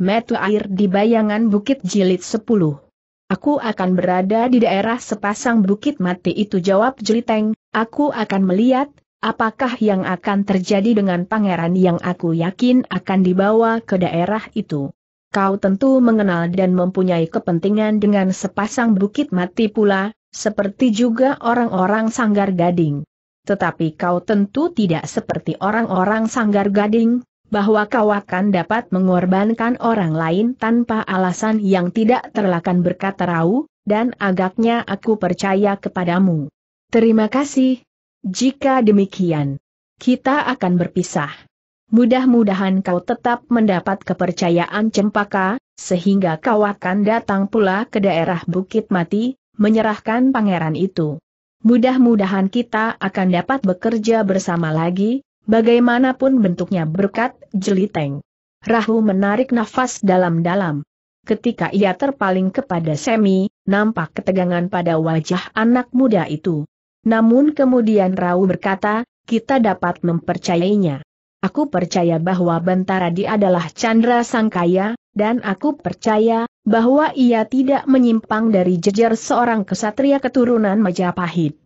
metu air di bayangan bukit jilid 10. Aku akan berada di daerah sepasang bukit mati itu jawab Jeliteng, aku akan melihat, apakah yang akan terjadi dengan pangeran yang aku yakin akan dibawa ke daerah itu. Kau tentu mengenal dan mempunyai kepentingan dengan sepasang bukit mati pula, seperti juga orang-orang sanggar gading. Tetapi kau tentu tidak seperti orang-orang sanggar gading, bahwa kau akan dapat mengorbankan orang lain tanpa alasan yang tidak terlakan berkata rau, dan agaknya aku percaya kepadamu. Terima kasih. Jika demikian, kita akan berpisah. Mudah-mudahan kau tetap mendapat kepercayaan cempaka, sehingga kau akan datang pula ke daerah Bukit Mati, menyerahkan pangeran itu. Mudah-mudahan kita akan dapat bekerja bersama lagi, Bagaimanapun bentuknya berkat, jeliteng. Rahu menarik nafas dalam-dalam. Ketika ia terpaling kepada Semi, nampak ketegangan pada wajah anak muda itu. Namun kemudian Rahu berkata, kita dapat mempercayainya. Aku percaya bahwa Bentara Di adalah Chandra Sangkaya, dan aku percaya bahwa ia tidak menyimpang dari jejer seorang kesatria keturunan Majapahit.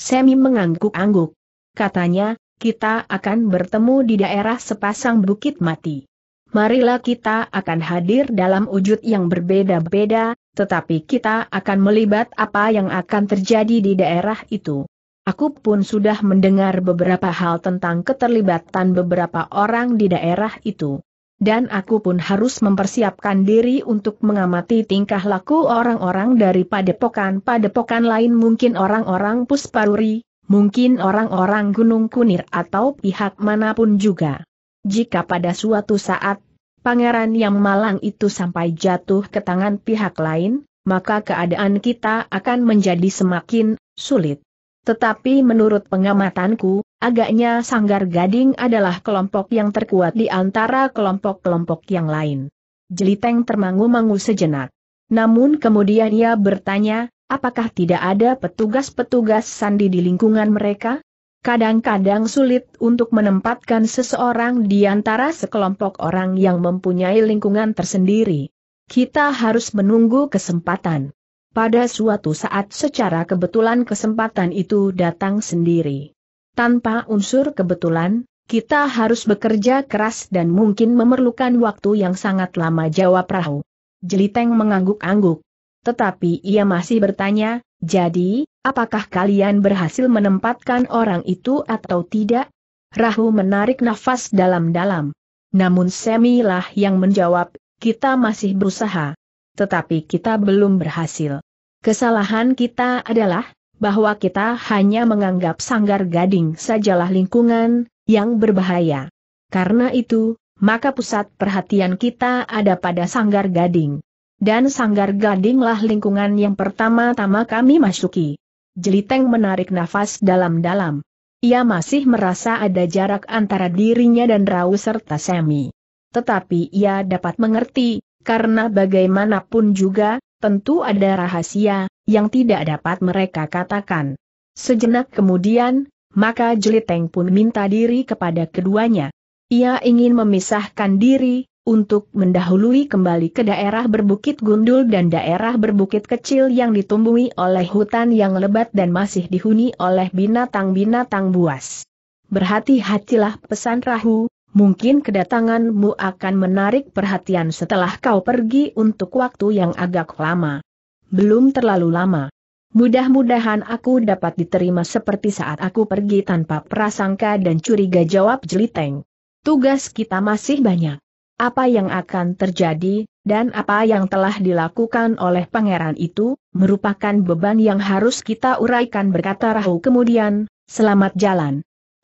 Semi mengangguk-angguk. Katanya, kita akan bertemu di daerah sepasang bukit mati. Marilah kita akan hadir dalam wujud yang berbeda-beda, tetapi kita akan melibat apa yang akan terjadi di daerah itu. Aku pun sudah mendengar beberapa hal tentang keterlibatan beberapa orang di daerah itu. Dan aku pun harus mempersiapkan diri untuk mengamati tingkah laku orang-orang dari padepokan-padepokan lain mungkin orang-orang Pusparuri, mungkin orang-orang Gunung Kunir atau pihak manapun juga. Jika pada suatu saat, pangeran yang malang itu sampai jatuh ke tangan pihak lain, maka keadaan kita akan menjadi semakin sulit. Tetapi menurut pengamatanku, agaknya Sanggar Gading adalah kelompok yang terkuat di antara kelompok-kelompok yang lain. Jeliteng termangu-mangu sejenak. Namun kemudian ia bertanya, Apakah tidak ada petugas-petugas sandi di lingkungan mereka? Kadang-kadang sulit untuk menempatkan seseorang di antara sekelompok orang yang mempunyai lingkungan tersendiri. Kita harus menunggu kesempatan. Pada suatu saat secara kebetulan kesempatan itu datang sendiri. Tanpa unsur kebetulan, kita harus bekerja keras dan mungkin memerlukan waktu yang sangat lama jawab perahu. Jeliteng mengangguk-angguk. Tetapi ia masih bertanya, jadi, apakah kalian berhasil menempatkan orang itu atau tidak? Rahu menarik nafas dalam-dalam. Namun Semilah yang menjawab, kita masih berusaha. Tetapi kita belum berhasil. Kesalahan kita adalah, bahwa kita hanya menganggap sanggar gading sajalah lingkungan, yang berbahaya. Karena itu, maka pusat perhatian kita ada pada sanggar gading. Dan sanggar gadinglah lingkungan yang pertama-tama kami masuki. Jeliteng menarik nafas dalam-dalam. Ia masih merasa ada jarak antara dirinya dan Rau serta Semi. Tetapi ia dapat mengerti, karena bagaimanapun juga, tentu ada rahasia, yang tidak dapat mereka katakan. Sejenak kemudian, maka Jeliteng pun minta diri kepada keduanya. Ia ingin memisahkan diri, untuk mendahului kembali ke daerah berbukit gundul dan daerah berbukit kecil yang ditumbuhi oleh hutan yang lebat dan masih dihuni oleh binatang-binatang buas. Berhati-hatilah pesan Rahu, mungkin kedatanganmu akan menarik perhatian setelah kau pergi untuk waktu yang agak lama. Belum terlalu lama. Mudah-mudahan aku dapat diterima seperti saat aku pergi tanpa prasangka dan curiga jawab Jeliteng. Tugas kita masih banyak. Apa yang akan terjadi, dan apa yang telah dilakukan oleh pangeran itu, merupakan beban yang harus kita uraikan berkata Rahu kemudian, selamat jalan.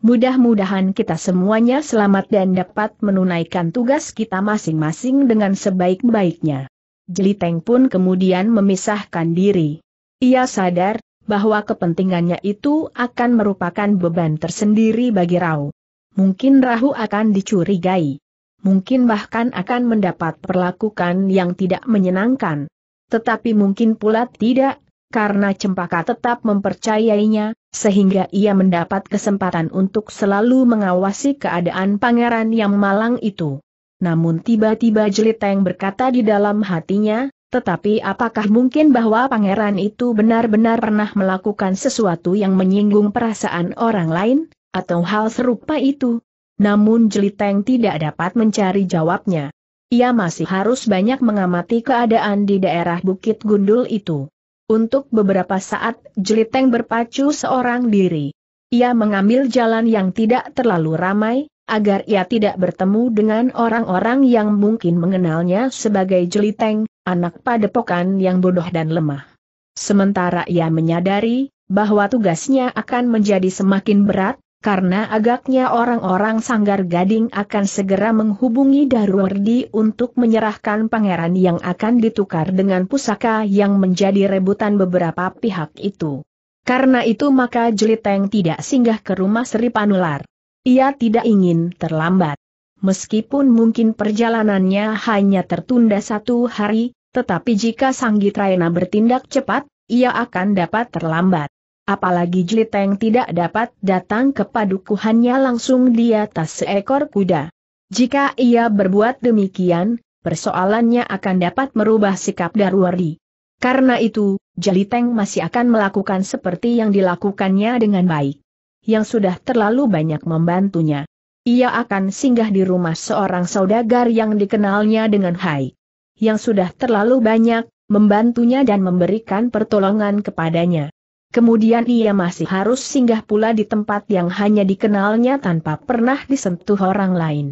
Mudah-mudahan kita semuanya selamat dan dapat menunaikan tugas kita masing-masing dengan sebaik-baiknya. Jeliteng pun kemudian memisahkan diri. Ia sadar, bahwa kepentingannya itu akan merupakan beban tersendiri bagi Rahu. Mungkin Rahu akan dicurigai mungkin bahkan akan mendapat perlakukan yang tidak menyenangkan. Tetapi mungkin pula tidak, karena Cempaka tetap mempercayainya, sehingga ia mendapat kesempatan untuk selalu mengawasi keadaan pangeran yang malang itu. Namun tiba-tiba Jeliteng berkata di dalam hatinya, tetapi apakah mungkin bahwa pangeran itu benar-benar pernah melakukan sesuatu yang menyinggung perasaan orang lain, atau hal serupa itu? Namun Jeliteng tidak dapat mencari jawabnya. Ia masih harus banyak mengamati keadaan di daerah Bukit Gundul itu. Untuk beberapa saat, Jeliteng berpacu seorang diri. Ia mengambil jalan yang tidak terlalu ramai, agar ia tidak bertemu dengan orang-orang yang mungkin mengenalnya sebagai Jeliteng, anak padepokan yang bodoh dan lemah. Sementara ia menyadari bahwa tugasnya akan menjadi semakin berat, karena agaknya orang-orang sanggar gading akan segera menghubungi Darwardi untuk menyerahkan pangeran yang akan ditukar dengan pusaka yang menjadi rebutan beberapa pihak itu. Karena itu maka Jeliteng tidak singgah ke rumah Sri Panular. Ia tidak ingin terlambat. Meskipun mungkin perjalanannya hanya tertunda satu hari, tetapi jika Raina bertindak cepat, ia akan dapat terlambat. Apalagi Jiteng tidak dapat datang ke padukuhannya langsung di atas seekor kuda. Jika ia berbuat demikian, persoalannya akan dapat merubah sikap Darwari. Karena itu, Jaliteng masih akan melakukan seperti yang dilakukannya dengan baik. Yang sudah terlalu banyak membantunya. Ia akan singgah di rumah seorang saudagar yang dikenalnya dengan Hai. Yang sudah terlalu banyak, membantunya dan memberikan pertolongan kepadanya. Kemudian ia masih harus singgah pula di tempat yang hanya dikenalnya tanpa pernah disentuh orang lain.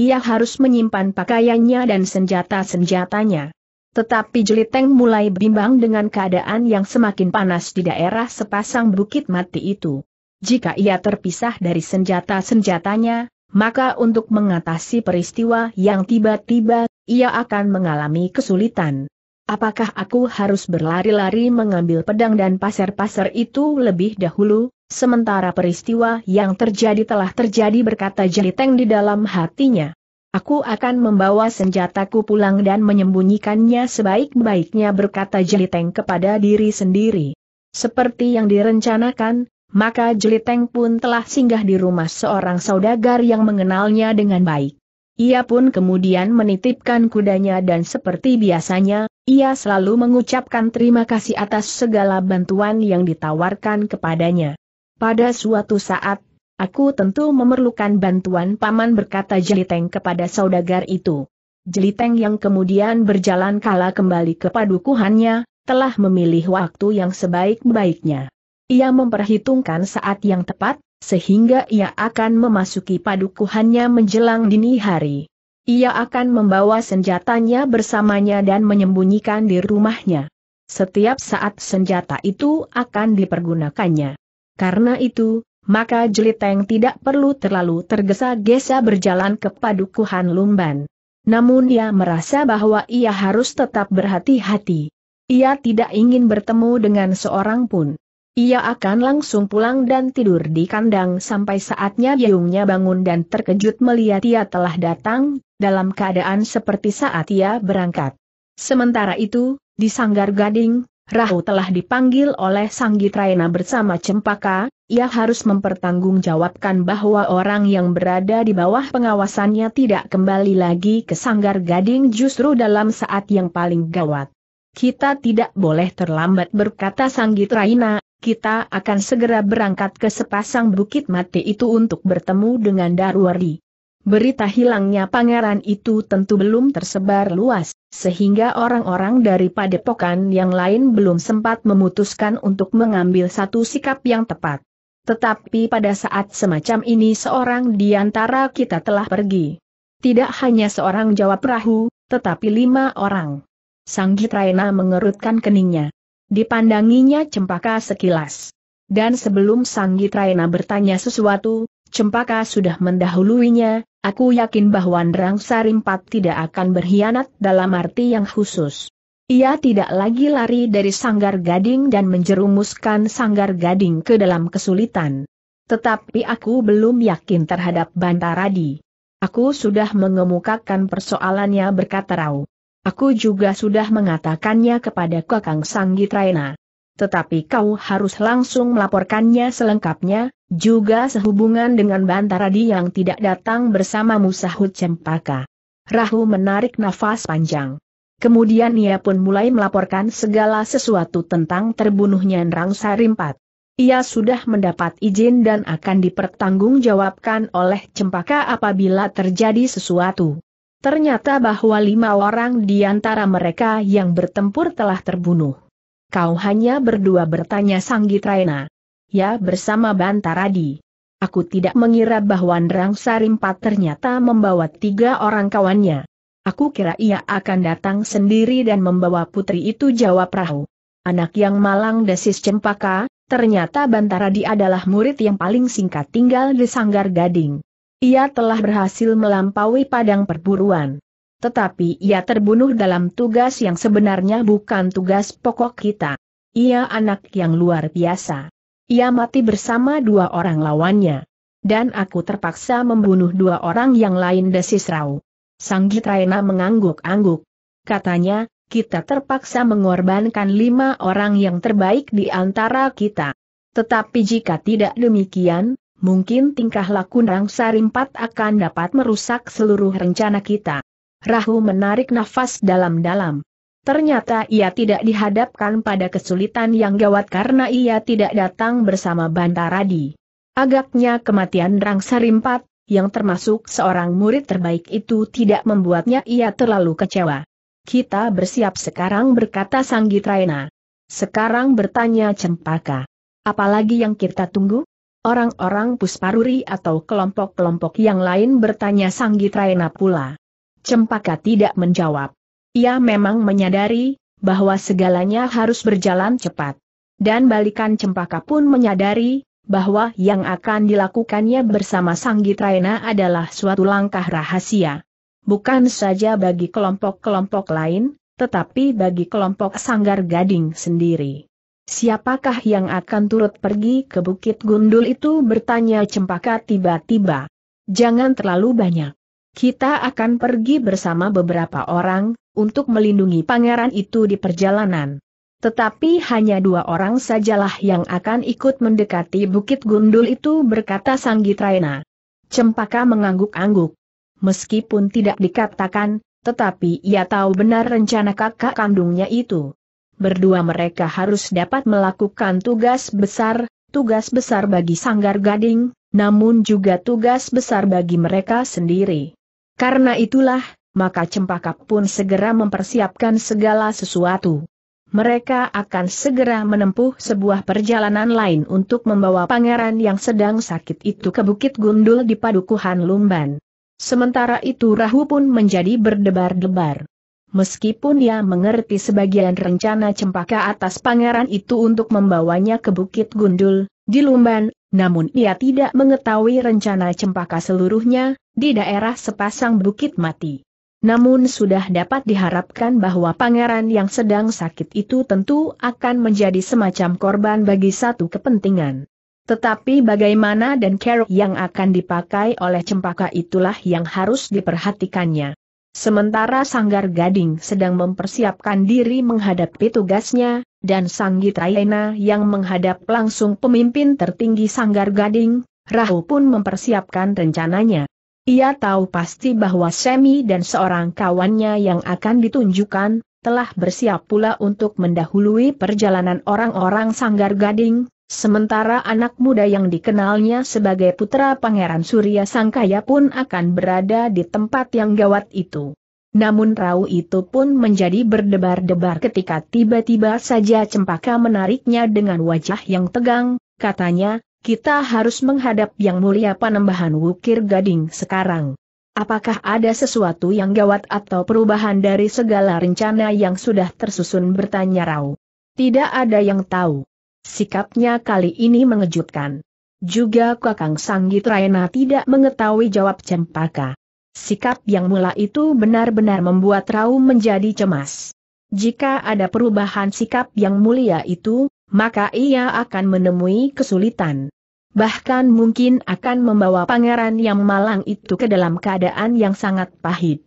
Ia harus menyimpan pakaiannya dan senjata-senjatanya. Tetapi Jeliteng mulai bimbang dengan keadaan yang semakin panas di daerah sepasang bukit mati itu. Jika ia terpisah dari senjata-senjatanya, maka untuk mengatasi peristiwa yang tiba-tiba, ia akan mengalami kesulitan. Apakah aku harus berlari-lari mengambil pedang dan pasir-pasir itu lebih dahulu? Sementara peristiwa yang terjadi telah terjadi berkata Jeliteng di dalam hatinya. Aku akan membawa senjataku pulang dan menyembunyikannya sebaik-baiknya berkata Jeliteng kepada diri sendiri. Seperti yang direncanakan, maka Jeliteng pun telah singgah di rumah seorang saudagar yang mengenalnya dengan baik. Ia pun kemudian menitipkan kudanya dan seperti biasanya, ia selalu mengucapkan terima kasih atas segala bantuan yang ditawarkan kepadanya. Pada suatu saat, aku tentu memerlukan bantuan paman berkata Jeliteng kepada saudagar itu. Jeliteng yang kemudian berjalan kala kembali ke padukuhannya, telah memilih waktu yang sebaik-baiknya. Ia memperhitungkan saat yang tepat, sehingga ia akan memasuki padukuhannya menjelang dini hari. Ia akan membawa senjatanya bersamanya dan menyembunyikan di rumahnya. Setiap saat senjata itu akan dipergunakannya. Karena itu, maka Jeliteng tidak perlu terlalu tergesa-gesa berjalan ke padukuhan Lumban. Namun ia merasa bahwa ia harus tetap berhati-hati. Ia tidak ingin bertemu dengan seorang pun. Ia akan langsung pulang dan tidur di kandang sampai saatnya Yeungnya bangun dan terkejut melihat ia telah datang, dalam keadaan seperti saat ia berangkat. Sementara itu, di Sanggar Gading, Rahu telah dipanggil oleh Sanggitrayana bersama Cempaka, ia harus mempertanggungjawabkan bahwa orang yang berada di bawah pengawasannya tidak kembali lagi ke Sanggar Gading justru dalam saat yang paling gawat. Kita tidak boleh terlambat berkata Sanggitraina, kita akan segera berangkat ke sepasang bukit mati itu untuk bertemu dengan Darwari. Berita hilangnya pangeran itu tentu belum tersebar luas, sehingga orang-orang dari padepokan yang lain belum sempat memutuskan untuk mengambil satu sikap yang tepat. Tetapi pada saat semacam ini seorang di antara kita telah pergi. Tidak hanya seorang jawab perahu, tetapi lima orang. Sanggit Raina mengerutkan keningnya dipandanginya cempaka sekilas. Dan sebelum Sang Gitraena bertanya sesuatu, cempaka sudah mendahuluinya, aku yakin bahwa Nrang Sarimpat tidak akan berkhianat dalam arti yang khusus. Ia tidak lagi lari dari sanggar gading dan menjerumuskan sanggar gading ke dalam kesulitan. Tetapi aku belum yakin terhadap Bantaradi. Aku sudah mengemukakan persoalannya berkata Rau. Aku juga sudah mengatakannya kepada Kakang Sanggitraena. Tetapi kau harus langsung melaporkannya selengkapnya, juga sehubungan dengan Bantaradi yang tidak datang bersama Musahut cempaka. Rahu menarik nafas panjang. Kemudian ia pun mulai melaporkan segala sesuatu tentang terbunuhnya Nrang Sarimpat. Ia sudah mendapat izin dan akan dipertanggungjawabkan oleh cempaka apabila terjadi sesuatu. Ternyata bahwa lima orang di antara mereka yang bertempur telah terbunuh. Kau hanya berdua bertanya Raina. Ya bersama Bantaradi. Aku tidak mengira bahwa Nrang Sarimpat ternyata membawa tiga orang kawannya. Aku kira ia akan datang sendiri dan membawa putri itu jawab perahu. Anak yang malang desis cempaka, ternyata Bantaradi adalah murid yang paling singkat tinggal di Sanggar Gading. Ia telah berhasil melampaui padang perburuan. Tetapi ia terbunuh dalam tugas yang sebenarnya bukan tugas pokok kita. Ia anak yang luar biasa. Ia mati bersama dua orang lawannya. Dan aku terpaksa membunuh dua orang yang lain desis Rau. Gitraena mengangguk-angguk. Katanya, kita terpaksa mengorbankan lima orang yang terbaik di antara kita. Tetapi jika tidak demikian, mungkin tingkah laku Nang Sarimpat akan dapat merusak seluruh rencana kita. Rahu menarik nafas dalam-dalam. Ternyata ia tidak dihadapkan pada kesulitan yang gawat karena ia tidak datang bersama Bantaradi. Agaknya kematian Nang Sarimpat, yang termasuk seorang murid terbaik itu tidak membuatnya ia terlalu kecewa. Kita bersiap sekarang berkata Sanggitraina. Sekarang bertanya Cempaka. Apalagi yang kita tunggu? Orang-orang Pusparuri atau kelompok-kelompok yang lain bertanya Sanggitrayana pula. Cempaka tidak menjawab. Ia memang menyadari bahwa segalanya harus berjalan cepat. Dan balikan Cempaka pun menyadari bahwa yang akan dilakukannya bersama Sanggitrayana adalah suatu langkah rahasia. Bukan saja bagi kelompok-kelompok lain, tetapi bagi kelompok Sanggar Gading sendiri. Siapakah yang akan turut pergi ke Bukit Gundul itu bertanya Cempaka tiba-tiba. Jangan terlalu banyak. Kita akan pergi bersama beberapa orang, untuk melindungi pangeran itu di perjalanan. Tetapi hanya dua orang sajalah yang akan ikut mendekati Bukit Gundul itu berkata Sanggitraina. Cempaka mengangguk-angguk. Meskipun tidak dikatakan, tetapi ia tahu benar rencana kakak kandungnya itu berdua mereka harus dapat melakukan tugas besar, tugas besar bagi Sanggar Gading, namun juga tugas besar bagi mereka sendiri. Karena itulah, maka Cempaka pun segera mempersiapkan segala sesuatu. Mereka akan segera menempuh sebuah perjalanan lain untuk membawa pangeran yang sedang sakit itu ke Bukit Gundul di Padukuhan Lumban. Sementara itu Rahu pun menjadi berdebar-debar. Meskipun dia mengerti sebagian rencana cempaka atas pangeran itu untuk membawanya ke Bukit Gundul, di Lumban, namun ia tidak mengetahui rencana cempaka seluruhnya, di daerah sepasang bukit mati. Namun sudah dapat diharapkan bahwa pangeran yang sedang sakit itu tentu akan menjadi semacam korban bagi satu kepentingan. Tetapi bagaimana dan kerok yang akan dipakai oleh cempaka itulah yang harus diperhatikannya. Sementara Sanggar Gading sedang mempersiapkan diri menghadapi tugasnya, dan Rayena yang menghadap langsung pemimpin tertinggi Sanggar Gading, Rahu pun mempersiapkan rencananya. Ia tahu pasti bahwa Semi dan seorang kawannya yang akan ditunjukkan, telah bersiap pula untuk mendahului perjalanan orang-orang Sanggar Gading, Sementara anak muda yang dikenalnya sebagai putra Pangeran Surya Sangkaya pun akan berada di tempat yang gawat itu. Namun rau itu pun menjadi berdebar-debar ketika tiba-tiba saja cempaka menariknya dengan wajah yang tegang, katanya, kita harus menghadap yang mulia panembahan Wukir Gading sekarang. Apakah ada sesuatu yang gawat atau perubahan dari segala rencana yang sudah tersusun bertanya Rau? Tidak ada yang tahu. Sikapnya kali ini mengejutkan. Juga Kakang Sanggit Raina tidak mengetahui jawab cempaka. Sikap yang mula itu benar-benar membuat Rau menjadi cemas. Jika ada perubahan sikap yang mulia itu, maka ia akan menemui kesulitan. Bahkan mungkin akan membawa pangeran yang malang itu ke dalam keadaan yang sangat pahit.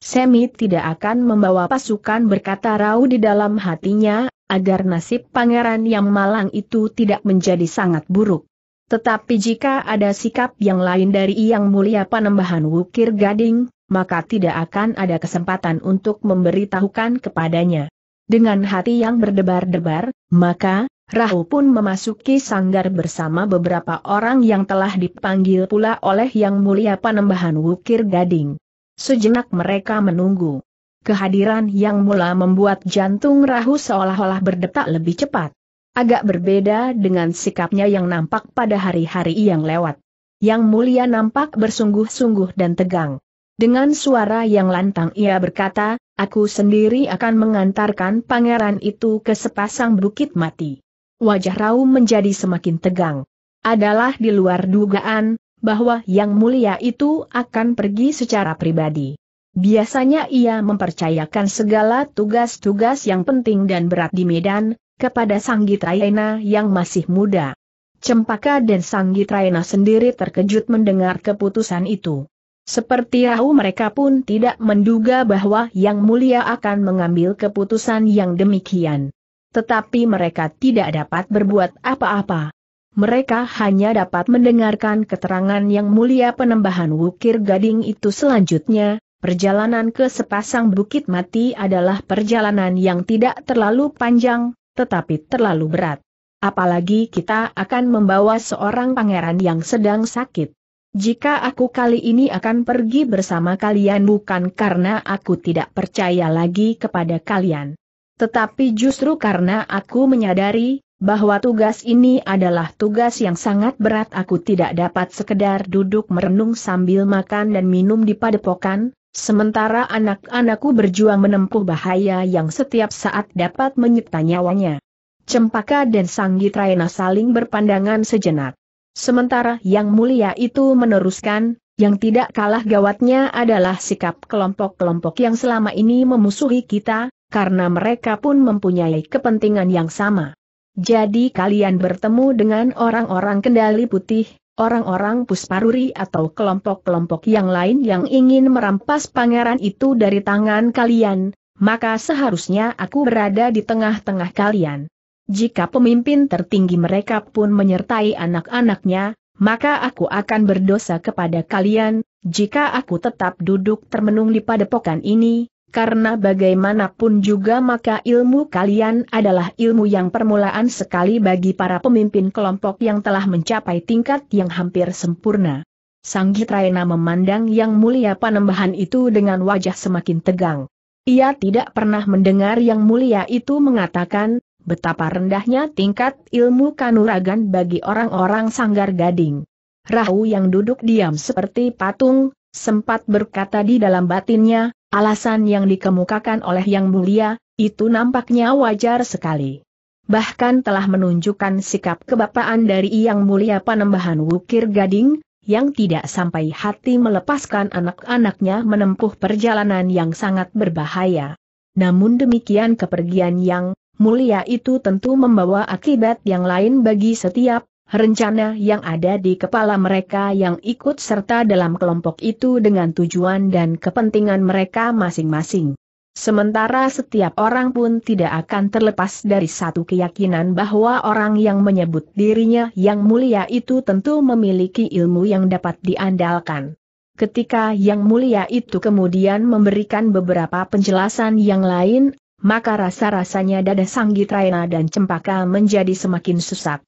Semi tidak akan membawa pasukan berkata Rau di dalam hatinya, agar nasib pangeran yang malang itu tidak menjadi sangat buruk. Tetapi jika ada sikap yang lain dari yang mulia panembahan Wukir Gading, maka tidak akan ada kesempatan untuk memberitahukan kepadanya. Dengan hati yang berdebar-debar, maka, Rahu pun memasuki sanggar bersama beberapa orang yang telah dipanggil pula oleh yang mulia panembahan Wukir Gading. Sejenak mereka menunggu kehadiran yang mula membuat jantung Rahu seolah-olah berdetak lebih cepat. Agak berbeda dengan sikapnya yang nampak pada hari-hari yang lewat. Yang mulia nampak bersungguh-sungguh dan tegang. Dengan suara yang lantang ia berkata, aku sendiri akan mengantarkan pangeran itu ke sepasang bukit mati. Wajah Rau menjadi semakin tegang. Adalah di luar dugaan, bahwa yang mulia itu akan pergi secara pribadi. Biasanya ia mempercayakan segala tugas-tugas yang penting dan berat di Medan, kepada Sanggitrayana yang masih muda. Cempaka dan Sanggitrayana sendiri terkejut mendengar keputusan itu. Seperti tahu mereka pun tidak menduga bahwa Yang Mulia akan mengambil keputusan yang demikian. Tetapi mereka tidak dapat berbuat apa-apa. Mereka hanya dapat mendengarkan keterangan Yang Mulia penambahan wukir gading itu selanjutnya, perjalanan ke sepasang bukit mati adalah perjalanan yang tidak terlalu panjang, tetapi terlalu berat. Apalagi kita akan membawa seorang pangeran yang sedang sakit. Jika aku kali ini akan pergi bersama kalian bukan karena aku tidak percaya lagi kepada kalian. Tetapi justru karena aku menyadari, bahwa tugas ini adalah tugas yang sangat berat aku tidak dapat sekedar duduk merenung sambil makan dan minum di padepokan, Sementara anak-anakku berjuang menempuh bahaya yang setiap saat dapat menyita nyawanya. Cempaka dan Sanggi saling berpandangan sejenak. Sementara yang mulia itu meneruskan, yang tidak kalah gawatnya adalah sikap kelompok-kelompok yang selama ini memusuhi kita, karena mereka pun mempunyai kepentingan yang sama. Jadi kalian bertemu dengan orang-orang kendali putih, Orang-orang Pusparuri atau kelompok-kelompok yang lain yang ingin merampas pangeran itu dari tangan kalian, maka seharusnya aku berada di tengah-tengah kalian. Jika pemimpin tertinggi mereka pun menyertai anak-anaknya, maka aku akan berdosa kepada kalian, jika aku tetap duduk termenung di padepokan ini, karena bagaimanapun juga maka ilmu kalian adalah ilmu yang permulaan sekali bagi para pemimpin kelompok yang telah mencapai tingkat yang hampir sempurna. Sanggit Raina memandang yang mulia panembahan itu dengan wajah semakin tegang. Ia tidak pernah mendengar yang mulia itu mengatakan, betapa rendahnya tingkat ilmu kanuragan bagi orang-orang sanggar gading. Rahu yang duduk diam seperti patung, sempat berkata di dalam batinnya, Alasan yang dikemukakan oleh Yang Mulia, itu nampaknya wajar sekali. Bahkan telah menunjukkan sikap kebapaan dari Yang Mulia Panembahan Wukir Gading, yang tidak sampai hati melepaskan anak-anaknya menempuh perjalanan yang sangat berbahaya. Namun demikian kepergian Yang Mulia itu tentu membawa akibat yang lain bagi setiap Rencana yang ada di kepala mereka yang ikut serta dalam kelompok itu dengan tujuan dan kepentingan mereka masing-masing. Sementara setiap orang pun tidak akan terlepas dari satu keyakinan bahwa orang yang menyebut dirinya yang mulia itu tentu memiliki ilmu yang dapat diandalkan. Ketika yang mulia itu kemudian memberikan beberapa penjelasan yang lain, maka rasa-rasanya dada Sanggitraina dan Cempaka menjadi semakin susah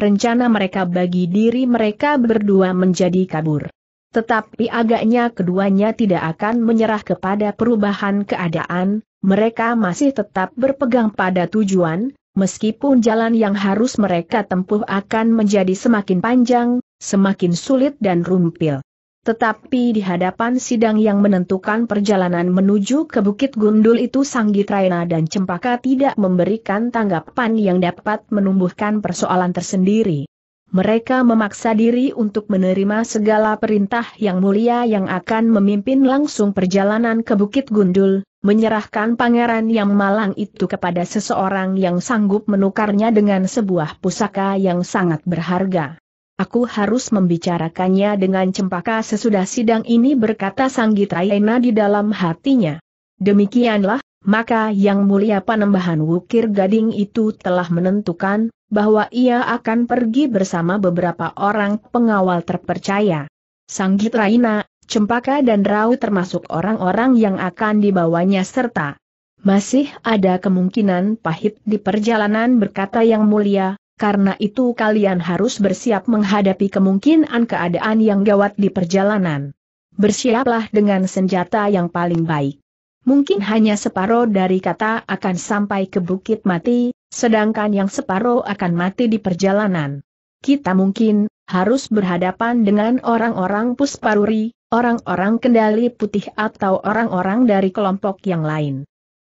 rencana mereka bagi diri mereka berdua menjadi kabur. Tetapi agaknya keduanya tidak akan menyerah kepada perubahan keadaan, mereka masih tetap berpegang pada tujuan, meskipun jalan yang harus mereka tempuh akan menjadi semakin panjang, semakin sulit dan rumpil. Tetapi di hadapan sidang yang menentukan perjalanan menuju ke Bukit Gundul itu Sanggit Raina dan Cempaka tidak memberikan tanggapan yang dapat menumbuhkan persoalan tersendiri. Mereka memaksa diri untuk menerima segala perintah yang mulia yang akan memimpin langsung perjalanan ke Bukit Gundul, menyerahkan pangeran yang malang itu kepada seseorang yang sanggup menukarnya dengan sebuah pusaka yang sangat berharga. Aku harus membicarakannya dengan cempaka sesudah sidang ini berkata Sang Sanggitrayana di dalam hatinya. Demikianlah, maka yang mulia panembahan wukir gading itu telah menentukan, bahwa ia akan pergi bersama beberapa orang pengawal terpercaya. Sang Sanggitrayana, Cempaka dan Rau termasuk orang-orang yang akan dibawanya serta. Masih ada kemungkinan pahit di perjalanan berkata yang mulia, karena itu kalian harus bersiap menghadapi kemungkinan keadaan yang gawat di perjalanan. Bersiaplah dengan senjata yang paling baik. Mungkin hanya separuh dari kata akan sampai ke bukit mati, sedangkan yang separuh akan mati di perjalanan. Kita mungkin harus berhadapan dengan orang-orang Pusparuri, orang-orang kendali putih atau orang-orang dari kelompok yang lain.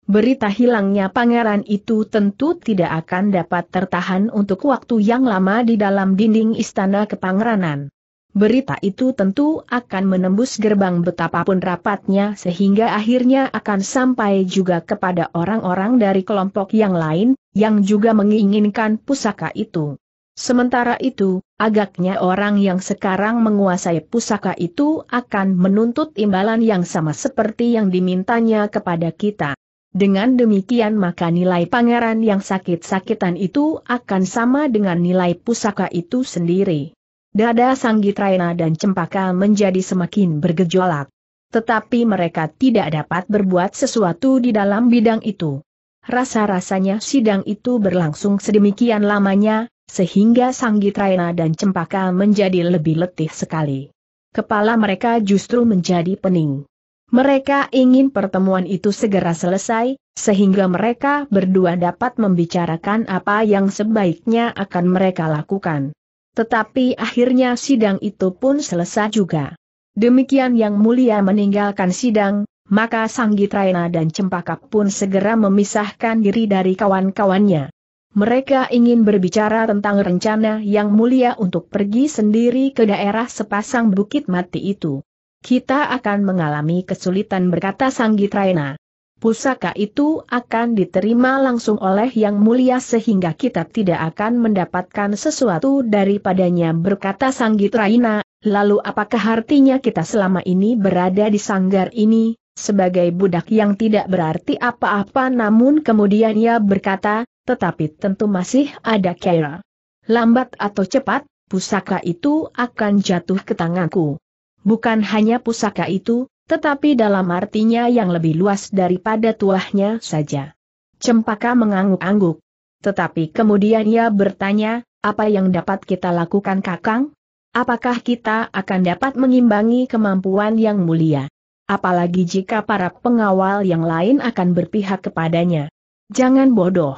Berita hilangnya pangeran itu tentu tidak akan dapat tertahan untuk waktu yang lama di dalam dinding istana kepangeranan. Berita itu tentu akan menembus gerbang betapapun rapatnya sehingga akhirnya akan sampai juga kepada orang-orang dari kelompok yang lain, yang juga menginginkan pusaka itu. Sementara itu, agaknya orang yang sekarang menguasai pusaka itu akan menuntut imbalan yang sama seperti yang dimintanya kepada kita. Dengan demikian maka nilai pangeran yang sakit-sakitan itu akan sama dengan nilai pusaka itu sendiri. Dada Sanggitrayana dan Cempaka menjadi semakin bergejolak. Tetapi mereka tidak dapat berbuat sesuatu di dalam bidang itu. Rasa-rasanya sidang itu berlangsung sedemikian lamanya, sehingga Sanggitrayana dan Cempaka menjadi lebih letih sekali. Kepala mereka justru menjadi pening. Mereka ingin pertemuan itu segera selesai, sehingga mereka berdua dapat membicarakan apa yang sebaiknya akan mereka lakukan. Tetapi akhirnya sidang itu pun selesai juga. Demikian yang mulia meninggalkan sidang, maka Sanggitrayana dan Cempaka pun segera memisahkan diri dari kawan-kawannya. Mereka ingin berbicara tentang rencana yang mulia untuk pergi sendiri ke daerah sepasang bukit mati itu. Kita akan mengalami kesulitan berkata Sanggitraena. Pusaka itu akan diterima langsung oleh Yang Mulia sehingga kita tidak akan mendapatkan sesuatu daripadanya berkata Raina, lalu apakah artinya kita selama ini berada di sanggar ini, sebagai budak yang tidak berarti apa-apa namun kemudian ia berkata, tetapi tentu masih ada kira. Lambat atau cepat, pusaka itu akan jatuh ke tanganku. Bukan hanya pusaka itu, tetapi dalam artinya yang lebih luas daripada tuahnya saja. Cempaka mengangguk-angguk. Tetapi kemudian ia bertanya, apa yang dapat kita lakukan kakang? Apakah kita akan dapat mengimbangi kemampuan yang mulia? Apalagi jika para pengawal yang lain akan berpihak kepadanya. Jangan bodoh.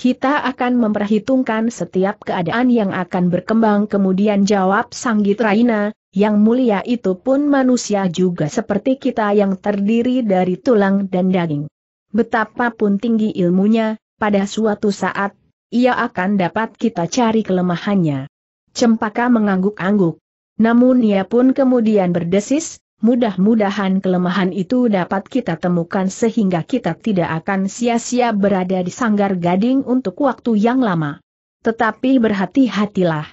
Kita akan memperhitungkan setiap keadaan yang akan berkembang kemudian jawab Sanggit Raina, yang mulia itu pun manusia juga seperti kita yang terdiri dari tulang dan daging. Betapapun tinggi ilmunya, pada suatu saat, ia akan dapat kita cari kelemahannya. Cempaka mengangguk-angguk. Namun ia pun kemudian berdesis, Mudah-mudahan kelemahan itu dapat kita temukan sehingga kita tidak akan sia-sia berada di sanggar gading untuk waktu yang lama. Tetapi berhati-hatilah.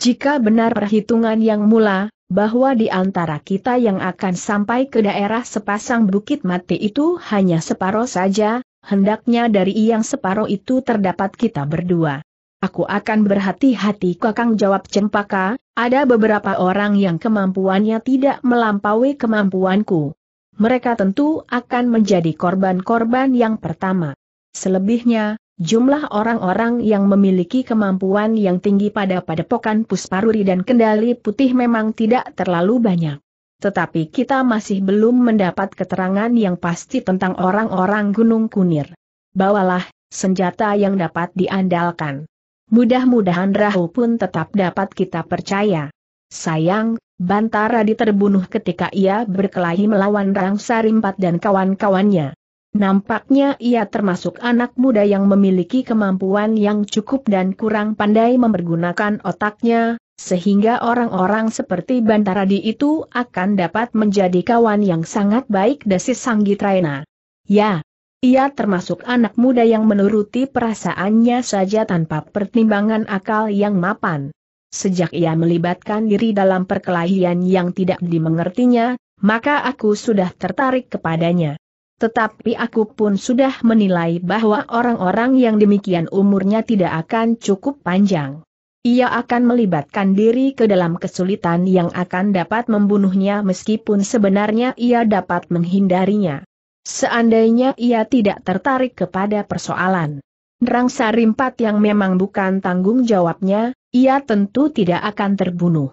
Jika benar perhitungan yang mula, bahwa di antara kita yang akan sampai ke daerah sepasang bukit mati itu hanya separuh saja, hendaknya dari yang separuh itu terdapat kita berdua. Aku akan berhati-hati kakang jawab cempaka, ada beberapa orang yang kemampuannya tidak melampaui kemampuanku. Mereka tentu akan menjadi korban-korban yang pertama. Selebihnya, jumlah orang-orang yang memiliki kemampuan yang tinggi pada padepokan Pusparuri dan Kendali Putih memang tidak terlalu banyak. Tetapi kita masih belum mendapat keterangan yang pasti tentang orang-orang Gunung Kunir. Bawalah senjata yang dapat diandalkan. Mudah-mudahan Rahu pun tetap dapat kita percaya. Sayang, Bantara diterbunuh ketika ia berkelahi melawan Rang Sarimpat dan kawan-kawannya. Nampaknya ia termasuk anak muda yang memiliki kemampuan yang cukup dan kurang pandai mempergunakan otaknya, sehingga orang-orang seperti Bantara di itu akan dapat menjadi kawan yang sangat baik dasi Sanggitraina. Ya, ia termasuk anak muda yang menuruti perasaannya saja tanpa pertimbangan akal yang mapan. Sejak ia melibatkan diri dalam perkelahian yang tidak dimengertinya, maka aku sudah tertarik kepadanya. Tetapi aku pun sudah menilai bahwa orang-orang yang demikian umurnya tidak akan cukup panjang. Ia akan melibatkan diri ke dalam kesulitan yang akan dapat membunuhnya meskipun sebenarnya ia dapat menghindarinya. Seandainya ia tidak tertarik kepada persoalan Rangsa Rimpat yang memang bukan tanggung jawabnya, ia tentu tidak akan terbunuh.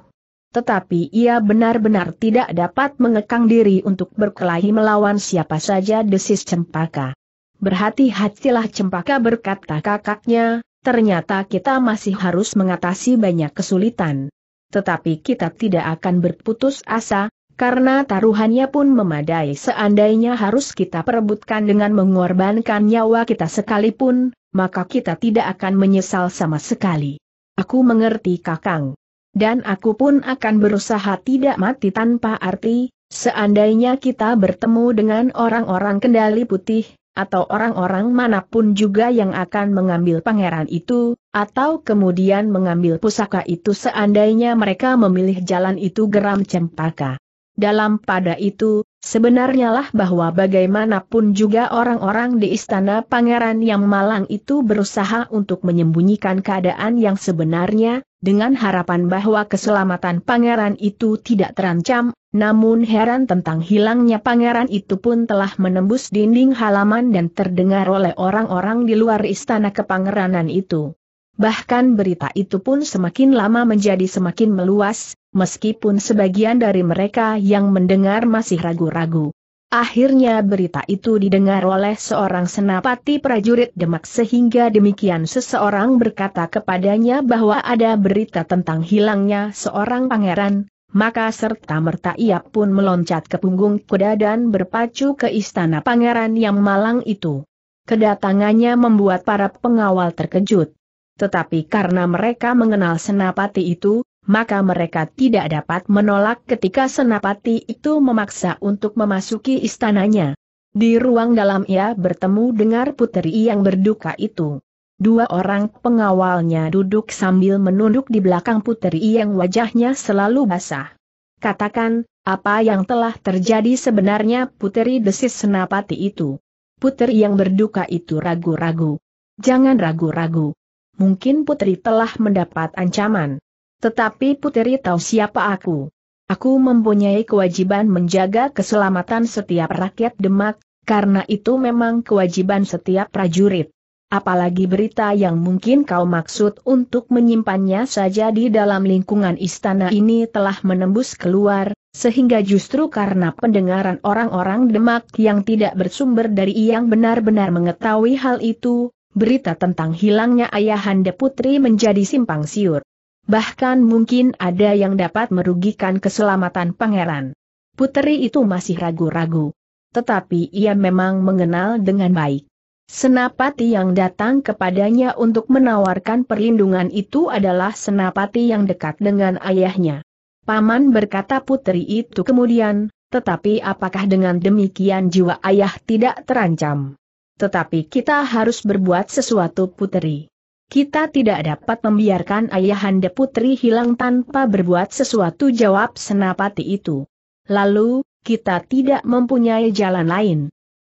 Tetapi ia benar-benar tidak dapat mengekang diri untuk berkelahi melawan siapa saja desis cempaka. Berhati-hatilah cempaka berkata kakaknya, ternyata kita masih harus mengatasi banyak kesulitan. Tetapi kita tidak akan berputus asa, karena taruhannya pun memadai seandainya harus kita perebutkan dengan mengorbankan nyawa kita sekalipun, maka kita tidak akan menyesal sama sekali. Aku mengerti Kakang. Dan aku pun akan berusaha tidak mati tanpa arti, seandainya kita bertemu dengan orang-orang kendali putih, atau orang-orang manapun juga yang akan mengambil pangeran itu, atau kemudian mengambil pusaka itu seandainya mereka memilih jalan itu geram cempaka. Dalam pada itu, sebenarnya lah bahwa bagaimanapun juga orang-orang di istana pangeran yang malang itu berusaha untuk menyembunyikan keadaan yang sebenarnya, dengan harapan bahwa keselamatan pangeran itu tidak terancam, namun heran tentang hilangnya pangeran itu pun telah menembus dinding halaman dan terdengar oleh orang-orang di luar istana kepangeranan itu. Bahkan berita itu pun semakin lama menjadi semakin meluas, meskipun sebagian dari mereka yang mendengar masih ragu-ragu. Akhirnya berita itu didengar oleh seorang senapati prajurit Demak sehingga demikian seseorang berkata kepadanya bahwa ada berita tentang hilangnya seorang pangeran, maka serta-merta ia pun meloncat ke punggung kuda dan berpacu ke istana pangeran yang malang itu. Kedatangannya membuat para pengawal terkejut. Tetapi karena mereka mengenal senapati itu, maka mereka tidak dapat menolak ketika senapati itu memaksa untuk memasuki istananya. Di ruang dalam ia bertemu dengan puteri yang berduka itu. Dua orang pengawalnya duduk sambil menunduk di belakang puteri yang wajahnya selalu basah. Katakan, apa yang telah terjadi sebenarnya puteri desis senapati itu. Puteri yang berduka itu ragu-ragu. Jangan ragu-ragu. Mungkin puteri telah mendapat ancaman. Tetapi Puteri tahu siapa aku. Aku mempunyai kewajiban menjaga keselamatan setiap rakyat Demak, karena itu memang kewajiban setiap prajurit. Apalagi berita yang mungkin kau maksud untuk menyimpannya saja di dalam lingkungan istana ini telah menembus keluar, sehingga justru karena pendengaran orang-orang Demak yang tidak bersumber dari yang benar-benar mengetahui hal itu, berita tentang hilangnya ayahanda putri menjadi simpang siur bahkan mungkin ada yang dapat merugikan keselamatan pangeran. Puteri itu masih ragu-ragu. Tetapi ia memang mengenal dengan baik. Senapati yang datang kepadanya untuk menawarkan perlindungan itu adalah senapati yang dekat dengan ayahnya. Paman berkata puteri itu kemudian, tetapi apakah dengan demikian jiwa ayah tidak terancam? Tetapi kita harus berbuat sesuatu puteri. Kita tidak dapat membiarkan ayahanda putri hilang tanpa berbuat sesuatu jawab senapati itu. Lalu, kita tidak mempunyai jalan lain.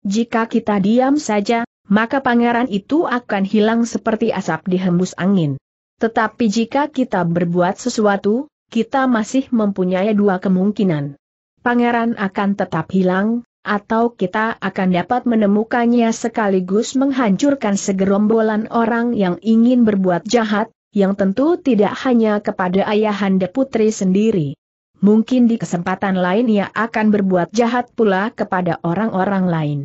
Jika kita diam saja, maka pangeran itu akan hilang seperti asap dihembus angin. Tetapi jika kita berbuat sesuatu, kita masih mempunyai dua kemungkinan. Pangeran akan tetap hilang, atau kita akan dapat menemukannya sekaligus menghancurkan segerombolan orang yang ingin berbuat jahat, yang tentu tidak hanya kepada ayahanda putri sendiri. Mungkin di kesempatan lain ia akan berbuat jahat pula kepada orang-orang lain.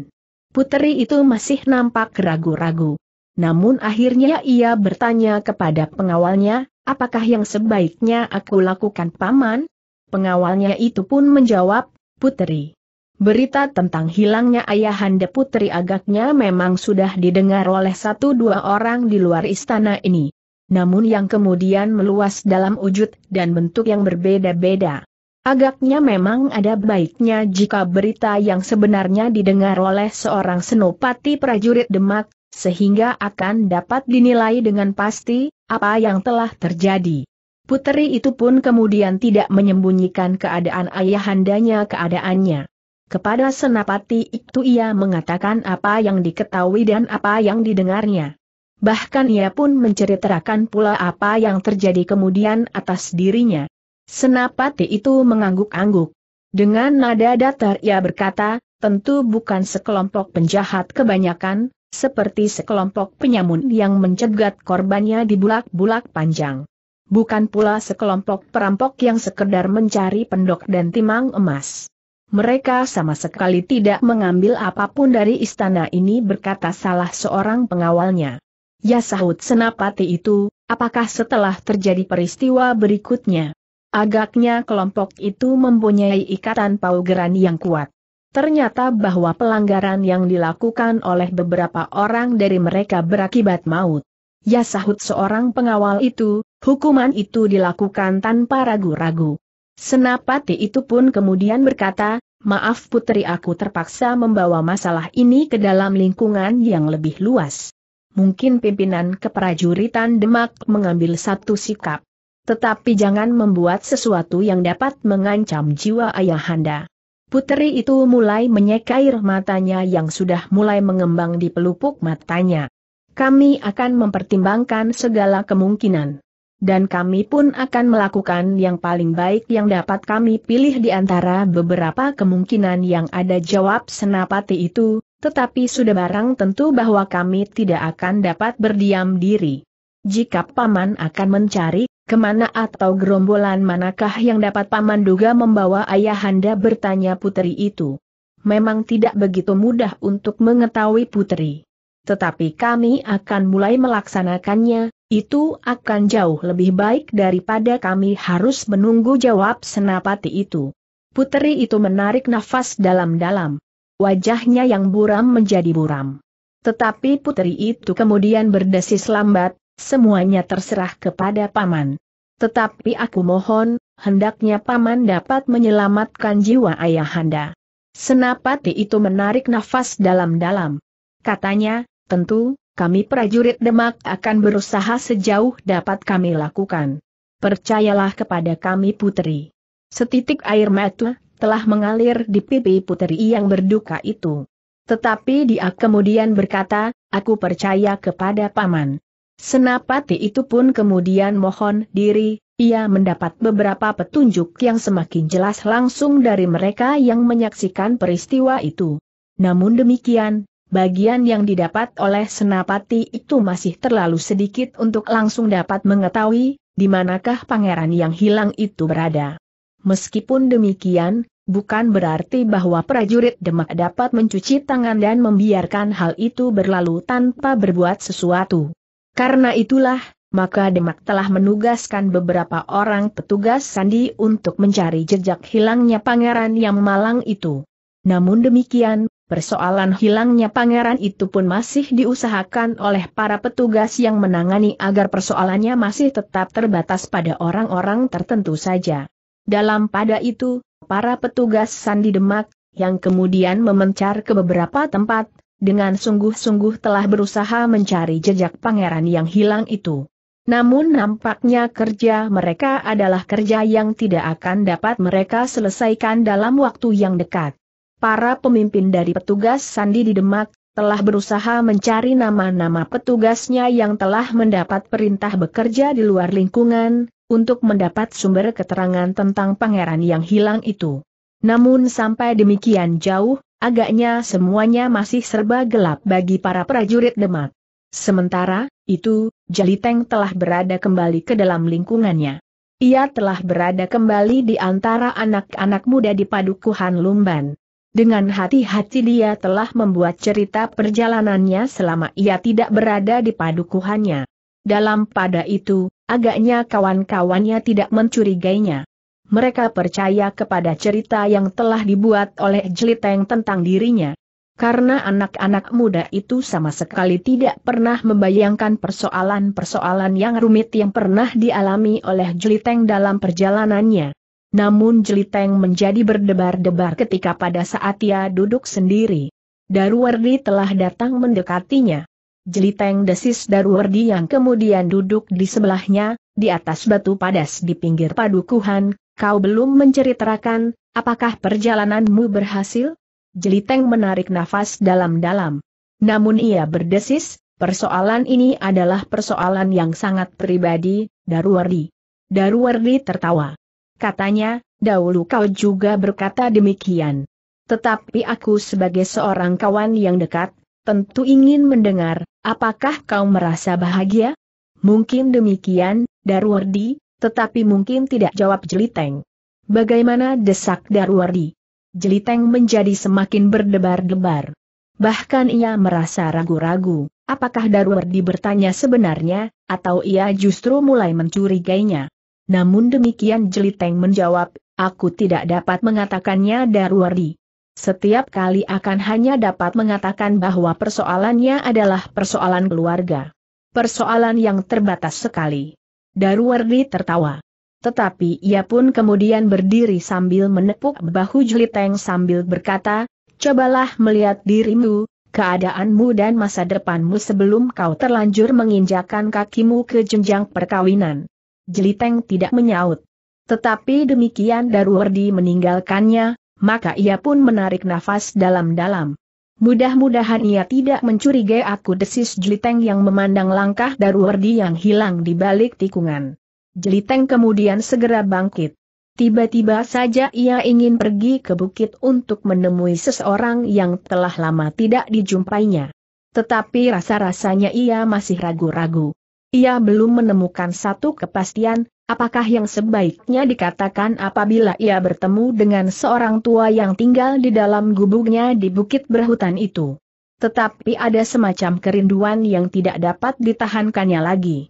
Putri itu masih nampak ragu-ragu. Namun akhirnya ia bertanya kepada pengawalnya, apakah yang sebaiknya aku lakukan paman? Pengawalnya itu pun menjawab, putri. Berita tentang hilangnya ayahanda putri agaknya memang sudah didengar oleh satu dua orang di luar istana ini. Namun yang kemudian meluas dalam wujud dan bentuk yang berbeda-beda. Agaknya memang ada baiknya jika berita yang sebenarnya didengar oleh seorang senopati prajurit Demak, sehingga akan dapat dinilai dengan pasti apa yang telah terjadi. Putri itu pun kemudian tidak menyembunyikan keadaan ayahandanya keadaannya. Kepada Senapati itu ia mengatakan apa yang diketahui dan apa yang didengarnya. Bahkan ia pun menceritakan pula apa yang terjadi kemudian atas dirinya. Senapati itu mengangguk-angguk. Dengan nada datar ia berkata, tentu bukan sekelompok penjahat kebanyakan, seperti sekelompok penyamun yang mencegat korbannya di bulak-bulak panjang. Bukan pula sekelompok perampok yang sekedar mencari pendok dan timang emas. Mereka sama sekali tidak mengambil apapun dari istana ini berkata salah seorang pengawalnya. Ya sahut senapati itu, apakah setelah terjadi peristiwa berikutnya? Agaknya kelompok itu mempunyai ikatan paugeran yang kuat. Ternyata bahwa pelanggaran yang dilakukan oleh beberapa orang dari mereka berakibat maut. Ya sahut seorang pengawal itu, hukuman itu dilakukan tanpa ragu-ragu. Senapati itu pun kemudian berkata, maaf putri aku terpaksa membawa masalah ini ke dalam lingkungan yang lebih luas. Mungkin pimpinan keprajuritan Demak mengambil satu sikap. Tetapi jangan membuat sesuatu yang dapat mengancam jiwa ayahanda. Putri itu mulai menyeka air matanya yang sudah mulai mengembang di pelupuk matanya. Kami akan mempertimbangkan segala kemungkinan. Dan kami pun akan melakukan yang paling baik yang dapat kami pilih di antara beberapa kemungkinan yang ada jawab senapati itu, tetapi sudah barang tentu bahwa kami tidak akan dapat berdiam diri. Jika Paman akan mencari, kemana atau gerombolan manakah yang dapat Paman duga membawa ayahanda bertanya putri itu. Memang tidak begitu mudah untuk mengetahui putri. Tetapi kami akan mulai melaksanakannya, itu akan jauh lebih baik daripada kami harus menunggu jawab senapati itu. Puteri itu menarik nafas dalam-dalam. Wajahnya yang buram menjadi buram. Tetapi puteri itu kemudian berdesis lambat, semuanya terserah kepada paman. Tetapi aku mohon, hendaknya paman dapat menyelamatkan jiwa ayahanda. Senapati itu menarik nafas dalam-dalam. Katanya, tentu, kami prajurit Demak akan berusaha sejauh dapat kami lakukan. Percayalah kepada kami putri. Setitik air mata telah mengalir di pipi putri yang berduka itu. Tetapi dia kemudian berkata, aku percaya kepada paman. Senapati itu pun kemudian mohon diri, ia mendapat beberapa petunjuk yang semakin jelas langsung dari mereka yang menyaksikan peristiwa itu. Namun demikian, bagian yang didapat oleh senapati itu masih terlalu sedikit untuk langsung dapat mengetahui, di manakah pangeran yang hilang itu berada. Meskipun demikian, bukan berarti bahwa prajurit Demak dapat mencuci tangan dan membiarkan hal itu berlalu tanpa berbuat sesuatu. Karena itulah, maka Demak telah menugaskan beberapa orang petugas sandi untuk mencari jejak hilangnya pangeran yang malang itu. Namun demikian, Persoalan hilangnya pangeran itu pun masih diusahakan oleh para petugas yang menangani agar persoalannya masih tetap terbatas pada orang-orang tertentu saja. Dalam pada itu, para petugas Sandi Demak, yang kemudian memencar ke beberapa tempat, dengan sungguh-sungguh telah berusaha mencari jejak pangeran yang hilang itu. Namun nampaknya kerja mereka adalah kerja yang tidak akan dapat mereka selesaikan dalam waktu yang dekat para pemimpin dari petugas Sandi di Demak, telah berusaha mencari nama-nama petugasnya yang telah mendapat perintah bekerja di luar lingkungan, untuk mendapat sumber keterangan tentang pangeran yang hilang itu. Namun sampai demikian jauh, agaknya semuanya masih serba gelap bagi para prajurit Demak. Sementara, itu, Jaliteng telah berada kembali ke dalam lingkungannya. Ia telah berada kembali di antara anak-anak muda di Padukuhan Lumban. Dengan hati-hati dia telah membuat cerita perjalanannya selama ia tidak berada di padukuhannya. Dalam pada itu, agaknya kawan-kawannya tidak mencurigainya. Mereka percaya kepada cerita yang telah dibuat oleh Jeliteng tentang dirinya. Karena anak-anak muda itu sama sekali tidak pernah membayangkan persoalan-persoalan yang rumit yang pernah dialami oleh Jeliteng dalam perjalanannya. Namun Jeliteng menjadi berdebar-debar ketika pada saat ia duduk sendiri. Darwardi telah datang mendekatinya. Jeliteng desis Darwardi yang kemudian duduk di sebelahnya, di atas batu padas di pinggir padukuhan, kau belum menceritakan, apakah perjalananmu berhasil? Jeliteng menarik nafas dalam-dalam. Namun ia berdesis, persoalan ini adalah persoalan yang sangat pribadi, Darwardi. Darwardi tertawa katanya, dahulu kau juga berkata demikian. Tetapi aku sebagai seorang kawan yang dekat, tentu ingin mendengar, apakah kau merasa bahagia? Mungkin demikian, Darwardi, tetapi mungkin tidak jawab Jeliteng. Bagaimana desak Darwardi? Jeliteng menjadi semakin berdebar-debar. Bahkan ia merasa ragu-ragu, apakah Darwardi bertanya sebenarnya, atau ia justru mulai mencurigainya. Namun demikian Jeliteng menjawab, aku tidak dapat mengatakannya Darwari. Setiap kali akan hanya dapat mengatakan bahwa persoalannya adalah persoalan keluarga. Persoalan yang terbatas sekali. Darwardi tertawa. Tetapi ia pun kemudian berdiri sambil menepuk bahu Jeliteng sambil berkata, Cobalah melihat dirimu, keadaanmu dan masa depanmu sebelum kau terlanjur menginjakan kakimu ke jenjang perkawinan. Jeliteng tidak menyaut. Tetapi demikian Daruwardi meninggalkannya, maka ia pun menarik nafas dalam-dalam. Mudah-mudahan ia tidak mencurigai aku desis Jeliteng yang memandang langkah Daruwardi yang hilang di balik tikungan. Jeliteng kemudian segera bangkit. Tiba-tiba saja ia ingin pergi ke bukit untuk menemui seseorang yang telah lama tidak dijumpainya. Tetapi rasa-rasanya ia masih ragu-ragu. Ia belum menemukan satu kepastian, apakah yang sebaiknya dikatakan apabila ia bertemu dengan seorang tua yang tinggal di dalam gubuknya di bukit berhutan itu. Tetapi ada semacam kerinduan yang tidak dapat ditahankannya lagi.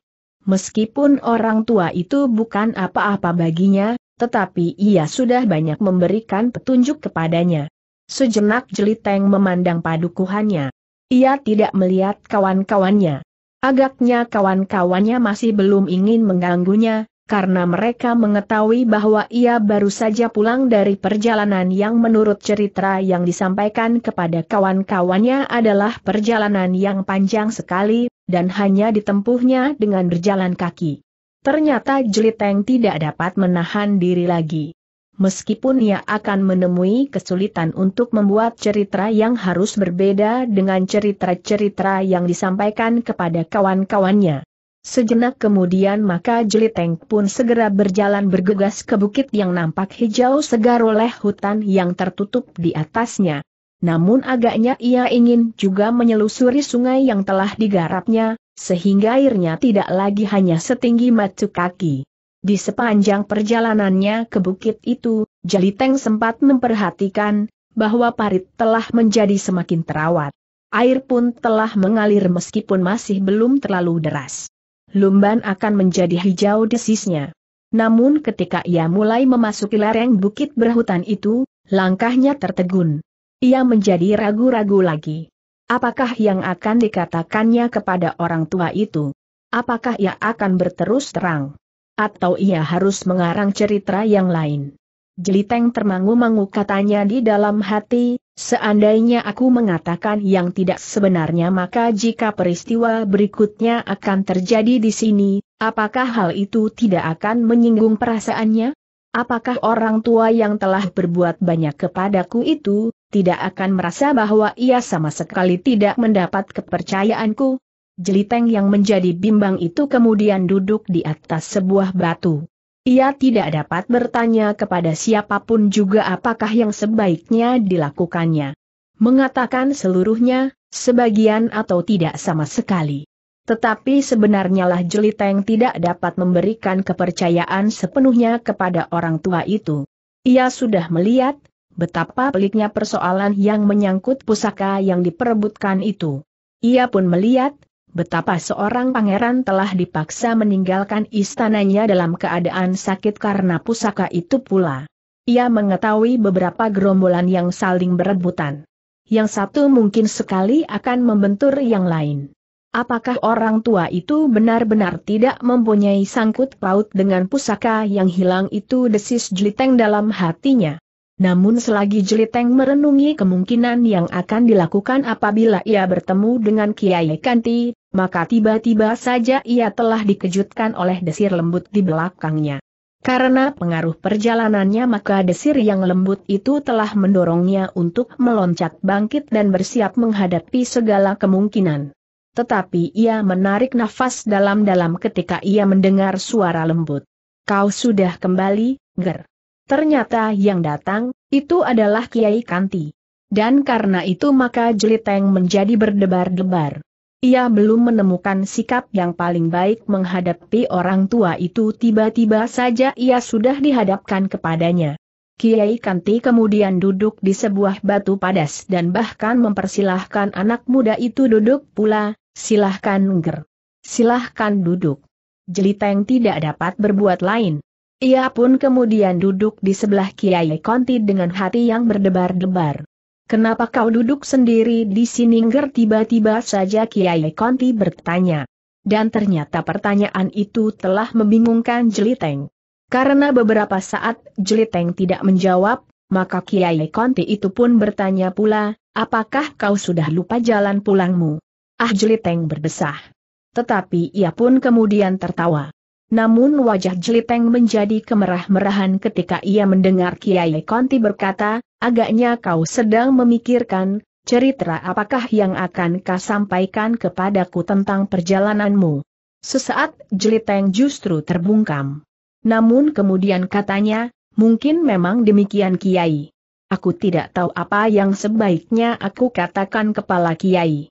Meskipun orang tua itu bukan apa-apa baginya, tetapi ia sudah banyak memberikan petunjuk kepadanya. Sejenak jeliteng memandang padukuhannya. Ia tidak melihat kawan-kawannya. Agaknya kawan-kawannya masih belum ingin mengganggunya, karena mereka mengetahui bahwa ia baru saja pulang dari perjalanan yang menurut cerita yang disampaikan kepada kawan-kawannya adalah perjalanan yang panjang sekali, dan hanya ditempuhnya dengan berjalan kaki. Ternyata Jeliteng tidak dapat menahan diri lagi. Meskipun ia akan menemui kesulitan untuk membuat cerita yang harus berbeda dengan cerita-cerita yang disampaikan kepada kawan-kawannya. Sejenak kemudian maka Jeliteng pun segera berjalan bergegas ke bukit yang nampak hijau segar oleh hutan yang tertutup di atasnya. Namun agaknya ia ingin juga menyelusuri sungai yang telah digarapnya, sehingga airnya tidak lagi hanya setinggi matu kaki. Di sepanjang perjalanannya ke bukit itu, Jaliteng sempat memperhatikan bahwa parit telah menjadi semakin terawat. Air pun telah mengalir meskipun masih belum terlalu deras. Lumban akan menjadi hijau desisnya. Namun ketika ia mulai memasuki lereng bukit berhutan itu, langkahnya tertegun. Ia menjadi ragu-ragu lagi. Apakah yang akan dikatakannya kepada orang tua itu? Apakah ia akan berterus terang? Atau ia harus mengarang cerita yang lain? Jeliteng termangu-mangu katanya di dalam hati, seandainya aku mengatakan yang tidak sebenarnya maka jika peristiwa berikutnya akan terjadi di sini, apakah hal itu tidak akan menyinggung perasaannya? Apakah orang tua yang telah berbuat banyak kepadaku itu, tidak akan merasa bahwa ia sama sekali tidak mendapat kepercayaanku? Jeliteng yang menjadi bimbang itu kemudian duduk di atas sebuah batu. Ia tidak dapat bertanya kepada siapapun juga apakah yang sebaiknya dilakukannya. Mengatakan seluruhnya, sebagian atau tidak sama sekali. Tetapi sebenarnya lah Jeliteng tidak dapat memberikan kepercayaan sepenuhnya kepada orang tua itu. Ia sudah melihat, betapa peliknya persoalan yang menyangkut pusaka yang diperebutkan itu. Ia pun melihat, Betapa seorang pangeran telah dipaksa meninggalkan istananya dalam keadaan sakit karena pusaka itu pula. Ia mengetahui beberapa gerombolan yang saling berebutan. Yang satu mungkin sekali akan membentur yang lain. Apakah orang tua itu benar-benar tidak mempunyai sangkut paut dengan pusaka yang hilang itu desis jeliteng dalam hatinya? Namun selagi Jeliteng merenungi kemungkinan yang akan dilakukan apabila ia bertemu dengan Kiai Kanti, maka tiba-tiba saja ia telah dikejutkan oleh desir lembut di belakangnya. Karena pengaruh perjalanannya maka desir yang lembut itu telah mendorongnya untuk meloncat bangkit dan bersiap menghadapi segala kemungkinan. Tetapi ia menarik nafas dalam-dalam ketika ia mendengar suara lembut. Kau sudah kembali, Ger. Ternyata yang datang, itu adalah Kiai Kanti. Dan karena itu maka Jeliteng menjadi berdebar-debar. Ia belum menemukan sikap yang paling baik menghadapi orang tua itu tiba-tiba saja ia sudah dihadapkan kepadanya. Kiai Kanti kemudian duduk di sebuah batu padas dan bahkan mempersilahkan anak muda itu duduk pula, silahkan ngger. Silahkan duduk. Jeliteng tidak dapat berbuat lain. Ia pun kemudian duduk di sebelah Kiai Konti dengan hati yang berdebar-debar. Kenapa kau duduk sendiri di sini Nger tiba-tiba saja Kiai Konti bertanya. Dan ternyata pertanyaan itu telah membingungkan Jeliteng. Karena beberapa saat Jeliteng tidak menjawab, maka Kiai Konti itu pun bertanya pula, apakah kau sudah lupa jalan pulangmu? Ah Jeliteng berdesah. Tetapi ia pun kemudian tertawa. Namun wajah Jeliteng menjadi kemerah-merahan ketika ia mendengar Kiai Konti berkata, agaknya kau sedang memikirkan, cerita apakah yang akan kau sampaikan kepadaku tentang perjalananmu. Sesaat Jeliteng justru terbungkam. Namun kemudian katanya, mungkin memang demikian Kiai. Aku tidak tahu apa yang sebaiknya aku katakan kepala Kiai.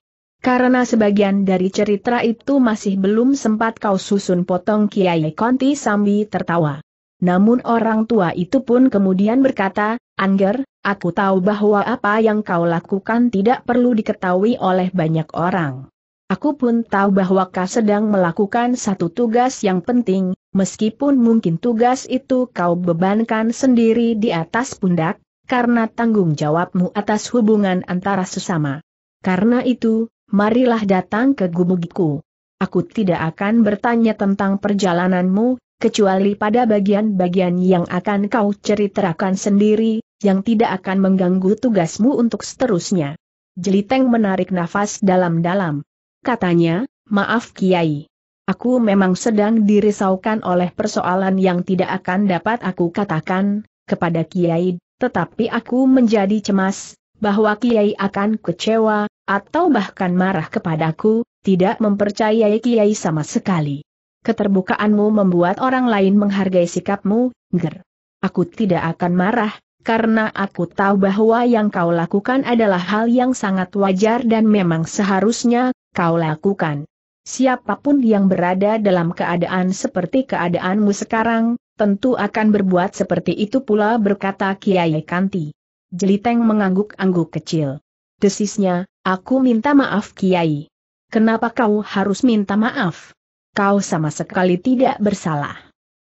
Karena sebagian dari cerita itu masih belum sempat kau susun potong Kiai Konti Sambi tertawa. Namun orang tua itu pun kemudian berkata, Angger, aku tahu bahwa apa yang kau lakukan tidak perlu diketahui oleh banyak orang. Aku pun tahu bahwa kau sedang melakukan satu tugas yang penting, meskipun mungkin tugas itu kau bebankan sendiri di atas pundak, karena tanggung jawabmu atas hubungan antara sesama. Karena itu, marilah datang ke gubugiku. Aku tidak akan bertanya tentang perjalananmu, kecuali pada bagian-bagian yang akan kau ceritakan sendiri, yang tidak akan mengganggu tugasmu untuk seterusnya. Jeliteng menarik nafas dalam-dalam. Katanya, maaf Kiai. Aku memang sedang dirisaukan oleh persoalan yang tidak akan dapat aku katakan, kepada Kiai, tetapi aku menjadi cemas, bahwa Kiai akan kecewa, atau bahkan marah kepadaku, tidak mempercayai Kiai sama sekali. Keterbukaanmu membuat orang lain menghargai sikapmu, Ger. Aku tidak akan marah, karena aku tahu bahwa yang kau lakukan adalah hal yang sangat wajar dan memang seharusnya kau lakukan. Siapapun yang berada dalam keadaan seperti keadaanmu sekarang, tentu akan berbuat seperti itu pula berkata Kiai Kanti. Jeliteng mengangguk-angguk kecil. Desisnya, Aku minta maaf Kiai. Kenapa kau harus minta maaf? Kau sama sekali tidak bersalah.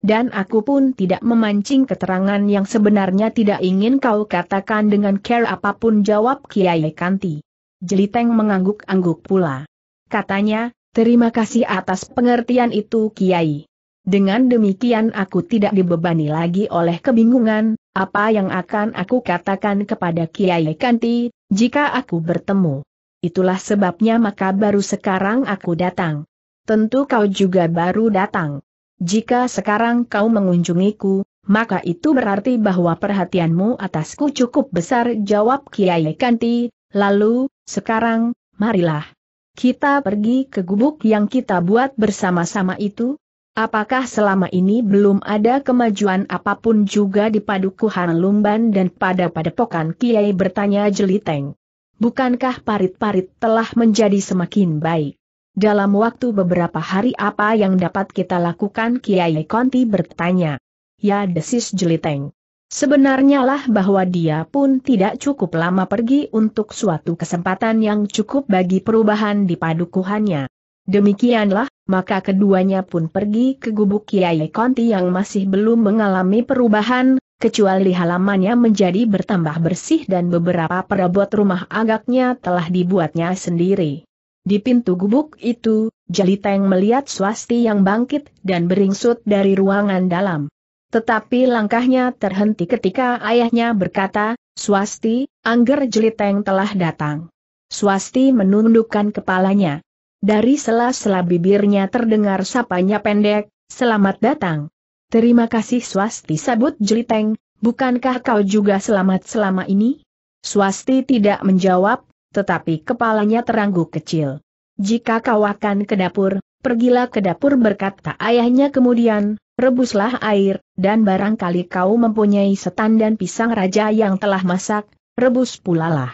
Dan aku pun tidak memancing keterangan yang sebenarnya tidak ingin kau katakan dengan care apapun jawab Kiai Kanti. Jeliteng mengangguk-angguk pula. Katanya, terima kasih atas pengertian itu Kiai. Dengan demikian aku tidak dibebani lagi oleh kebingungan, apa yang akan aku katakan kepada Kiai Kanti, jika aku bertemu itulah sebabnya maka baru sekarang aku datang. Tentu kau juga baru datang. Jika sekarang kau mengunjungiku, maka itu berarti bahwa perhatianmu atasku cukup besar jawab Kiai Kanti, lalu, sekarang, marilah. Kita pergi ke gubuk yang kita buat bersama-sama itu? Apakah selama ini belum ada kemajuan apapun juga di padukuhan Lumban dan pada padepokan Kiai bertanya Jeliteng? Bukankah parit-parit telah menjadi semakin baik? Dalam waktu beberapa hari apa yang dapat kita lakukan Kiai Konti bertanya. Ya desis jeliteng. Sebenarnya lah bahwa dia pun tidak cukup lama pergi untuk suatu kesempatan yang cukup bagi perubahan di padukuhannya. Demikianlah, maka keduanya pun pergi ke gubuk Kiai Konti yang masih belum mengalami perubahan, kecuali halamannya menjadi bertambah bersih dan beberapa perabot rumah agaknya telah dibuatnya sendiri. Di pintu gubuk itu, Jaliteng melihat swasti yang bangkit dan beringsut dari ruangan dalam. Tetapi langkahnya terhenti ketika ayahnya berkata, Swasti, Angger Jeliteng telah datang. Swasti menundukkan kepalanya. Dari sela-sela bibirnya terdengar sapanya pendek, selamat datang. Terima kasih Swasti sabut Jeliteng, bukankah kau juga selamat selama ini? Swasti tidak menjawab, tetapi kepalanya terangguk kecil. Jika kau akan ke dapur, pergilah ke dapur berkata ayahnya kemudian, rebuslah air, dan barangkali kau mempunyai setan dan pisang raja yang telah masak, rebus pulalah.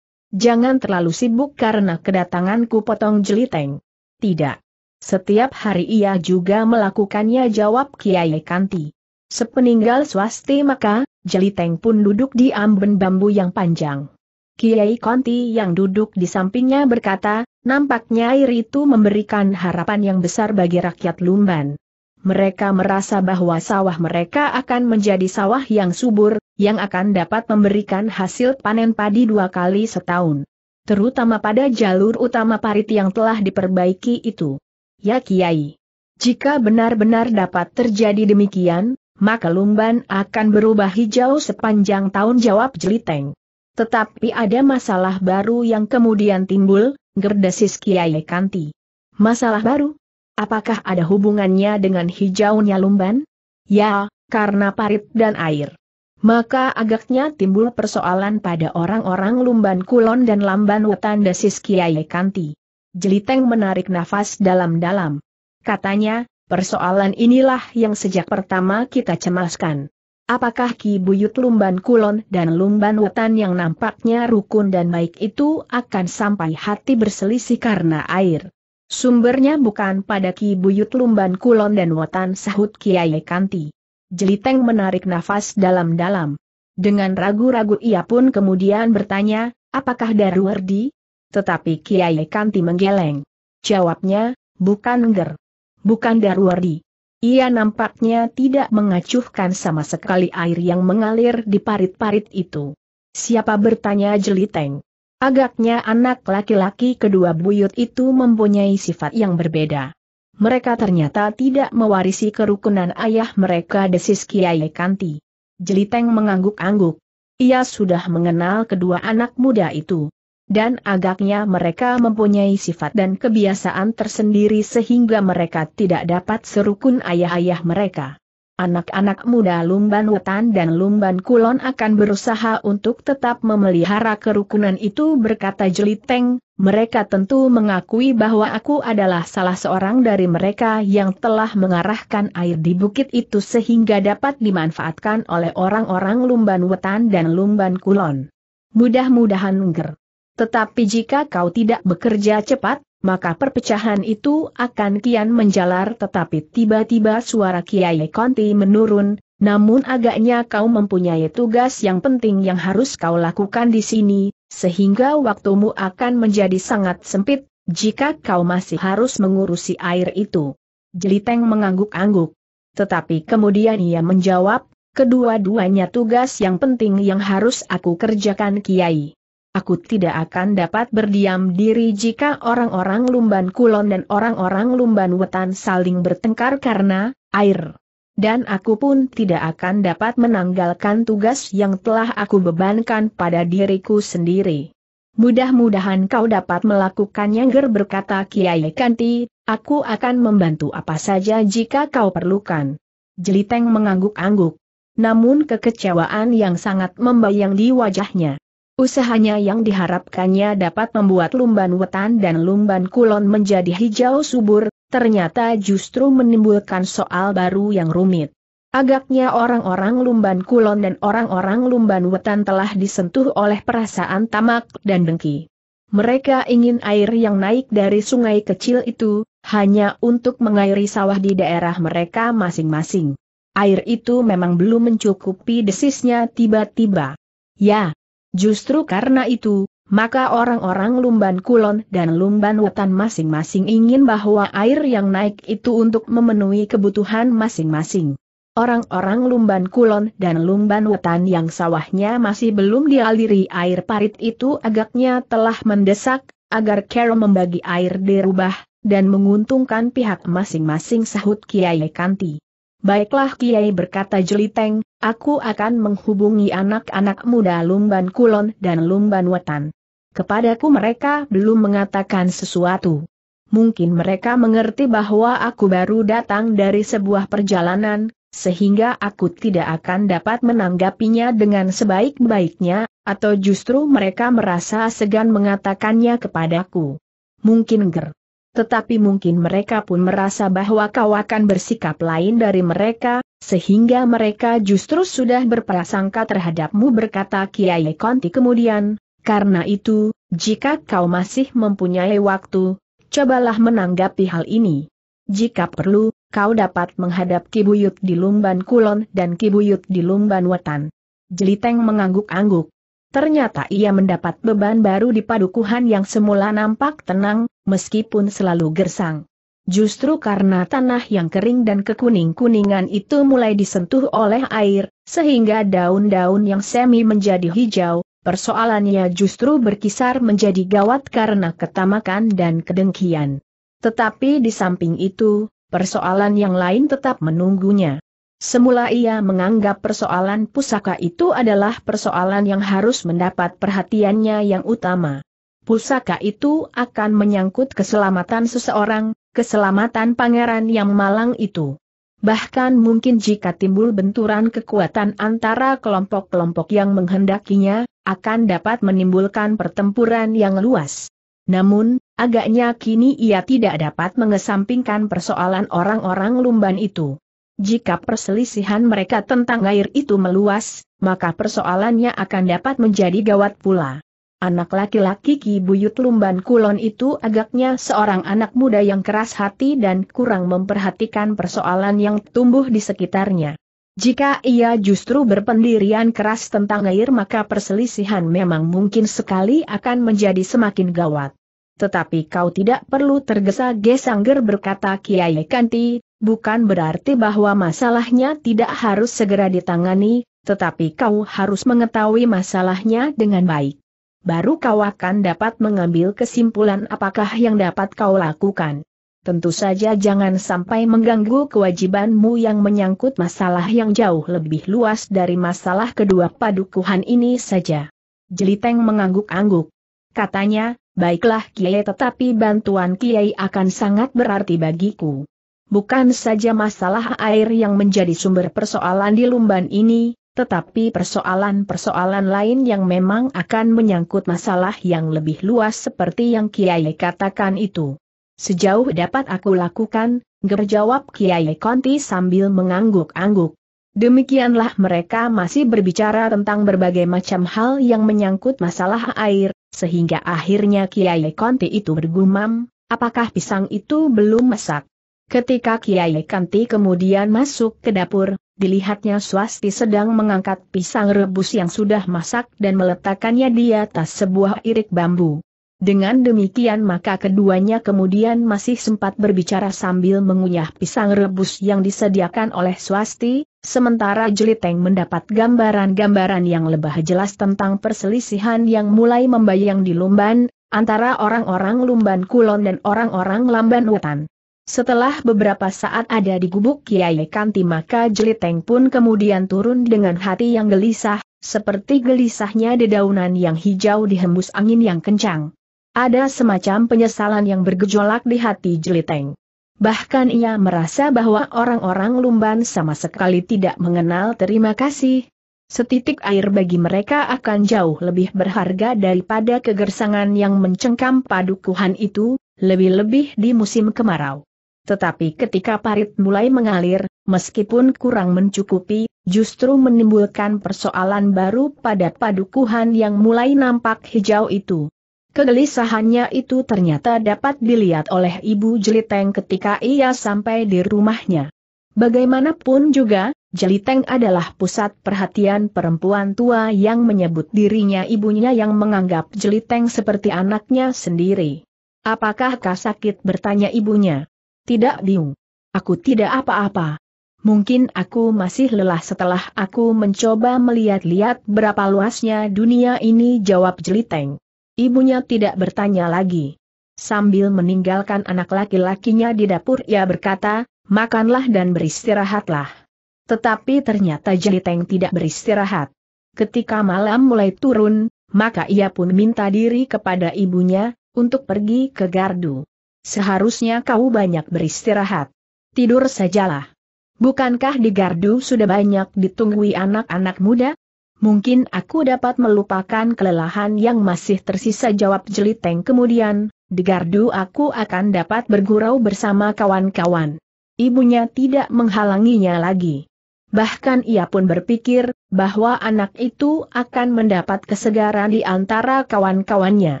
Jangan terlalu sibuk karena kedatanganku potong jeliteng. Tidak. Setiap hari ia juga melakukannya jawab Kiai Kanti. Sepeninggal swasti maka, Jeliteng pun duduk di amben bambu yang panjang. Kiai Kanti yang duduk di sampingnya berkata, nampaknya air itu memberikan harapan yang besar bagi rakyat Lumban. Mereka merasa bahwa sawah mereka akan menjadi sawah yang subur, yang akan dapat memberikan hasil panen padi dua kali setahun. Terutama pada jalur utama parit yang telah diperbaiki itu. Ya Kiai. Jika benar-benar dapat terjadi demikian, maka Lumban akan berubah hijau sepanjang tahun jawab Jeliteng. Tetapi ada masalah baru yang kemudian timbul, gerdesis Kiai Kanti. Masalah baru? Apakah ada hubungannya dengan hijaunya Lumban? Ya, karena parit dan air. Maka agaknya timbul persoalan pada orang-orang Lumban Kulon dan Lamban Wetan Desis Kiai Kanti. Jeliteng menarik nafas dalam-dalam. Katanya, persoalan inilah yang sejak pertama kita cemaskan. Apakah Ki Buyut Lumban Kulon dan Lumban Wetan yang nampaknya rukun dan baik itu akan sampai hati berselisih karena air? Sumbernya bukan pada Ki Buyut Lumban Kulon dan Wetan sahut Kiai Kanti. Jeliteng menarik nafas dalam-dalam. Dengan ragu-ragu ia pun kemudian bertanya, apakah Darwardi? Tetapi Kiai Kanti menggeleng. Jawabnya, bukan ger, Bukan Darwardi. Ia nampaknya tidak mengacuhkan sama sekali air yang mengalir di parit-parit itu. Siapa bertanya Jeliteng? Agaknya anak laki-laki kedua buyut itu mempunyai sifat yang berbeda. Mereka ternyata tidak mewarisi kerukunan ayah mereka desis Kiai Kanti. Jeliteng mengangguk-angguk. Ia sudah mengenal kedua anak muda itu dan agaknya mereka mempunyai sifat dan kebiasaan tersendiri sehingga mereka tidak dapat serukun ayah-ayah mereka. Anak-anak muda Lumban Wetan dan Lumban Kulon akan berusaha untuk tetap memelihara kerukunan itu berkata Jeliteng, mereka tentu mengakui bahwa aku adalah salah seorang dari mereka yang telah mengarahkan air di bukit itu sehingga dapat dimanfaatkan oleh orang-orang Lumban Wetan dan Lumban Kulon. Mudah-mudahan Nger. Tetapi jika kau tidak bekerja cepat, maka perpecahan itu akan kian menjalar tetapi tiba-tiba suara Kiai Konti menurun, namun agaknya kau mempunyai tugas yang penting yang harus kau lakukan di sini, sehingga waktumu akan menjadi sangat sempit, jika kau masih harus mengurusi air itu. Jeliteng mengangguk-angguk. Tetapi kemudian ia menjawab, kedua-duanya tugas yang penting yang harus aku kerjakan Kiai. Aku tidak akan dapat berdiam diri jika orang-orang Lumban Kulon dan orang-orang Lumban Wetan saling bertengkar karena air. Dan aku pun tidak akan dapat menanggalkan tugas yang telah aku bebankan pada diriku sendiri. Mudah-mudahan kau dapat melakukannya ger berkata Kiai Kanti, aku akan membantu apa saja jika kau perlukan. Jeliteng mengangguk-angguk. Namun kekecewaan yang sangat membayang di wajahnya. Usahanya yang diharapkannya dapat membuat Lumban Wetan dan Lumban Kulon menjadi hijau subur, ternyata justru menimbulkan soal baru yang rumit. Agaknya orang-orang Lumban Kulon dan orang-orang Lumban Wetan telah disentuh oleh perasaan tamak dan dengki. Mereka ingin air yang naik dari sungai kecil itu, hanya untuk mengairi sawah di daerah mereka masing-masing. Air itu memang belum mencukupi desisnya tiba-tiba. Ya, Justru karena itu, maka orang-orang Lumban Kulon dan Lumban Wetan masing-masing ingin bahwa air yang naik itu untuk memenuhi kebutuhan masing-masing. Orang-orang Lumban Kulon dan Lumban Wetan yang sawahnya masih belum dialiri air parit itu agaknya telah mendesak, agar Carol membagi air dirubah, dan menguntungkan pihak masing-masing sahut Kiai Kanti. Baiklah Kiai berkata Jeliteng, aku akan menghubungi anak-anak muda Lumban Kulon dan Lumban Wetan. Kepadaku mereka belum mengatakan sesuatu. Mungkin mereka mengerti bahwa aku baru datang dari sebuah perjalanan, sehingga aku tidak akan dapat menanggapinya dengan sebaik-baiknya, atau justru mereka merasa segan mengatakannya kepadaku. Mungkin ger tetapi mungkin mereka pun merasa bahwa kau akan bersikap lain dari mereka, sehingga mereka justru sudah berprasangka terhadapmu berkata Kiai Konti kemudian, karena itu, jika kau masih mempunyai waktu, cobalah menanggapi hal ini. Jika perlu, kau dapat menghadap Kibuyut di Lumban Kulon dan Kibuyut di Lumban Wetan. Jeliteng mengangguk-angguk. Ternyata ia mendapat beban baru di padukuhan yang semula nampak tenang, meskipun selalu gersang. Justru karena tanah yang kering dan kekuning-kuningan itu mulai disentuh oleh air, sehingga daun-daun yang semi menjadi hijau, persoalannya justru berkisar menjadi gawat karena ketamakan dan kedengkian. Tetapi di samping itu, persoalan yang lain tetap menunggunya. Semula ia menganggap persoalan pusaka itu adalah persoalan yang harus mendapat perhatiannya yang utama. Pusaka itu akan menyangkut keselamatan seseorang, keselamatan pangeran yang malang itu. Bahkan mungkin jika timbul benturan kekuatan antara kelompok-kelompok yang menghendakinya, akan dapat menimbulkan pertempuran yang luas. Namun, agaknya kini ia tidak dapat mengesampingkan persoalan orang-orang lumban itu. Jika perselisihan mereka tentang air itu meluas, maka persoalannya akan dapat menjadi gawat pula. Anak laki-laki Ki Buyut Lumban Kulon itu agaknya seorang anak muda yang keras hati dan kurang memperhatikan persoalan yang tumbuh di sekitarnya. Jika ia justru berpendirian keras tentang air maka perselisihan memang mungkin sekali akan menjadi semakin gawat. Tetapi kau tidak perlu tergesa-gesa angger berkata Kiai Kanti, bukan berarti bahwa masalahnya tidak harus segera ditangani, tetapi kau harus mengetahui masalahnya dengan baik. Baru kau akan dapat mengambil kesimpulan apakah yang dapat kau lakukan. Tentu saja jangan sampai mengganggu kewajibanmu yang menyangkut masalah yang jauh lebih luas dari masalah kedua padukuhan ini saja. Jeliteng mengangguk-angguk. Katanya, baiklah Kiai tetapi bantuan Kiai akan sangat berarti bagiku. Bukan saja masalah air yang menjadi sumber persoalan di Lumban ini, tetapi persoalan-persoalan lain yang memang akan menyangkut masalah yang lebih luas seperti yang Kiai katakan itu. Sejauh dapat aku lakukan, gerjawab Kiai Konti sambil mengangguk-angguk. Demikianlah mereka masih berbicara tentang berbagai macam hal yang menyangkut masalah air, sehingga akhirnya Kiai Konti itu bergumam, apakah pisang itu belum masak? Ketika Kiai Kanti kemudian masuk ke dapur, dilihatnya Swasti sedang mengangkat pisang rebus yang sudah masak dan meletakkannya di atas sebuah irik bambu. Dengan demikian maka keduanya kemudian masih sempat berbicara sambil mengunyah pisang rebus yang disediakan oleh Swasti, sementara Jeliteng mendapat gambaran-gambaran yang lebih jelas tentang perselisihan yang mulai membayang di Lumban, antara orang-orang Lumban Kulon dan orang-orang Lamban Wetan. Setelah beberapa saat ada di gubuk Kiai Kanti maka Jeliteng pun kemudian turun dengan hati yang gelisah, seperti gelisahnya dedaunan yang hijau dihembus angin yang kencang. Ada semacam penyesalan yang bergejolak di hati Jeliteng. Bahkan ia merasa bahwa orang-orang Lumban sama sekali tidak mengenal terima kasih. Setitik air bagi mereka akan jauh lebih berharga daripada kegersangan yang mencengkam padukuhan itu, lebih-lebih di musim kemarau. Tetapi ketika parit mulai mengalir, meskipun kurang mencukupi, justru menimbulkan persoalan baru pada padukuhan yang mulai nampak hijau itu. Kegelisahannya itu ternyata dapat dilihat oleh ibu Jeliteng ketika ia sampai di rumahnya. Bagaimanapun juga, Jeliteng adalah pusat perhatian perempuan tua yang menyebut dirinya ibunya yang menganggap Jeliteng seperti anaknya sendiri. Apakah kau sakit bertanya ibunya? Tidak bingung. Aku tidak apa-apa. Mungkin aku masih lelah setelah aku mencoba melihat-lihat berapa luasnya dunia ini jawab jeliteng. Ibunya tidak bertanya lagi. Sambil meninggalkan anak laki-lakinya di dapur ia berkata, makanlah dan beristirahatlah. Tetapi ternyata Jeliteng tidak beristirahat. Ketika malam mulai turun, maka ia pun minta diri kepada ibunya, untuk pergi ke gardu. Seharusnya kau banyak beristirahat. Tidur sajalah. Bukankah di gardu sudah banyak ditunggui anak-anak muda? Mungkin aku dapat melupakan kelelahan yang masih tersisa jawab jeliteng kemudian, di gardu aku akan dapat bergurau bersama kawan-kawan. Ibunya tidak menghalanginya lagi. Bahkan ia pun berpikir, bahwa anak itu akan mendapat kesegaran di antara kawan-kawannya.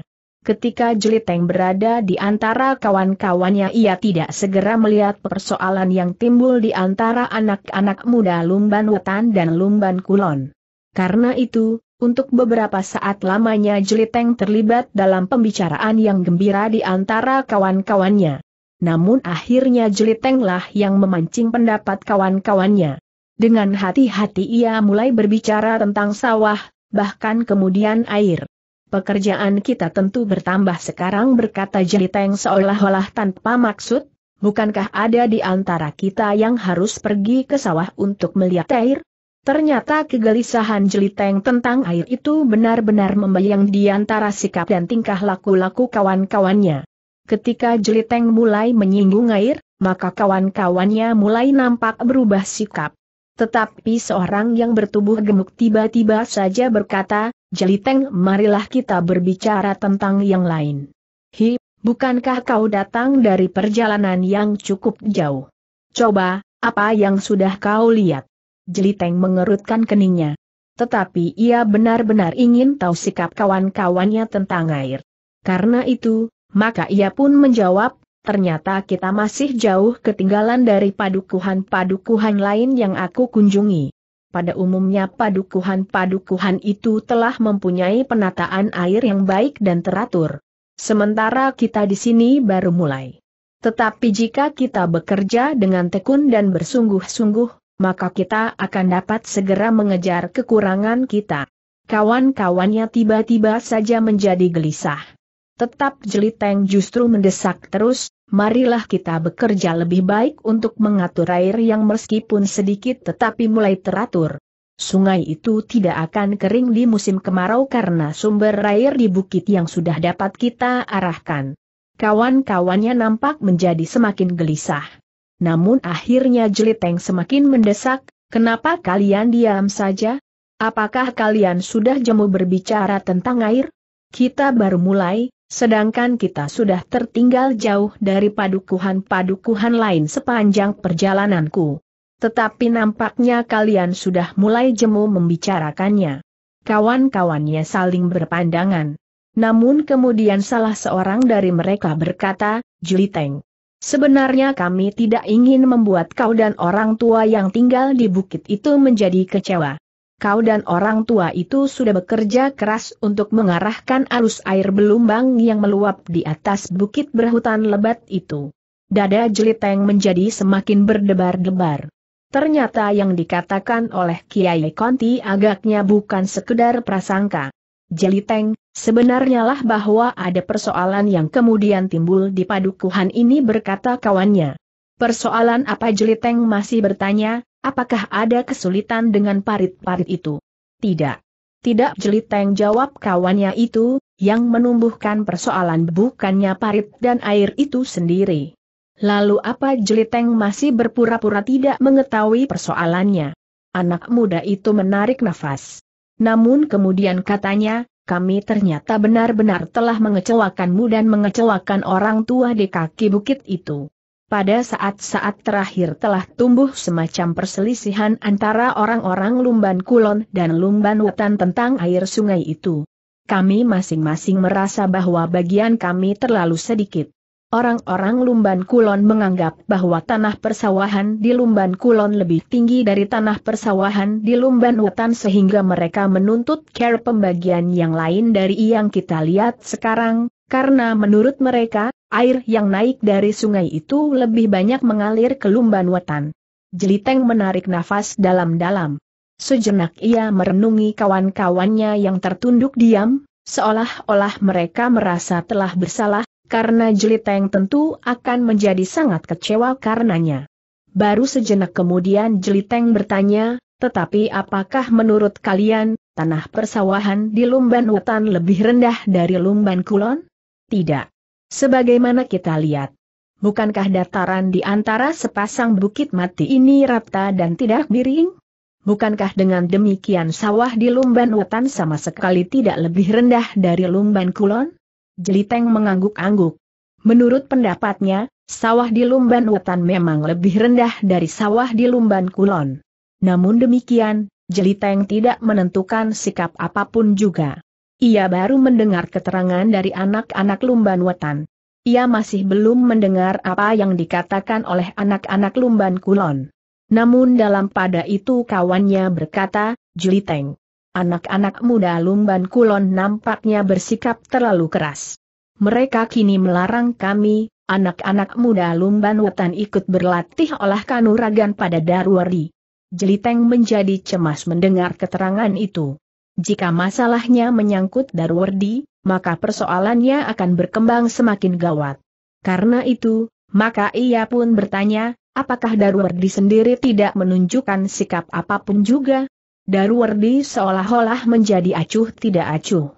Ketika Jeliteng berada di antara kawan-kawannya ia tidak segera melihat persoalan yang timbul di antara anak-anak muda Lumban Wetan dan Lumban Kulon. Karena itu, untuk beberapa saat lamanya Jeliteng terlibat dalam pembicaraan yang gembira di antara kawan-kawannya. Namun akhirnya Jelitenglah yang memancing pendapat kawan-kawannya. Dengan hati-hati ia mulai berbicara tentang sawah, bahkan kemudian air pekerjaan kita tentu bertambah sekarang berkata Jeliteng seolah-olah tanpa maksud, bukankah ada di antara kita yang harus pergi ke sawah untuk melihat air? Ternyata kegelisahan Jeliteng tentang air itu benar-benar membayang di antara sikap dan tingkah laku-laku kawan-kawannya. Ketika Jeliteng mulai menyinggung air, maka kawan-kawannya mulai nampak berubah sikap. Tetapi seorang yang bertubuh gemuk tiba-tiba saja berkata, Jeliteng marilah kita berbicara tentang yang lain. Hi, bukankah kau datang dari perjalanan yang cukup jauh? Coba, apa yang sudah kau lihat? Jeliteng mengerutkan keningnya. Tetapi ia benar-benar ingin tahu sikap kawan-kawannya tentang air. Karena itu, maka ia pun menjawab, ternyata kita masih jauh ketinggalan dari padukuhan-padukuhan lain yang aku kunjungi. Pada umumnya padukuhan-padukuhan itu telah mempunyai penataan air yang baik dan teratur. Sementara kita di sini baru mulai. Tetapi jika kita bekerja dengan tekun dan bersungguh-sungguh, maka kita akan dapat segera mengejar kekurangan kita. Kawan-kawannya tiba-tiba saja menjadi gelisah. Tetap Jeliteng justru mendesak terus, marilah kita bekerja lebih baik untuk mengatur air yang meskipun sedikit tetapi mulai teratur. Sungai itu tidak akan kering di musim kemarau karena sumber air di bukit yang sudah dapat kita arahkan. Kawan-kawannya nampak menjadi semakin gelisah. Namun akhirnya Jeliteng semakin mendesak, kenapa kalian diam saja? Apakah kalian sudah jemu berbicara tentang air? Kita baru mulai, Sedangkan kita sudah tertinggal jauh dari padukuhan-padukuhan lain sepanjang perjalananku. Tetapi nampaknya kalian sudah mulai jemu membicarakannya. Kawan-kawannya saling berpandangan. Namun kemudian salah seorang dari mereka berkata, Juliteng. Sebenarnya kami tidak ingin membuat kau dan orang tua yang tinggal di bukit itu menjadi kecewa kau dan orang tua itu sudah bekerja keras untuk mengarahkan arus air belumbang yang meluap di atas bukit berhutan lebat itu. Dada jeliteng menjadi semakin berdebar-debar. Ternyata yang dikatakan oleh Kiai Konti agaknya bukan sekedar prasangka. Jeliteng, sebenarnya lah bahwa ada persoalan yang kemudian timbul di padukuhan ini berkata kawannya. Persoalan apa Jeliteng masih bertanya, Apakah ada kesulitan dengan parit-parit itu? Tidak. Tidak jeliteng jawab kawannya itu, yang menumbuhkan persoalan bukannya parit dan air itu sendiri. Lalu apa jeliteng masih berpura-pura tidak mengetahui persoalannya? Anak muda itu menarik nafas. Namun kemudian katanya, kami ternyata benar-benar telah mengecewakanmu dan mengecewakan orang tua di kaki bukit itu pada saat-saat terakhir telah tumbuh semacam perselisihan antara orang-orang Lumban Kulon dan Lumban Wetan tentang air sungai itu. Kami masing-masing merasa bahwa bagian kami terlalu sedikit. Orang-orang Lumban Kulon menganggap bahwa tanah persawahan di Lumban Kulon lebih tinggi dari tanah persawahan di Lumban Wetan sehingga mereka menuntut care pembagian yang lain dari yang kita lihat sekarang, karena menurut mereka, air yang naik dari sungai itu lebih banyak mengalir ke Lumban Wetan. Jeliteng menarik nafas dalam-dalam. Sejenak ia merenungi kawan-kawannya yang tertunduk diam, seolah-olah mereka merasa telah bersalah, karena Jeliteng tentu akan menjadi sangat kecewa karenanya. Baru sejenak kemudian Jeliteng bertanya, tetapi apakah menurut kalian, tanah persawahan di Lumban Wetan lebih rendah dari Lumban Kulon? Tidak. Sebagaimana kita lihat. Bukankah dataran di antara sepasang bukit mati ini rata dan tidak miring? Bukankah dengan demikian sawah di Lumban Wetan sama sekali tidak lebih rendah dari Lumban Kulon? Jeliteng mengangguk-angguk. Menurut pendapatnya, sawah di Lumban Wetan memang lebih rendah dari sawah di Lumban Kulon. Namun demikian, Jeliteng tidak menentukan sikap apapun juga. Ia baru mendengar keterangan dari anak-anak Lumban Wetan. Ia masih belum mendengar apa yang dikatakan oleh anak-anak Lumban Kulon. Namun dalam pada itu kawannya berkata, Juliteng. Anak-anak muda Lumban Kulon nampaknya bersikap terlalu keras. Mereka kini melarang kami, anak-anak muda Lumban Wetan ikut berlatih olah kanuragan pada Darwari. Jeliteng menjadi cemas mendengar keterangan itu. Jika masalahnya menyangkut Darwardi, maka persoalannya akan berkembang semakin gawat. Karena itu, maka ia pun bertanya, apakah Darwardi sendiri tidak menunjukkan sikap apapun juga? Darwardi seolah-olah menjadi acuh tidak acuh.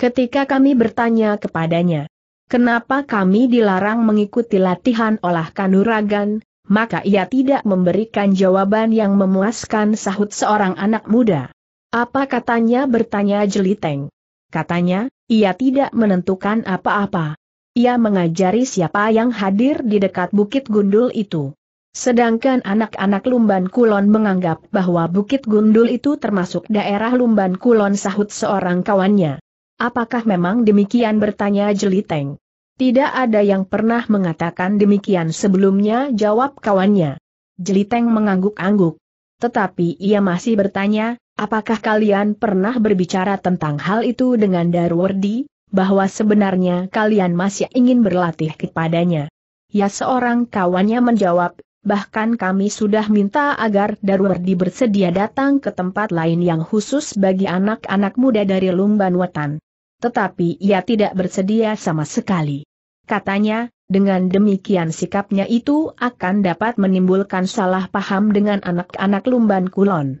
Ketika kami bertanya kepadanya, Kenapa kami dilarang mengikuti latihan olah kanuragan, maka ia tidak memberikan jawaban yang memuaskan sahut seorang anak muda. Apa katanya bertanya Jeliteng. Katanya, ia tidak menentukan apa-apa. Ia mengajari siapa yang hadir di dekat Bukit Gundul itu. Sedangkan anak-anak Lumban Kulon menganggap bahwa Bukit Gundul itu termasuk daerah Lumban Kulon sahut seorang kawannya. Apakah memang demikian bertanya Jeliteng? Tidak ada yang pernah mengatakan demikian sebelumnya jawab kawannya. Jeliteng mengangguk-angguk. Tetapi ia masih bertanya, Apakah kalian pernah berbicara tentang hal itu dengan Darwardi, bahwa sebenarnya kalian masih ingin berlatih kepadanya? Ya seorang kawannya menjawab, bahkan kami sudah minta agar Darwardi bersedia datang ke tempat lain yang khusus bagi anak-anak muda dari Lumban Wetan. Tetapi ia tidak bersedia sama sekali. Katanya, dengan demikian sikapnya itu akan dapat menimbulkan salah paham dengan anak-anak Lumban Kulon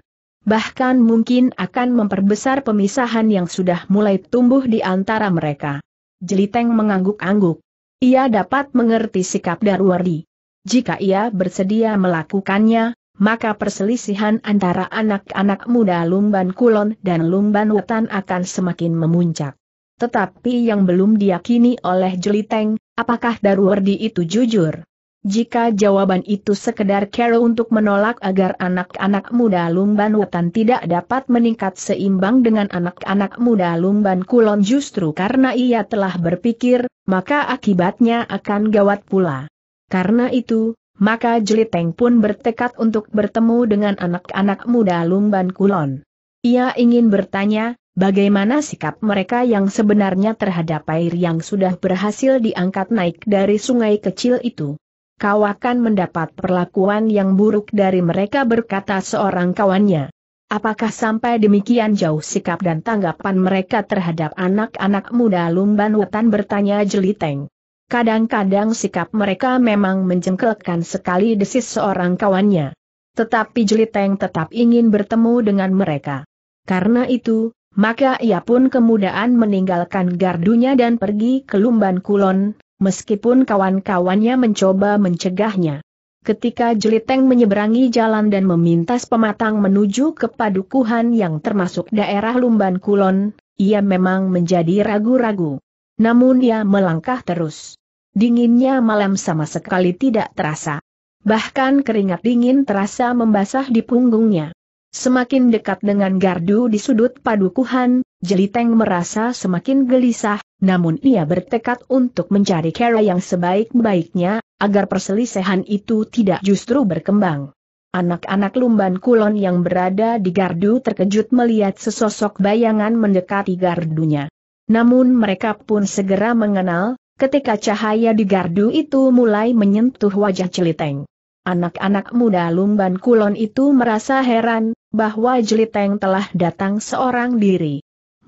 bahkan mungkin akan memperbesar pemisahan yang sudah mulai tumbuh di antara mereka. Jeliteng mengangguk-angguk. Ia dapat mengerti sikap Darwari. Jika ia bersedia melakukannya, maka perselisihan antara anak-anak muda Lumban Kulon dan Lumban Wetan akan semakin memuncak. Tetapi yang belum diyakini oleh Jeliteng, apakah Darwardi itu jujur? Jika jawaban itu sekedar kero untuk menolak agar anak-anak muda Lumban Wetan tidak dapat meningkat seimbang dengan anak-anak muda Lumban Kulon justru karena ia telah berpikir, maka akibatnya akan gawat pula. Karena itu, maka Jeliteng pun bertekad untuk bertemu dengan anak-anak muda Lumban Kulon. Ia ingin bertanya, bagaimana sikap mereka yang sebenarnya terhadap air yang sudah berhasil diangkat naik dari sungai kecil itu kau akan mendapat perlakuan yang buruk dari mereka berkata seorang kawannya. Apakah sampai demikian jauh sikap dan tanggapan mereka terhadap anak-anak muda Lumban Wetan bertanya Jeliteng. Kadang-kadang sikap mereka memang menjengkelkan sekali desis seorang kawannya. Tetapi Jeliteng tetap ingin bertemu dengan mereka. Karena itu, maka ia pun kemudahan meninggalkan gardunya dan pergi ke Lumban Kulon, meskipun kawan-kawannya mencoba mencegahnya. Ketika Jeliteng menyeberangi jalan dan memintas pematang menuju ke padukuhan yang termasuk daerah Lumban Kulon, ia memang menjadi ragu-ragu. Namun ia melangkah terus. Dinginnya malam sama sekali tidak terasa. Bahkan keringat dingin terasa membasah di punggungnya. Semakin dekat dengan gardu di sudut padukuhan, Jeliteng merasa semakin gelisah, namun ia bertekad untuk mencari cara yang sebaik-baiknya, agar perselisihan itu tidak justru berkembang. Anak-anak lumban kulon yang berada di gardu terkejut melihat sesosok bayangan mendekati gardunya. Namun mereka pun segera mengenal, ketika cahaya di gardu itu mulai menyentuh wajah Celiteng. Anak-anak muda lumban kulon itu merasa heran, bahwa Jeliteng telah datang seorang diri.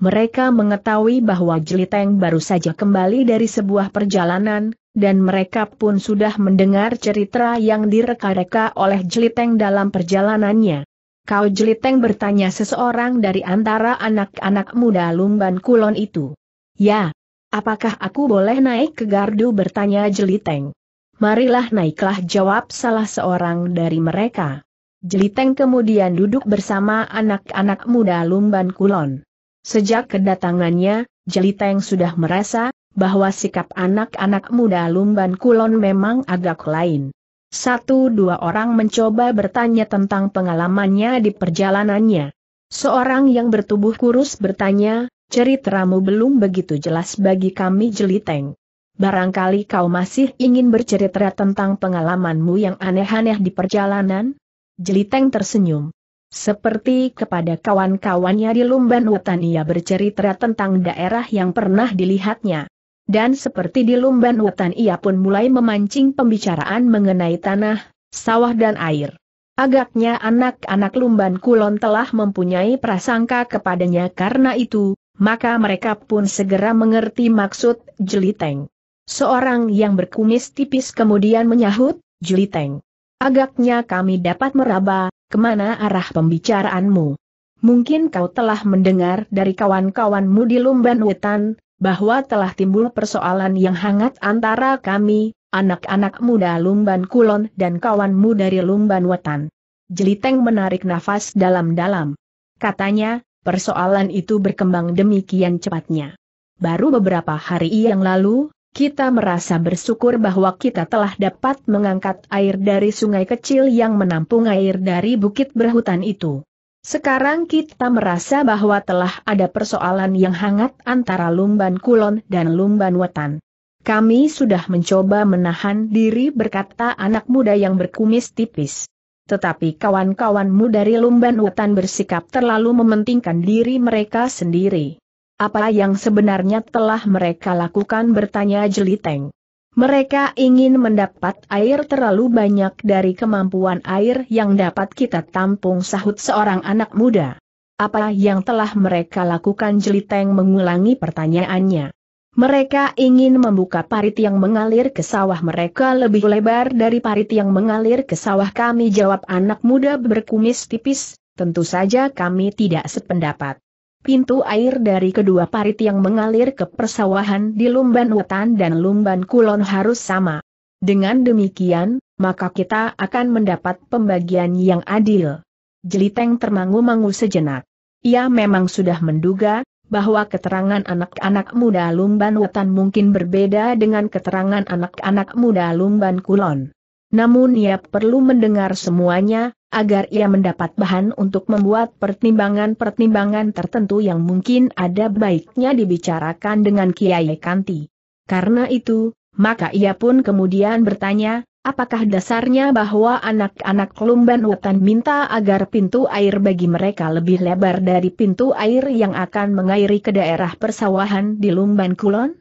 Mereka mengetahui bahwa Jeliteng baru saja kembali dari sebuah perjalanan, dan mereka pun sudah mendengar cerita yang direka-reka oleh Jeliteng dalam perjalanannya. Kau Jeliteng bertanya seseorang dari antara anak-anak muda Lumban Kulon itu. Ya, apakah aku boleh naik ke gardu bertanya Jeliteng. Marilah naiklah jawab salah seorang dari mereka. Jeliteng kemudian duduk bersama anak-anak muda Lumban Kulon. Sejak kedatangannya, Jeliteng sudah merasa bahwa sikap anak-anak muda Lumban Kulon memang agak lain. Satu dua orang mencoba bertanya tentang pengalamannya di perjalanannya. Seorang yang bertubuh kurus bertanya, ceritamu belum begitu jelas bagi kami Jeliteng. Barangkali kau masih ingin bercerita tentang pengalamanmu yang aneh-aneh di perjalanan? Jeliteng tersenyum. Seperti kepada kawan-kawannya di Lumban Hutan ia bercerita tentang daerah yang pernah dilihatnya. Dan seperti di Lumban Hutan ia pun mulai memancing pembicaraan mengenai tanah, sawah dan air. Agaknya anak-anak Lumban Kulon telah mempunyai prasangka kepadanya karena itu, maka mereka pun segera mengerti maksud Jeliteng. Seorang yang berkumis tipis kemudian menyahut, Jeliteng. Agaknya kami dapat meraba, Kemana arah pembicaraanmu? Mungkin kau telah mendengar dari kawan-kawanmu di Lumban Wetan, bahwa telah timbul persoalan yang hangat antara kami, anak-anak muda Lumban Kulon dan kawanmu dari Lumban Wetan. Jeliteng menarik nafas dalam-dalam. Katanya, persoalan itu berkembang demikian cepatnya. Baru beberapa hari yang lalu, kita merasa bersyukur bahwa kita telah dapat mengangkat air dari sungai kecil yang menampung air dari bukit berhutan itu. Sekarang kita merasa bahwa telah ada persoalan yang hangat antara Lumban Kulon dan Lumban Wetan. Kami sudah mencoba menahan diri berkata anak muda yang berkumis tipis. Tetapi kawan-kawanmu dari Lumban Wetan bersikap terlalu mementingkan diri mereka sendiri. Apa yang sebenarnya telah mereka lakukan bertanya Jeliteng. Mereka ingin mendapat air terlalu banyak dari kemampuan air yang dapat kita tampung sahut seorang anak muda. Apa yang telah mereka lakukan Jeliteng mengulangi pertanyaannya. Mereka ingin membuka parit yang mengalir ke sawah mereka lebih lebar dari parit yang mengalir ke sawah kami jawab anak muda berkumis tipis, tentu saja kami tidak sependapat. Pintu air dari kedua parit yang mengalir ke persawahan di Lumban Wetan dan Lumban Kulon harus sama. Dengan demikian, maka kita akan mendapat pembagian yang adil. Jeliteng termangu-mangu sejenak. Ia memang sudah menduga, bahwa keterangan anak-anak muda Lumban Wetan mungkin berbeda dengan keterangan anak-anak muda Lumban Kulon. Namun ia perlu mendengar semuanya, agar ia mendapat bahan untuk membuat pertimbangan-pertimbangan tertentu yang mungkin ada baiknya dibicarakan dengan Kiai Kanti. Karena itu, maka ia pun kemudian bertanya, apakah dasarnya bahwa anak-anak Lumban Wetan minta agar pintu air bagi mereka lebih lebar dari pintu air yang akan mengairi ke daerah persawahan di Lumban Kulon?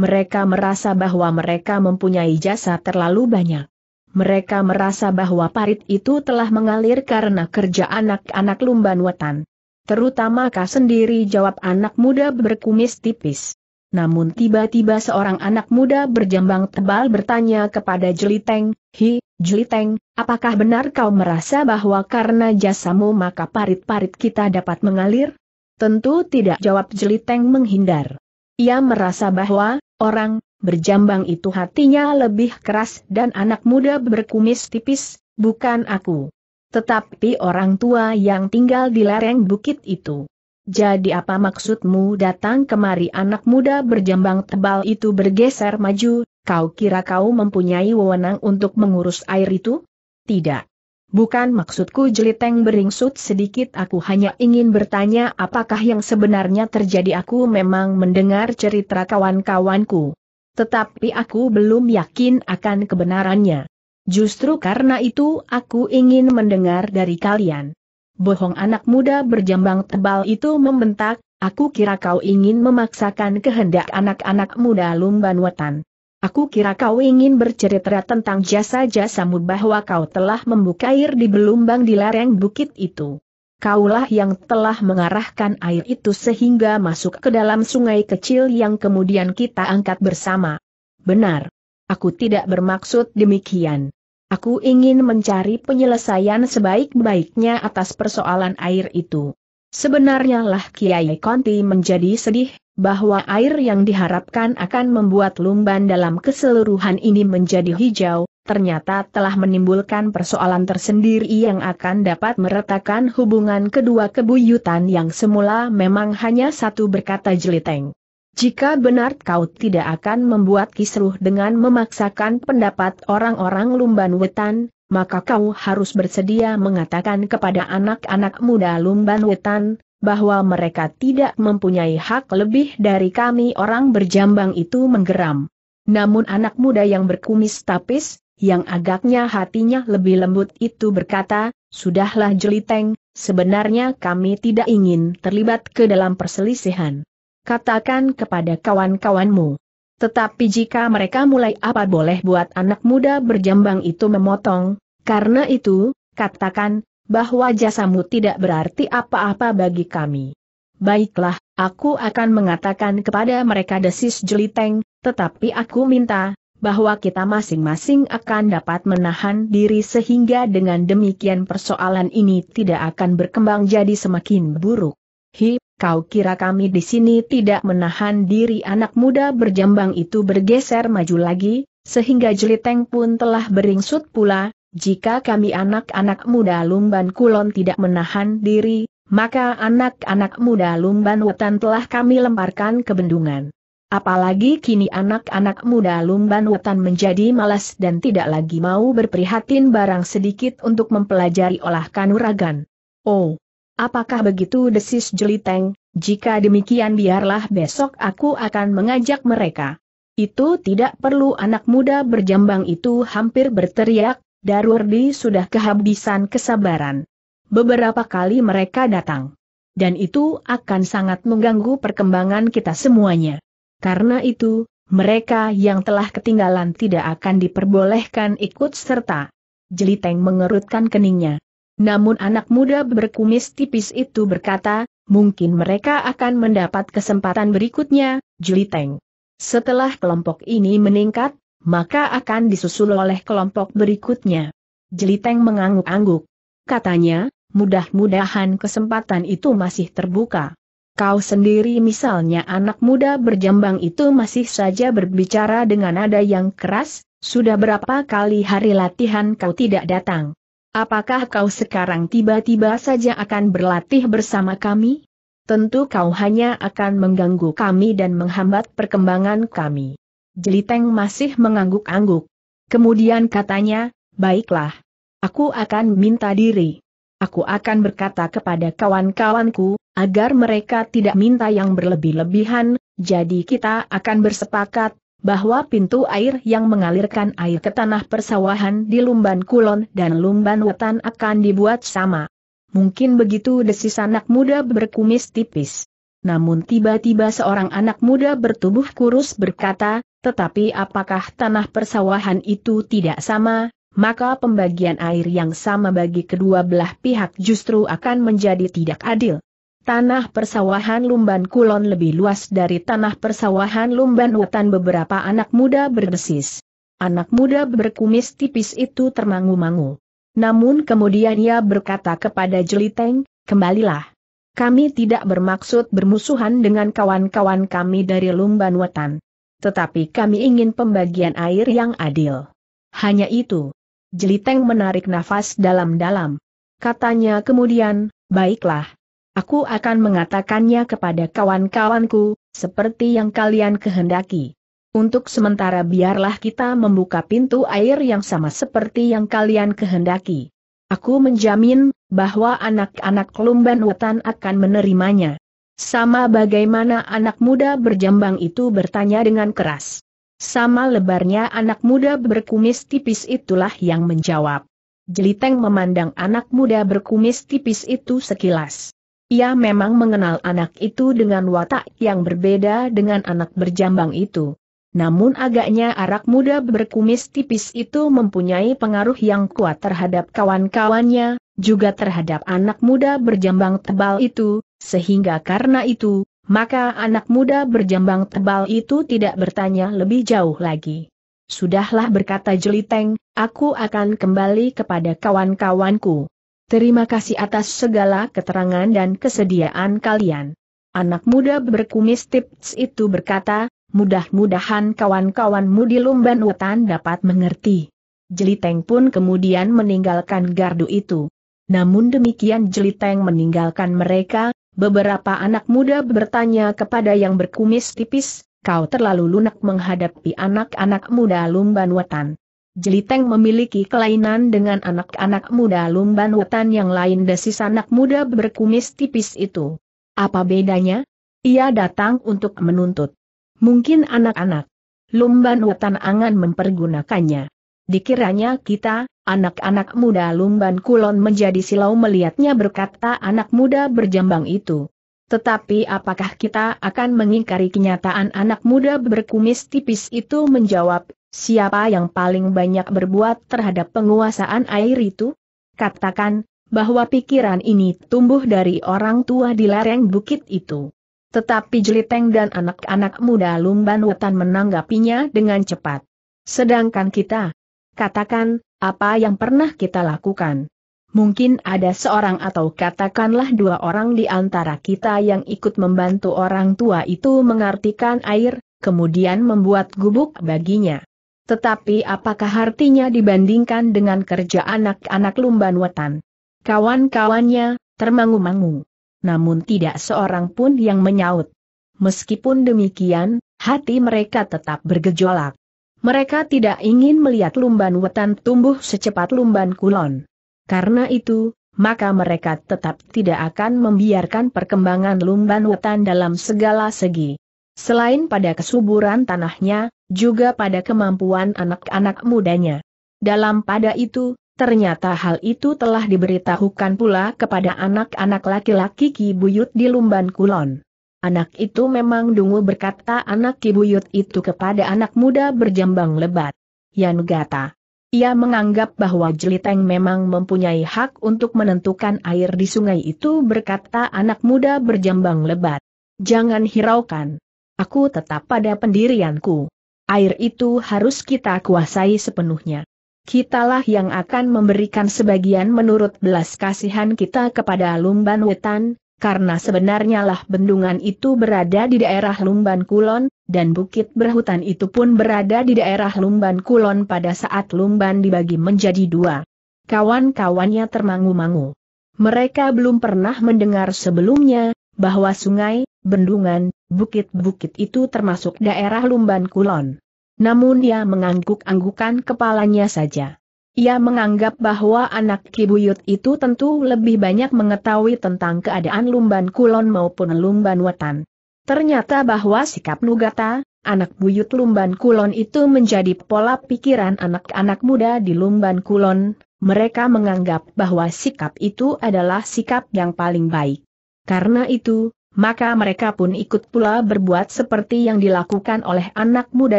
Mereka merasa bahwa mereka mempunyai jasa terlalu banyak. Mereka merasa bahwa parit itu telah mengalir karena kerja anak-anak lumban wetan. Terutama kau sendiri jawab anak muda berkumis tipis. Namun tiba-tiba seorang anak muda berjambang tebal bertanya kepada Jeliteng, Hi, Jeliteng, apakah benar kau merasa bahwa karena jasamu maka parit-parit kita dapat mengalir? Tentu tidak jawab Jeliteng menghindar. Ia merasa bahwa, orang, berjambang itu hatinya lebih keras dan anak muda berkumis tipis, bukan aku. Tetapi orang tua yang tinggal di lereng bukit itu. Jadi apa maksudmu datang kemari anak muda berjambang tebal itu bergeser maju, kau kira kau mempunyai wewenang untuk mengurus air itu? Tidak. Bukan maksudku jeliteng beringsut sedikit aku hanya ingin bertanya apakah yang sebenarnya terjadi aku memang mendengar cerita kawan-kawanku tetapi aku belum yakin akan kebenarannya. Justru karena itu aku ingin mendengar dari kalian. Bohong anak muda berjambang tebal itu membentak, aku kira kau ingin memaksakan kehendak anak-anak muda Lumban Wetan. Aku kira kau ingin bercerita tentang jasa-jasamu bahwa kau telah membuka air di belumbang di lereng bukit itu kaulah yang telah mengarahkan air itu sehingga masuk ke dalam sungai kecil yang kemudian kita angkat bersama. Benar. Aku tidak bermaksud demikian. Aku ingin mencari penyelesaian sebaik-baiknya atas persoalan air itu. Sebenarnya lah Kiai Konti menjadi sedih, bahwa air yang diharapkan akan membuat lumban dalam keseluruhan ini menjadi hijau, ternyata telah menimbulkan persoalan tersendiri yang akan dapat meretakan hubungan kedua kebuyutan yang semula memang hanya satu berkata jeliteng. Jika benar kau tidak akan membuat kisruh dengan memaksakan pendapat orang-orang Lumban Wetan, maka kau harus bersedia mengatakan kepada anak-anak muda Lumban Wetan, bahwa mereka tidak mempunyai hak lebih dari kami orang berjambang itu menggeram. Namun anak muda yang berkumis tapis, yang agaknya hatinya lebih lembut itu berkata, Sudahlah jeliteng, sebenarnya kami tidak ingin terlibat ke dalam perselisihan. Katakan kepada kawan-kawanmu. Tetapi jika mereka mulai apa boleh buat anak muda berjambang itu memotong, karena itu, katakan, bahwa jasamu tidak berarti apa-apa bagi kami. Baiklah, aku akan mengatakan kepada mereka desis jeliteng, tetapi aku minta, bahwa kita masing-masing akan dapat menahan diri sehingga dengan demikian persoalan ini tidak akan berkembang jadi semakin buruk. Hi, kau kira kami di sini tidak menahan diri anak muda berjambang itu bergeser maju lagi, sehingga jeliteng pun telah beringsut pula, jika kami anak-anak muda lumban kulon tidak menahan diri, maka anak-anak muda lumban wetan telah kami lemparkan ke bendungan. Apalagi kini anak-anak muda lumban wetan menjadi malas dan tidak lagi mau berprihatin barang sedikit untuk mempelajari olah kanuragan. Oh, apakah begitu desis jeliteng, jika demikian biarlah besok aku akan mengajak mereka. Itu tidak perlu anak muda berjambang itu hampir berteriak, Darurdi sudah kehabisan kesabaran. Beberapa kali mereka datang. Dan itu akan sangat mengganggu perkembangan kita semuanya. Karena itu, mereka yang telah ketinggalan tidak akan diperbolehkan ikut serta. Jeliteng mengerutkan keningnya. Namun anak muda berkumis tipis itu berkata, mungkin mereka akan mendapat kesempatan berikutnya, Jeliteng. Setelah kelompok ini meningkat, maka akan disusul oleh kelompok berikutnya. Jeliteng mengangguk-angguk. Katanya, mudah-mudahan kesempatan itu masih terbuka. Kau sendiri misalnya anak muda berjambang itu masih saja berbicara dengan nada yang keras, sudah berapa kali hari latihan kau tidak datang? Apakah kau sekarang tiba-tiba saja akan berlatih bersama kami? Tentu kau hanya akan mengganggu kami dan menghambat perkembangan kami. Jeliteng masih mengangguk-angguk. Kemudian katanya, baiklah. Aku akan minta diri aku akan berkata kepada kawan-kawanku, agar mereka tidak minta yang berlebih-lebihan, jadi kita akan bersepakat, bahwa pintu air yang mengalirkan air ke tanah persawahan di Lumban Kulon dan Lumban Wetan akan dibuat sama. Mungkin begitu desis anak muda berkumis tipis. Namun tiba-tiba seorang anak muda bertubuh kurus berkata, tetapi apakah tanah persawahan itu tidak sama, maka pembagian air yang sama bagi kedua belah pihak justru akan menjadi tidak adil. Tanah persawahan Lumban Kulon lebih luas dari tanah persawahan Lumban Wetan beberapa anak muda berdesis. Anak muda berkumis tipis itu termangu-mangu. Namun kemudian ia berkata kepada Jeliteng, kembalilah. Kami tidak bermaksud bermusuhan dengan kawan-kawan kami dari Lumban Wetan. Tetapi kami ingin pembagian air yang adil. Hanya itu. Jeliteng menarik nafas dalam-dalam. Katanya kemudian, baiklah. Aku akan mengatakannya kepada kawan-kawanku, seperti yang kalian kehendaki. Untuk sementara biarlah kita membuka pintu air yang sama seperti yang kalian kehendaki. Aku menjamin, bahwa anak-anak Lumban Wetan akan menerimanya. Sama bagaimana anak muda berjambang itu bertanya dengan keras. Sama lebarnya anak muda berkumis tipis itulah yang menjawab. Jeliteng memandang anak muda berkumis tipis itu sekilas. Ia memang mengenal anak itu dengan watak yang berbeda dengan anak berjambang itu. Namun agaknya anak muda berkumis tipis itu mempunyai pengaruh yang kuat terhadap kawan-kawannya, juga terhadap anak muda berjambang tebal itu, sehingga karena itu, maka anak muda berjambang tebal itu tidak bertanya lebih jauh lagi. Sudahlah berkata Jeliteng, aku akan kembali kepada kawan-kawanku. Terima kasih atas segala keterangan dan kesediaan kalian. Anak muda berkumis tips itu berkata, mudah-mudahan kawan-kawanmu di Lumban Wetan dapat mengerti. Jeliteng pun kemudian meninggalkan gardu itu. Namun demikian Jeliteng meninggalkan mereka, beberapa anak muda bertanya kepada yang berkumis tipis, kau terlalu lunak menghadapi anak-anak muda lumban wetan. Jeliteng memiliki kelainan dengan anak-anak muda lumban wetan yang lain desis anak muda berkumis tipis itu. Apa bedanya? Ia datang untuk menuntut. Mungkin anak-anak lumban wetan angan mempergunakannya. Dikiranya kita, anak-anak muda Lumban Kulon menjadi silau melihatnya berkata anak muda berjambang itu. Tetapi apakah kita akan mengingkari kenyataan anak muda berkumis tipis itu menjawab, siapa yang paling banyak berbuat terhadap penguasaan air itu? Katakan, bahwa pikiran ini tumbuh dari orang tua di lereng bukit itu. Tetapi Jeliteng dan anak-anak muda Lumban Wetan menanggapinya dengan cepat. Sedangkan kita, katakan, apa yang pernah kita lakukan? Mungkin ada seorang atau katakanlah dua orang di antara kita yang ikut membantu orang tua itu mengartikan air, kemudian membuat gubuk baginya. Tetapi apakah artinya dibandingkan dengan kerja anak-anak lumban wetan? Kawan-kawannya, termangu-mangu. Namun tidak seorang pun yang menyaut. Meskipun demikian, hati mereka tetap bergejolak. Mereka tidak ingin melihat lumban wetan tumbuh secepat lumban kulon. Karena itu, maka mereka tetap tidak akan membiarkan perkembangan lumban wetan dalam segala segi. Selain pada kesuburan tanahnya, juga pada kemampuan anak-anak mudanya. Dalam pada itu, ternyata hal itu telah diberitahukan pula kepada anak-anak laki-laki Ki Buyut di Lumban Kulon. Anak itu memang dungu berkata anak kibuyut itu kepada anak muda berjambang lebat. Yanugata. Ia menganggap bahwa Jeliteng memang mempunyai hak untuk menentukan air di sungai itu berkata anak muda berjambang lebat. Jangan hiraukan. Aku tetap pada pendirianku. Air itu harus kita kuasai sepenuhnya. Kitalah yang akan memberikan sebagian menurut belas kasihan kita kepada lumban wetan, karena sebenarnya lah bendungan itu berada di daerah Lumban Kulon, dan bukit berhutan itu pun berada di daerah Lumban Kulon pada saat Lumban dibagi menjadi dua. Kawan-kawannya termangu-mangu. Mereka belum pernah mendengar sebelumnya, bahwa sungai, bendungan, bukit-bukit itu termasuk daerah Lumban Kulon. Namun dia mengangguk-anggukan kepalanya saja. Ia menganggap bahwa anak Kibuyut itu tentu lebih banyak mengetahui tentang keadaan Lumban Kulon maupun Lumban Wetan. Ternyata bahwa sikap Nugata, anak buyut Lumban Kulon itu menjadi pola pikiran anak-anak muda di Lumban Kulon, mereka menganggap bahwa sikap itu adalah sikap yang paling baik. Karena itu, maka mereka pun ikut pula berbuat seperti yang dilakukan oleh anak muda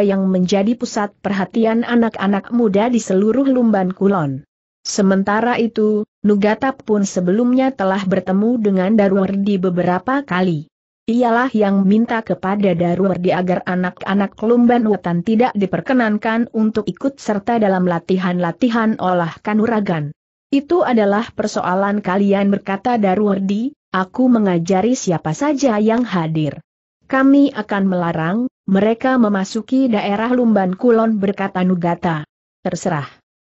yang menjadi pusat perhatian anak-anak muda di seluruh Lumban Kulon. Sementara itu, Nugatap pun sebelumnya telah bertemu dengan Darwardi beberapa kali. Ialah yang minta kepada Darwardi agar anak-anak Lumban Wetan tidak diperkenankan untuk ikut serta dalam latihan-latihan olah kanuragan. Itu adalah persoalan kalian berkata Darwardi, Aku mengajari siapa saja yang hadir. Kami akan melarang, mereka memasuki daerah Lumban Kulon berkata Nugata. Terserah.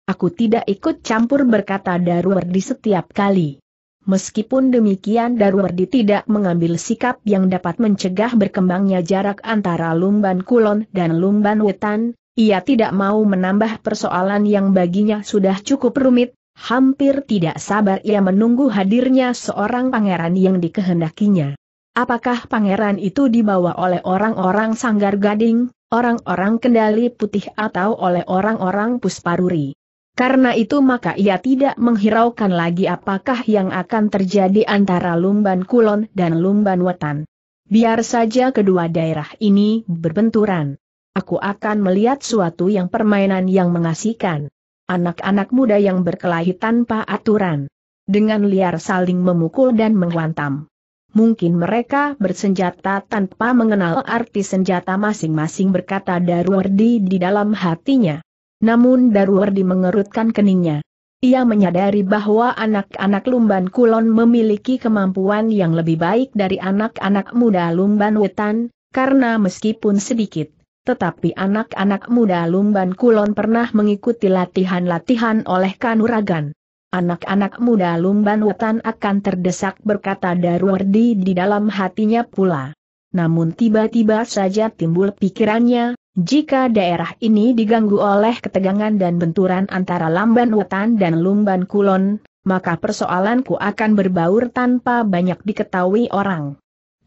Aku tidak ikut campur berkata Darwardi setiap kali. Meskipun demikian Darwardi tidak mengambil sikap yang dapat mencegah berkembangnya jarak antara Lumban Kulon dan Lumban Wetan, ia tidak mau menambah persoalan yang baginya sudah cukup rumit, Hampir tidak sabar ia menunggu hadirnya seorang pangeran yang dikehendakinya. Apakah pangeran itu dibawa oleh orang-orang sanggar gading, orang-orang kendali putih atau oleh orang-orang pusparuri? Karena itu maka ia tidak menghiraukan lagi apakah yang akan terjadi antara Lumban Kulon dan Lumban Wetan. Biar saja kedua daerah ini berbenturan. Aku akan melihat suatu yang permainan yang mengasihkan anak-anak muda yang berkelahi tanpa aturan. Dengan liar saling memukul dan menghantam. Mungkin mereka bersenjata tanpa mengenal arti senjata masing-masing berkata Darwardi di dalam hatinya. Namun Darwardi mengerutkan keningnya. Ia menyadari bahwa anak-anak Lumban Kulon memiliki kemampuan yang lebih baik dari anak-anak muda Lumban Wetan, karena meskipun sedikit, tetapi anak-anak muda Lumban Kulon pernah mengikuti latihan-latihan oleh Kanuragan. Anak-anak muda Lumban Wetan akan terdesak berkata Darwardi di dalam hatinya pula. Namun tiba-tiba saja timbul pikirannya, jika daerah ini diganggu oleh ketegangan dan benturan antara Lamban Wetan dan Lumban Kulon, maka persoalanku akan berbaur tanpa banyak diketahui orang.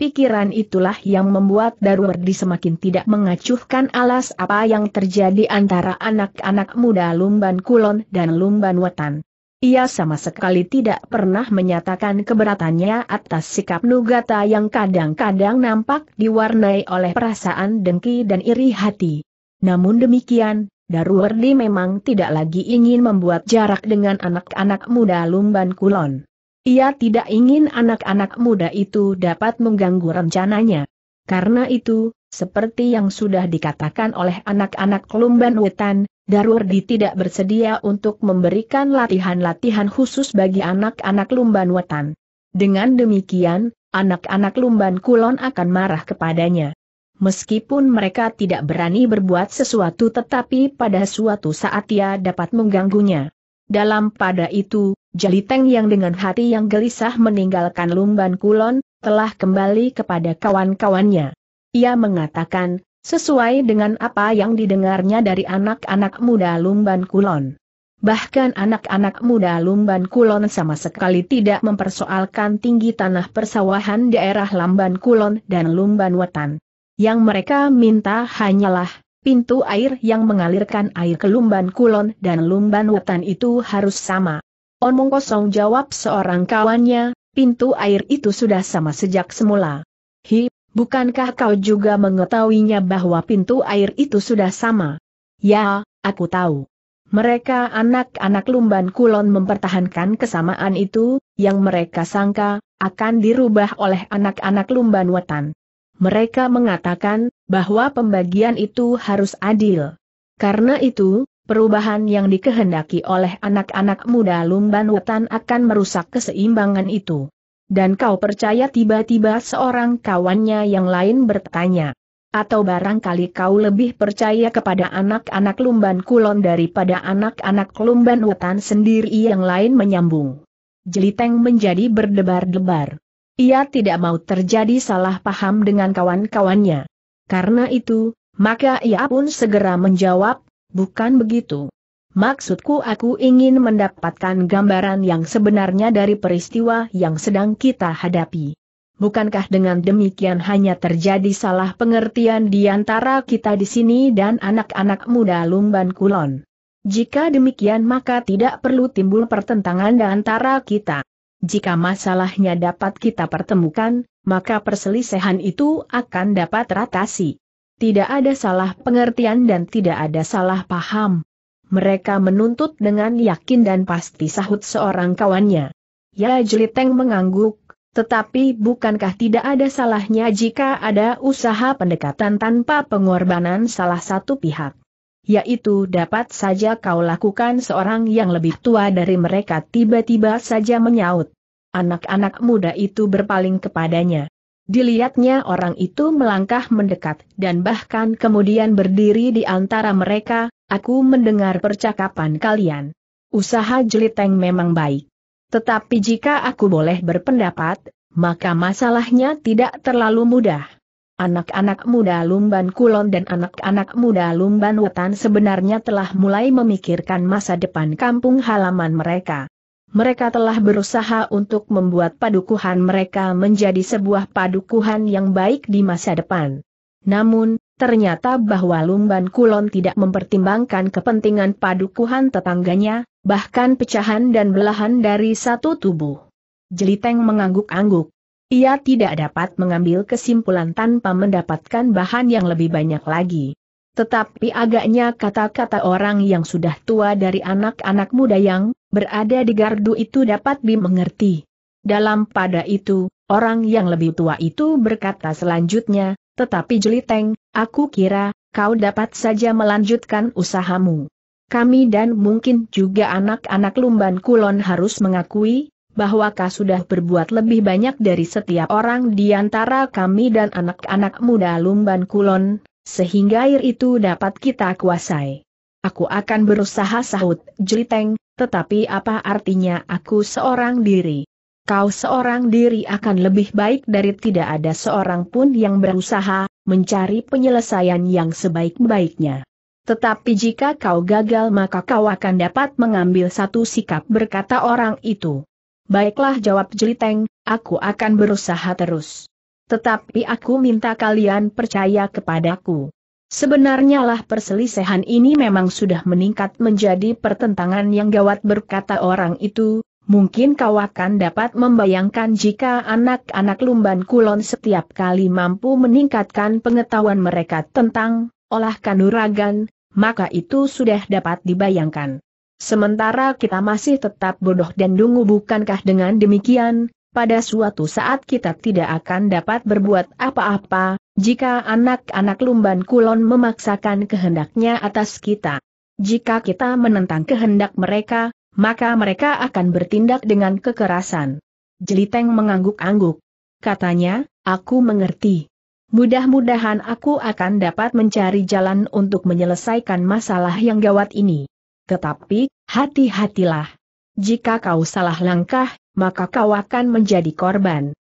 Pikiran itulah yang membuat Darwardi semakin tidak mengacuhkan alas apa yang terjadi antara anak-anak muda Lumban Kulon dan Lumban Wetan. Ia sama sekali tidak pernah menyatakan keberatannya atas sikap Nugata yang kadang-kadang nampak diwarnai oleh perasaan dengki dan iri hati. Namun demikian, Darwardi memang tidak lagi ingin membuat jarak dengan anak-anak muda Lumban Kulon. Ia tidak ingin anak-anak muda itu dapat mengganggu rencananya. Karena itu, seperti yang sudah dikatakan oleh anak-anak Lumban Wetan, Darwardi tidak bersedia untuk memberikan latihan-latihan khusus bagi anak-anak Lumban Wetan. Dengan demikian, anak-anak Lumban Kulon akan marah kepadanya. Meskipun mereka tidak berani berbuat sesuatu tetapi pada suatu saat ia dapat mengganggunya. Dalam pada itu, Jaliteng yang dengan hati yang gelisah meninggalkan Lumban Kulon, telah kembali kepada kawan-kawannya. Ia mengatakan, sesuai dengan apa yang didengarnya dari anak-anak muda Lumban Kulon. Bahkan anak-anak muda Lumban Kulon sama sekali tidak mempersoalkan tinggi tanah persawahan daerah Lamban Kulon dan Lumban Wetan. Yang mereka minta hanyalah pintu air yang mengalirkan air ke Lumban Kulon dan Lumban Wetan itu harus sama. Omong kosong jawab seorang kawannya, pintu air itu sudah sama sejak semula. Hi, bukankah kau juga mengetahuinya bahwa pintu air itu sudah sama? Ya, aku tahu. Mereka anak-anak Lumban Kulon mempertahankan kesamaan itu, yang mereka sangka, akan dirubah oleh anak-anak Lumban Wetan. Mereka mengatakan, bahwa pembagian itu harus adil. Karena itu, perubahan yang dikehendaki oleh anak-anak muda Lumban hutan akan merusak keseimbangan itu. Dan kau percaya tiba-tiba seorang kawannya yang lain bertanya. Atau barangkali kau lebih percaya kepada anak-anak Lumban Kulon daripada anak-anak Lumban hutan sendiri yang lain menyambung. Jeliteng menjadi berdebar-debar. Ia tidak mau terjadi salah paham dengan kawan-kawannya. Karena itu, maka ia pun segera menjawab, bukan begitu. Maksudku aku ingin mendapatkan gambaran yang sebenarnya dari peristiwa yang sedang kita hadapi. Bukankah dengan demikian hanya terjadi salah pengertian di antara kita di sini dan anak-anak muda Lumban Kulon? Jika demikian maka tidak perlu timbul pertentangan di antara kita. Jika masalahnya dapat kita pertemukan, maka perselisihan itu akan dapat teratasi. Tidak ada salah pengertian dan tidak ada salah paham. Mereka menuntut dengan yakin dan pasti sahut seorang kawannya. Ya Jeliteng mengangguk, tetapi bukankah tidak ada salahnya jika ada usaha pendekatan tanpa pengorbanan salah satu pihak? Yaitu dapat saja kau lakukan seorang yang lebih tua dari mereka tiba-tiba saja menyaut. Anak-anak muda itu berpaling kepadanya. Dilihatnya orang itu melangkah mendekat dan bahkan kemudian berdiri di antara mereka, aku mendengar percakapan kalian. Usaha jeliteng memang baik. Tetapi jika aku boleh berpendapat, maka masalahnya tidak terlalu mudah. Anak-anak muda Lumban Kulon dan anak-anak muda Lumban Wetan sebenarnya telah mulai memikirkan masa depan kampung halaman mereka mereka telah berusaha untuk membuat padukuhan mereka menjadi sebuah padukuhan yang baik di masa depan. Namun, ternyata bahwa Lumban Kulon tidak mempertimbangkan kepentingan padukuhan tetangganya, bahkan pecahan dan belahan dari satu tubuh. Jeliteng mengangguk-angguk. Ia tidak dapat mengambil kesimpulan tanpa mendapatkan bahan yang lebih banyak lagi. Tetapi agaknya kata-kata orang yang sudah tua dari anak-anak muda yang berada di gardu itu dapat dimengerti. Dalam pada itu, orang yang lebih tua itu berkata selanjutnya, tetapi Jeliteng, aku kira, kau dapat saja melanjutkan usahamu. Kami dan mungkin juga anak-anak Lumban Kulon harus mengakui, bahwa kau sudah berbuat lebih banyak dari setiap orang di antara kami dan anak-anak muda Lumban Kulon, sehingga air itu dapat kita kuasai. Aku akan berusaha sahut Jeliteng, tetapi apa artinya aku seorang diri? Kau seorang diri akan lebih baik dari tidak ada seorang pun yang berusaha mencari penyelesaian yang sebaik-baiknya. Tetapi jika kau gagal maka kau akan dapat mengambil satu sikap berkata orang itu. Baiklah jawab Jeliteng, aku akan berusaha terus. Tetapi aku minta kalian percaya kepadaku. Sebenarnya lah perselisihan ini memang sudah meningkat menjadi pertentangan yang gawat berkata orang itu, mungkin kau akan dapat membayangkan jika anak-anak lumban kulon setiap kali mampu meningkatkan pengetahuan mereka tentang olah kanuragan, maka itu sudah dapat dibayangkan. Sementara kita masih tetap bodoh dan dungu bukankah dengan demikian, pada suatu saat kita tidak akan dapat berbuat apa-apa, jika anak-anak lumban kulon memaksakan kehendaknya atas kita, jika kita menentang kehendak mereka, maka mereka akan bertindak dengan kekerasan. Jeliteng mengangguk-angguk. Katanya, aku mengerti. Mudah-mudahan aku akan dapat mencari jalan untuk menyelesaikan masalah yang gawat ini. Tetapi, hati-hatilah. Jika kau salah langkah, maka kau akan menjadi korban.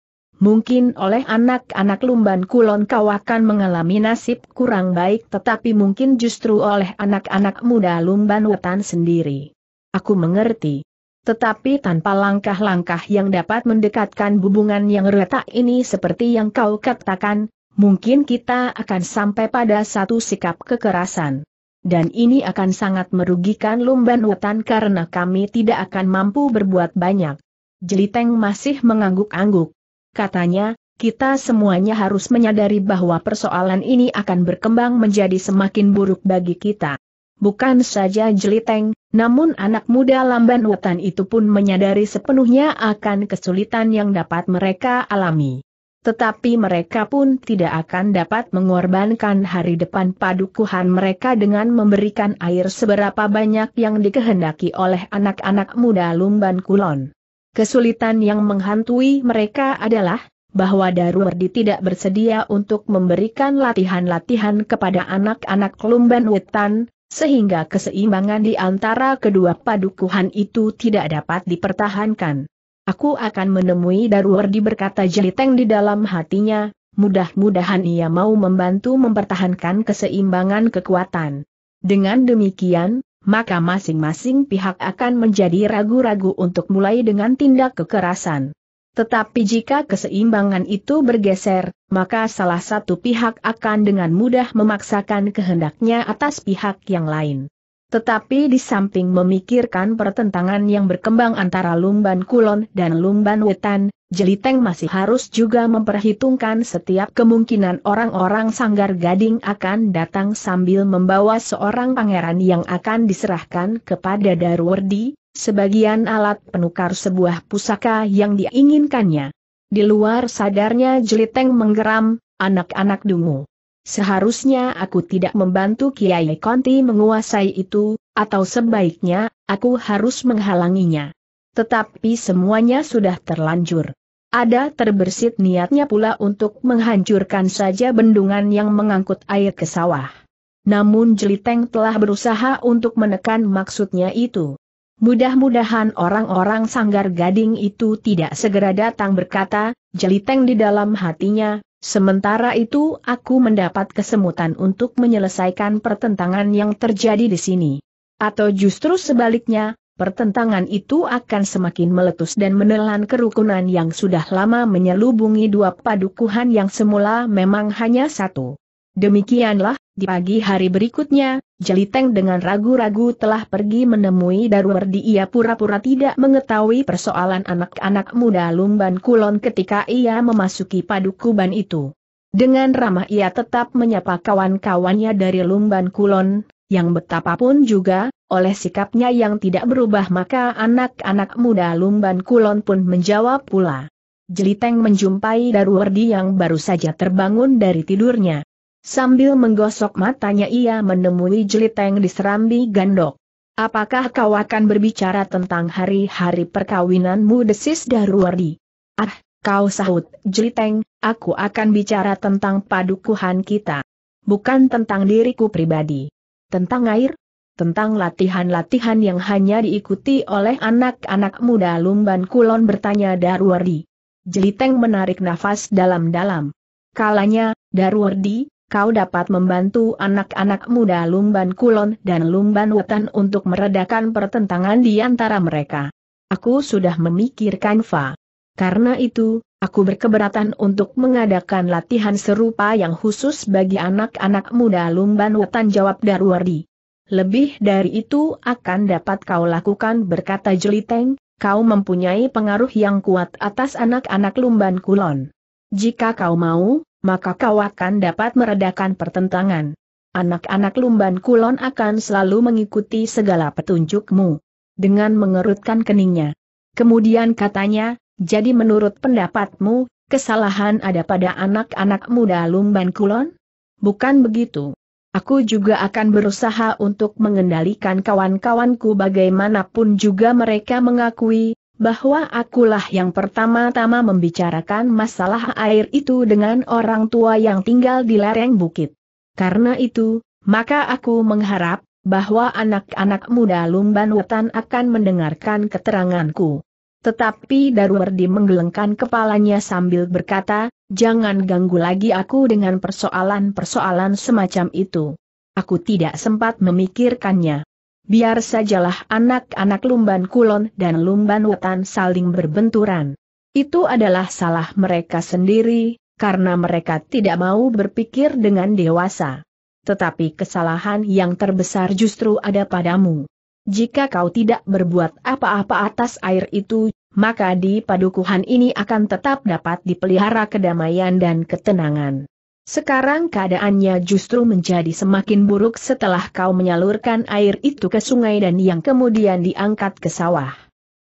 Mungkin oleh anak-anak Lumban Kulon kau akan mengalami nasib kurang baik tetapi mungkin justru oleh anak-anak muda Lumban Wetan sendiri. Aku mengerti. Tetapi tanpa langkah-langkah yang dapat mendekatkan hubungan yang retak ini seperti yang kau katakan, mungkin kita akan sampai pada satu sikap kekerasan. Dan ini akan sangat merugikan Lumban Wetan karena kami tidak akan mampu berbuat banyak. Jeliteng masih mengangguk-angguk katanya, kita semuanya harus menyadari bahwa persoalan ini akan berkembang menjadi semakin buruk bagi kita. Bukan saja jeliteng, namun anak muda lamban wetan itu pun menyadari sepenuhnya akan kesulitan yang dapat mereka alami. Tetapi mereka pun tidak akan dapat mengorbankan hari depan padukuhan mereka dengan memberikan air seberapa banyak yang dikehendaki oleh anak-anak muda lumban kulon. Kesulitan yang menghantui mereka adalah, bahwa Daruwerdi tidak bersedia untuk memberikan latihan-latihan kepada anak-anak Lumban Wetan, sehingga keseimbangan di antara kedua padukuhan itu tidak dapat dipertahankan. Aku akan menemui Daruwerdi berkata jeliteng di dalam hatinya, mudah-mudahan ia mau membantu mempertahankan keseimbangan kekuatan. Dengan demikian, maka masing-masing pihak akan menjadi ragu-ragu untuk mulai dengan tindak kekerasan. Tetapi jika keseimbangan itu bergeser, maka salah satu pihak akan dengan mudah memaksakan kehendaknya atas pihak yang lain. Tetapi di samping memikirkan pertentangan yang berkembang antara Lumban Kulon dan Lumban Wetan, Jeliteng masih harus juga memperhitungkan setiap kemungkinan orang-orang sanggar gading akan datang sambil membawa seorang pangeran yang akan diserahkan kepada Darwardi, sebagian alat penukar sebuah pusaka yang diinginkannya. Di luar sadarnya Jeliteng menggeram, anak-anak dungu. Seharusnya aku tidak membantu Kiai Konti menguasai itu, atau sebaiknya, aku harus menghalanginya. Tetapi semuanya sudah terlanjur. Ada terbersit niatnya pula untuk menghancurkan saja bendungan yang mengangkut air ke sawah. Namun Jeliteng telah berusaha untuk menekan maksudnya itu. Mudah-mudahan orang-orang sanggar gading itu tidak segera datang berkata, Jeliteng di dalam hatinya, Sementara itu aku mendapat kesemutan untuk menyelesaikan pertentangan yang terjadi di sini. Atau justru sebaliknya, pertentangan itu akan semakin meletus dan menelan kerukunan yang sudah lama menyelubungi dua padukuhan yang semula memang hanya satu. Demikianlah, di pagi hari berikutnya, Jeliteng dengan ragu-ragu telah pergi menemui Darwardi. ia pura-pura tidak mengetahui persoalan anak-anak muda Lumban Kulon ketika ia memasuki padukuban itu. Dengan ramah ia tetap menyapa kawan-kawannya dari Lumban Kulon, yang betapapun juga, oleh sikapnya yang tidak berubah maka anak-anak muda Lumban Kulon pun menjawab pula. Jeliteng menjumpai Darwardi yang baru saja terbangun dari tidurnya. Sambil menggosok matanya ia menemui Jeliteng di serambi gandok. Apakah kau akan berbicara tentang hari-hari perkawinanmu desis Darwadi. Ah, kau sahut, Jeliteng, aku akan bicara tentang padukuhan kita. Bukan tentang diriku pribadi. Tentang air? Tentang latihan-latihan yang hanya diikuti oleh anak-anak muda Lumban Kulon bertanya Darwadi. Jeliteng menarik nafas dalam-dalam. Kalanya, Darwadi kau dapat membantu anak-anak muda Lumban Kulon dan Lumban Wetan untuk meredakan pertentangan di antara mereka. Aku sudah memikirkan Fa. Karena itu, aku berkeberatan untuk mengadakan latihan serupa yang khusus bagi anak-anak muda Lumban Wetan jawab Darwardi. Lebih dari itu akan dapat kau lakukan berkata Jeliteng, kau mempunyai pengaruh yang kuat atas anak-anak Lumban Kulon. Jika kau mau, maka kau akan dapat meredakan pertentangan. Anak-anak lumban kulon akan selalu mengikuti segala petunjukmu. Dengan mengerutkan keningnya. Kemudian katanya, jadi menurut pendapatmu, kesalahan ada pada anak-anak muda lumban kulon? Bukan begitu. Aku juga akan berusaha untuk mengendalikan kawan-kawanku bagaimanapun juga mereka mengakui, bahwa akulah yang pertama-tama membicarakan masalah air itu dengan orang tua yang tinggal di lereng bukit. Karena itu, maka aku mengharap bahwa anak-anak muda Lumban Wetan akan mendengarkan keteranganku. Tetapi Darwardi menggelengkan kepalanya sambil berkata, jangan ganggu lagi aku dengan persoalan-persoalan semacam itu. Aku tidak sempat memikirkannya biar sajalah anak-anak Lumban Kulon dan Lumban Wetan saling berbenturan. Itu adalah salah mereka sendiri, karena mereka tidak mau berpikir dengan dewasa. Tetapi kesalahan yang terbesar justru ada padamu. Jika kau tidak berbuat apa-apa atas air itu, maka di padukuhan ini akan tetap dapat dipelihara kedamaian dan ketenangan. Sekarang keadaannya justru menjadi semakin buruk setelah kau menyalurkan air itu ke sungai dan yang kemudian diangkat ke sawah.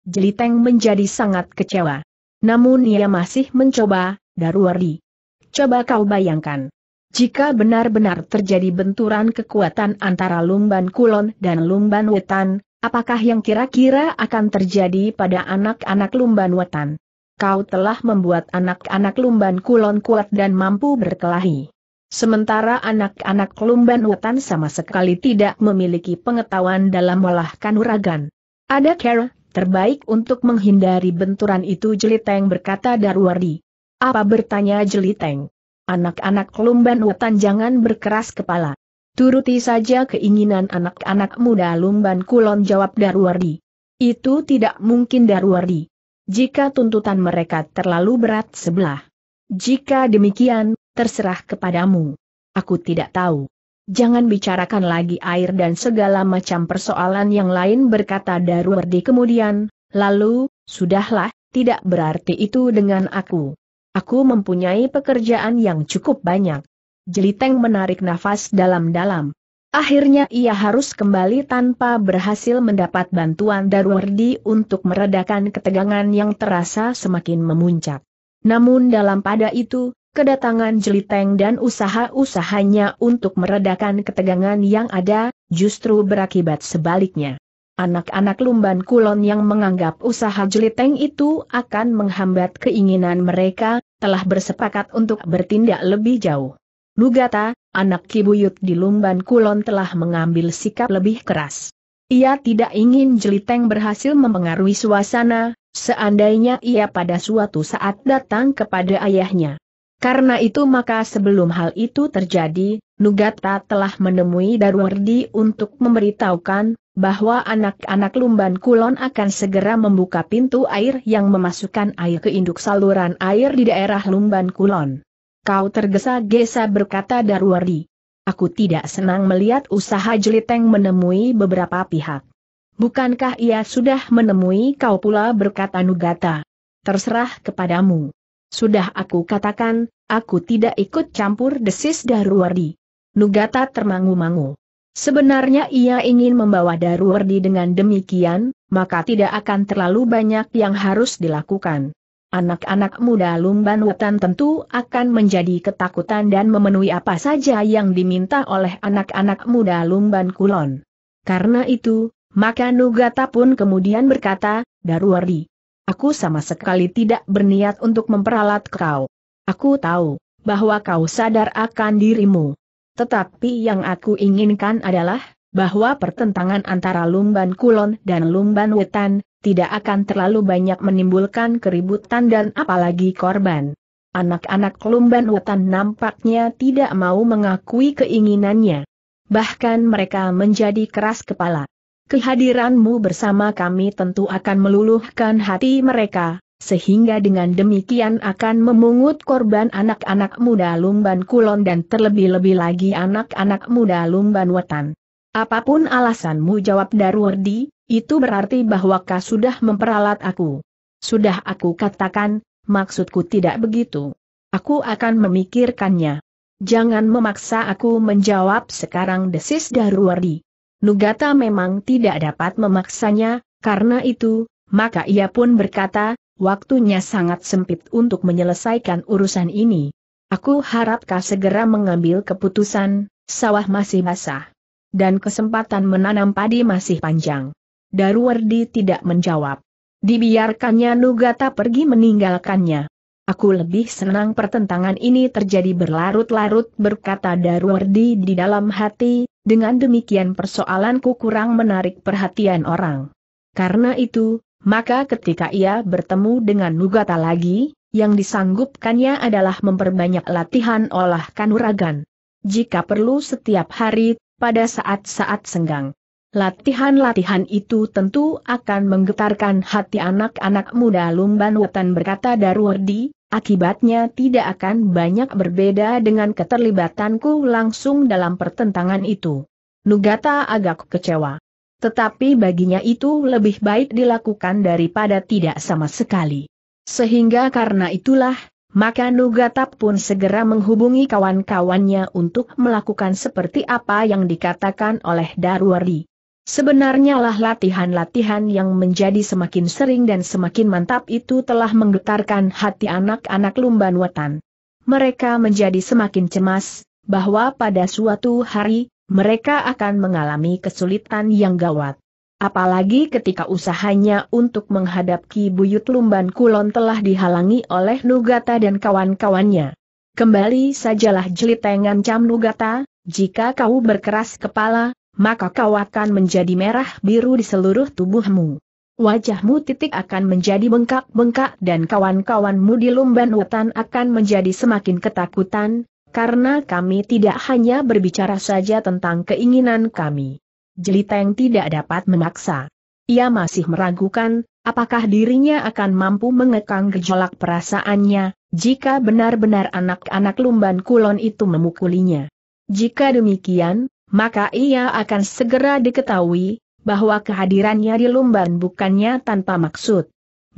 Jeliteng menjadi sangat kecewa. Namun ia masih mencoba, Darwardi. Coba kau bayangkan. Jika benar-benar terjadi benturan kekuatan antara Lumban Kulon dan Lumban Wetan, apakah yang kira-kira akan terjadi pada anak-anak Lumban Wetan? kau telah membuat anak-anak lumban kulon kuat dan mampu berkelahi. Sementara anak-anak lumban wetan sama sekali tidak memiliki pengetahuan dalam melahkan uragan. Ada cara terbaik untuk menghindari benturan itu Jeliteng berkata Darwardi. Apa bertanya Jeliteng? Anak-anak lumban wetan jangan berkeras kepala. Turuti saja keinginan anak-anak muda lumban kulon jawab Darwardi. Itu tidak mungkin Darwardi jika tuntutan mereka terlalu berat sebelah. Jika demikian, terserah kepadamu. Aku tidak tahu. Jangan bicarakan lagi air dan segala macam persoalan yang lain berkata Darwardi kemudian, lalu, sudahlah, tidak berarti itu dengan aku. Aku mempunyai pekerjaan yang cukup banyak. Jeliteng menarik nafas dalam-dalam. Akhirnya ia harus kembali tanpa berhasil mendapat bantuan Darwardi untuk meredakan ketegangan yang terasa semakin memuncak. Namun dalam pada itu, kedatangan Jeliteng dan usaha-usahanya untuk meredakan ketegangan yang ada, justru berakibat sebaliknya. Anak-anak Lumban Kulon yang menganggap usaha Jeliteng itu akan menghambat keinginan mereka, telah bersepakat untuk bertindak lebih jauh. Nugata, anak Kibuyut di Lumban Kulon telah mengambil sikap lebih keras. Ia tidak ingin Jeliteng berhasil mempengaruhi suasana, seandainya ia pada suatu saat datang kepada ayahnya. Karena itu maka sebelum hal itu terjadi, Nugata telah menemui Darwardi untuk memberitahukan, bahwa anak-anak Lumban Kulon akan segera membuka pintu air yang memasukkan air ke induk saluran air di daerah Lumban Kulon. Kau tergesa-gesa berkata Darwari. Aku tidak senang melihat usaha Jeliteng menemui beberapa pihak. Bukankah ia sudah menemui kau pula berkata Nugata? Terserah kepadamu. Sudah aku katakan, aku tidak ikut campur desis Darwardi. Nugata termangu-mangu. Sebenarnya ia ingin membawa Darwardi dengan demikian, maka tidak akan terlalu banyak yang harus dilakukan. Anak-anak muda Lumban hutan tentu akan menjadi ketakutan dan memenuhi apa saja yang diminta oleh anak-anak muda Lumban Kulon. Karena itu, maka Nugata pun kemudian berkata, Daruari, aku sama sekali tidak berniat untuk memperalat kau. Aku tahu bahwa kau sadar akan dirimu. Tetapi yang aku inginkan adalah bahwa pertentangan antara Lumban Kulon dan Lumban Wetan tidak akan terlalu banyak menimbulkan keributan dan apalagi korban. Anak-anak Lumban Wetan nampaknya tidak mau mengakui keinginannya. Bahkan mereka menjadi keras kepala. Kehadiranmu bersama kami tentu akan meluluhkan hati mereka, sehingga dengan demikian akan memungut korban anak-anak muda Lumban Kulon dan terlebih-lebih lagi anak-anak muda Lumban Wetan. Apapun alasanmu jawab Darwardi, itu berarti bahwa kau sudah memperalat aku. Sudah aku katakan, maksudku tidak begitu. Aku akan memikirkannya. Jangan memaksa aku menjawab sekarang desis Darwadi. Nugata memang tidak dapat memaksanya, karena itu, maka ia pun berkata, waktunya sangat sempit untuk menyelesaikan urusan ini. Aku harap kau segera mengambil keputusan, sawah masih basah. Dan kesempatan menanam padi masih panjang. Darwardi tidak menjawab. Dibiarkannya Nugata pergi meninggalkannya. Aku lebih senang pertentangan ini terjadi berlarut-larut berkata Darwardi di dalam hati, dengan demikian persoalanku kurang menarik perhatian orang. Karena itu, maka ketika ia bertemu dengan Nugata lagi, yang disanggupkannya adalah memperbanyak latihan olah kanuragan. Jika perlu setiap hari, pada saat-saat senggang. Latihan-latihan itu tentu akan menggetarkan hati anak-anak muda Lumban Wetan berkata Darwardi, akibatnya tidak akan banyak berbeda dengan keterlibatanku langsung dalam pertentangan itu. Nugata agak kecewa. Tetapi baginya itu lebih baik dilakukan daripada tidak sama sekali. Sehingga karena itulah, maka Nugata pun segera menghubungi kawan-kawannya untuk melakukan seperti apa yang dikatakan oleh Darwari. Sebenarnya lah latihan-latihan yang menjadi semakin sering dan semakin mantap itu telah menggetarkan hati anak-anak Lumban watan. Mereka menjadi semakin cemas, bahwa pada suatu hari, mereka akan mengalami kesulitan yang gawat. Apalagi ketika usahanya untuk menghadapi Buyut Lumban Kulon telah dihalangi oleh Nugata dan kawan-kawannya. Kembali sajalah jelitengan Cam Nugata, jika kau berkeras kepala, maka kau akan menjadi merah biru di seluruh tubuhmu. Wajahmu titik akan menjadi bengkak-bengkak dan kawan-kawanmu di lumban hutan akan menjadi semakin ketakutan, karena kami tidak hanya berbicara saja tentang keinginan kami. Jeliteng tidak dapat memaksa. Ia masih meragukan, apakah dirinya akan mampu mengekang gejolak perasaannya, jika benar-benar anak-anak lumban kulon itu memukulinya. Jika demikian, maka ia akan segera diketahui bahwa kehadirannya di Lumban bukannya tanpa maksud.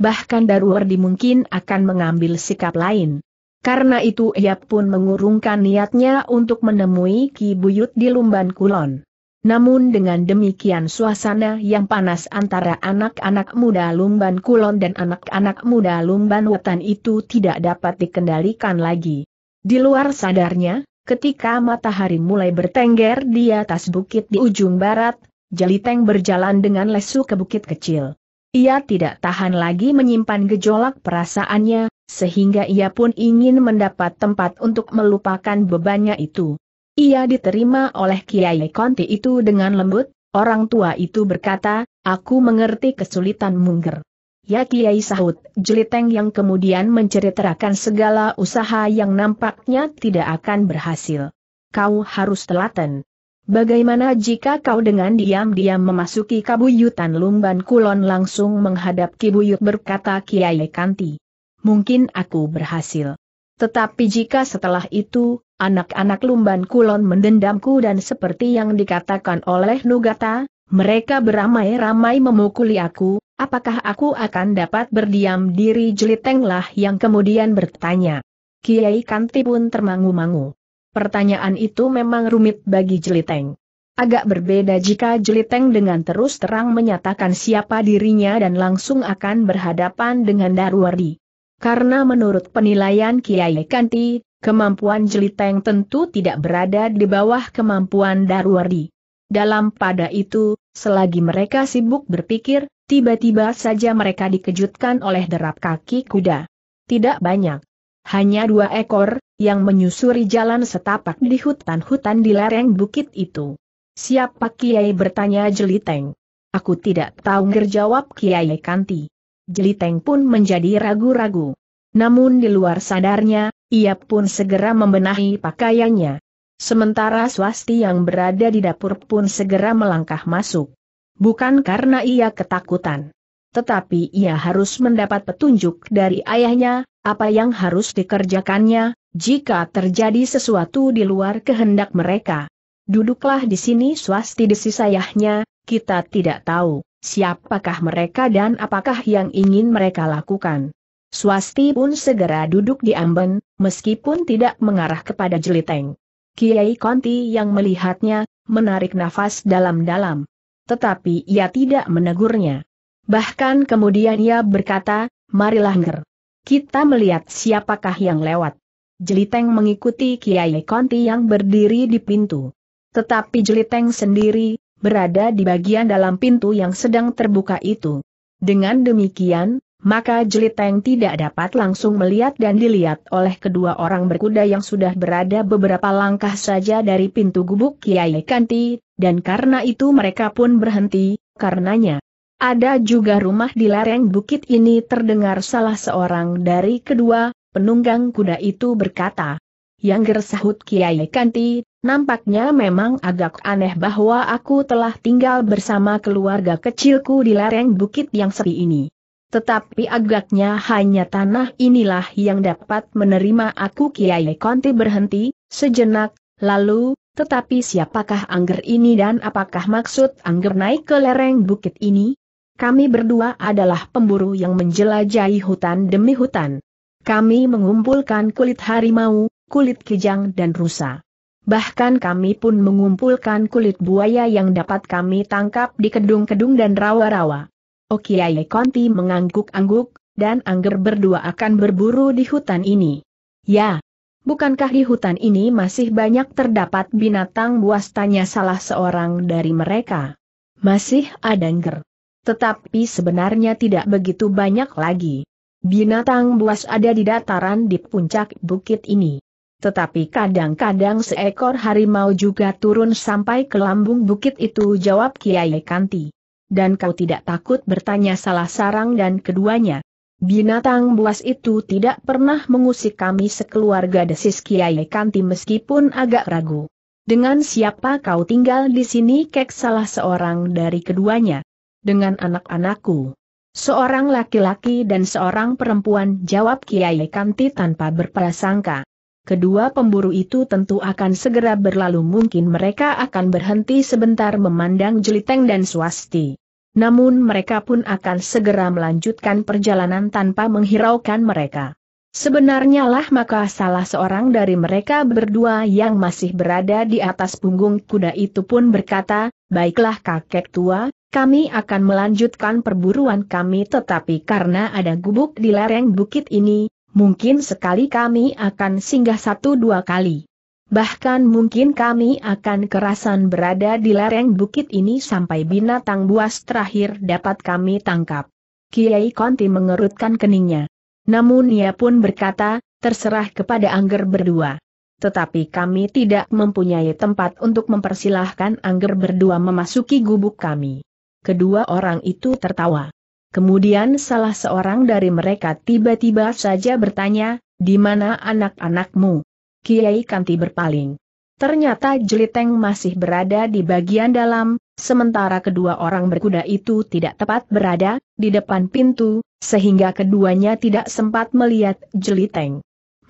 Bahkan Darwardi mungkin akan mengambil sikap lain. Karena itu ia pun mengurungkan niatnya untuk menemui Ki Buyut di Lumban Kulon. Namun dengan demikian suasana yang panas antara anak-anak muda Lumban Kulon dan anak-anak muda Lumban Wetan itu tidak dapat dikendalikan lagi. Di luar sadarnya, Ketika matahari mulai bertengger di atas bukit di ujung barat, Jeliteng berjalan dengan lesu ke bukit kecil. Ia tidak tahan lagi menyimpan gejolak perasaannya, sehingga ia pun ingin mendapat tempat untuk melupakan bebannya itu. Ia diterima oleh Kiai Konti itu dengan lembut, orang tua itu berkata, aku mengerti kesulitan mungger. Ya Kiai sahut, jeliteng yang kemudian menceritakan segala usaha yang nampaknya tidak akan berhasil. Kau harus telaten. Bagaimana jika kau dengan diam-diam memasuki kabuyutan Lumban Kulon langsung menghadap Kibuyut berkata Kiai Kanti. Mungkin aku berhasil. Tetapi jika setelah itu, anak-anak Lumban Kulon mendendamku dan seperti yang dikatakan oleh Nugata, mereka beramai-ramai memukuli aku, Apakah aku akan dapat berdiam diri jelitenglah yang kemudian bertanya. Kiai Kanti pun termangu-mangu. Pertanyaan itu memang rumit bagi jeliteng. Agak berbeda jika jeliteng dengan terus terang menyatakan siapa dirinya dan langsung akan berhadapan dengan Darwardi. Karena menurut penilaian Kiai Kanti, kemampuan jeliteng tentu tidak berada di bawah kemampuan Darwardi. Dalam pada itu, selagi mereka sibuk berpikir, Tiba-tiba saja mereka dikejutkan oleh derap kaki kuda. Tidak banyak. Hanya dua ekor, yang menyusuri jalan setapak di hutan-hutan di lereng bukit itu. Siapa Kiai bertanya Jeliteng. Aku tidak tahu ngerjawab Kiai Kanti. Jeliteng pun menjadi ragu-ragu. Namun di luar sadarnya, ia pun segera membenahi pakaiannya. Sementara swasti yang berada di dapur pun segera melangkah masuk. Bukan karena ia ketakutan. Tetapi ia harus mendapat petunjuk dari ayahnya, apa yang harus dikerjakannya, jika terjadi sesuatu di luar kehendak mereka. Duduklah di sini swasti desi ayahnya. kita tidak tahu siapakah mereka dan apakah yang ingin mereka lakukan. Swasti pun segera duduk di amben, meskipun tidak mengarah kepada jeliteng. Kiai Konti yang melihatnya, menarik nafas dalam-dalam, tetapi ia tidak menegurnya. Bahkan kemudian ia berkata, marilah nger. Kita melihat siapakah yang lewat. Jeliteng mengikuti Kiai Konti yang berdiri di pintu. Tetapi Jeliteng sendiri, berada di bagian dalam pintu yang sedang terbuka itu. Dengan demikian, maka Jeliteng tidak dapat langsung melihat dan dilihat oleh kedua orang berkuda yang sudah berada beberapa langkah saja dari pintu gubuk Kiai Kanti, dan karena itu mereka pun berhenti, karenanya. Ada juga rumah di lereng bukit ini terdengar salah seorang dari kedua, penunggang kuda itu berkata. Yang gersahut Kiai Kanti, nampaknya memang agak aneh bahwa aku telah tinggal bersama keluarga kecilku di lereng bukit yang sepi ini. Tetapi agaknya hanya tanah inilah yang dapat menerima aku Kiai Kanti berhenti, sejenak, lalu, tetapi siapakah Angger ini dan apakah maksud Angger naik ke lereng bukit ini? Kami berdua adalah pemburu yang menjelajahi hutan demi hutan. Kami mengumpulkan kulit harimau, kulit kijang dan rusa. Bahkan kami pun mengumpulkan kulit buaya yang dapat kami tangkap di kedung-kedung dan rawa-rawa. Okiai Konti mengangguk-angguk, dan Angger berdua akan berburu di hutan ini. Ya, bukankah di hutan ini masih banyak terdapat binatang buas tanya salah seorang dari mereka? Masih ada ngger. Tetapi sebenarnya tidak begitu banyak lagi. Binatang buas ada di dataran di puncak bukit ini. Tetapi kadang-kadang seekor harimau juga turun sampai ke lambung bukit itu jawab Kiai Kanti. Dan kau tidak takut bertanya salah sarang dan keduanya. Binatang buas itu tidak pernah mengusik kami sekeluarga desis Kiai Kanti meskipun agak ragu. Dengan siapa kau tinggal di sini kek salah seorang dari keduanya. Dengan anak-anakku. Seorang laki-laki dan seorang perempuan jawab Kiai Kanti tanpa berprasangka. Kedua pemburu itu tentu akan segera berlalu mungkin mereka akan berhenti sebentar memandang Jeliteng dan Swasti namun mereka pun akan segera melanjutkan perjalanan tanpa menghiraukan mereka. Sebenarnya lah maka salah seorang dari mereka berdua yang masih berada di atas punggung kuda itu pun berkata, Baiklah kakek tua, kami akan melanjutkan perburuan kami tetapi karena ada gubuk di lereng bukit ini, mungkin sekali kami akan singgah satu dua kali. Bahkan mungkin kami akan kerasan berada di lereng bukit ini sampai binatang buas terakhir dapat kami tangkap. Kiai Konti mengerutkan keningnya. Namun ia pun berkata, terserah kepada Angger berdua. Tetapi kami tidak mempunyai tempat untuk mempersilahkan Angger berdua memasuki gubuk kami. Kedua orang itu tertawa. Kemudian salah seorang dari mereka tiba-tiba saja bertanya, di mana anak-anakmu? Kiai Kanti berpaling. Ternyata Jeliteng masih berada di bagian dalam, sementara kedua orang berkuda itu tidak tepat berada di depan pintu, sehingga keduanya tidak sempat melihat Jeliteng.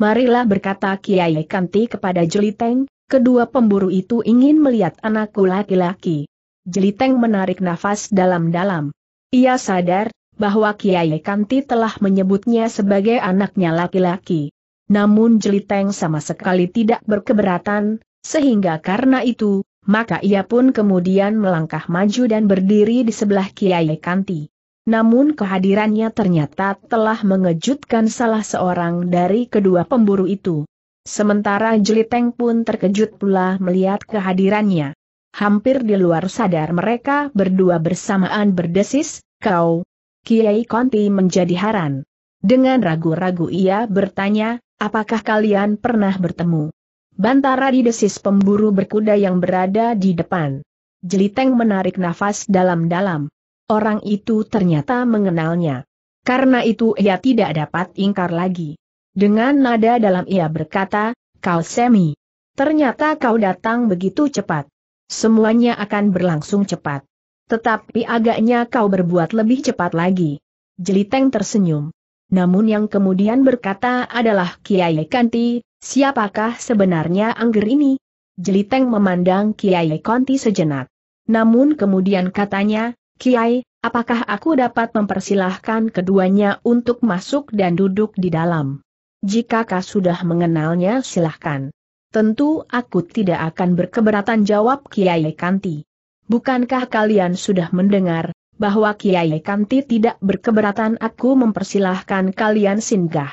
Marilah berkata Kiai Kanti kepada Jeliteng, kedua pemburu itu ingin melihat anakku laki-laki. Jeliteng menarik nafas dalam-dalam. Ia sadar bahwa Kiai Kanti telah menyebutnya sebagai anaknya laki-laki namun Jeliteng sama sekali tidak berkeberatan, sehingga karena itu, maka ia pun kemudian melangkah maju dan berdiri di sebelah Kiai Kanti. Namun kehadirannya ternyata telah mengejutkan salah seorang dari kedua pemburu itu. Sementara Jeliteng pun terkejut pula melihat kehadirannya. Hampir di luar sadar mereka berdua bersamaan berdesis, kau. Kiai kanti menjadi haran. Dengan ragu-ragu ia bertanya, Apakah kalian pernah bertemu? Bantara desis pemburu berkuda yang berada di depan. Jeliteng menarik nafas dalam-dalam. Orang itu ternyata mengenalnya. Karena itu ia tidak dapat ingkar lagi. Dengan nada dalam ia berkata, kau semi. Ternyata kau datang begitu cepat. Semuanya akan berlangsung cepat. Tetapi agaknya kau berbuat lebih cepat lagi. Jeliteng tersenyum namun yang kemudian berkata adalah Kiai Kanti, siapakah sebenarnya Angger ini? Jeliteng memandang Kiai Kanti sejenak. Namun kemudian katanya, Kiai, apakah aku dapat mempersilahkan keduanya untuk masuk dan duduk di dalam? Jika kau sudah mengenalnya silahkan. Tentu aku tidak akan berkeberatan jawab Kiai Kanti. Bukankah kalian sudah mendengar, bahwa Kiai Kanti tidak berkeberatan aku mempersilahkan kalian singgah.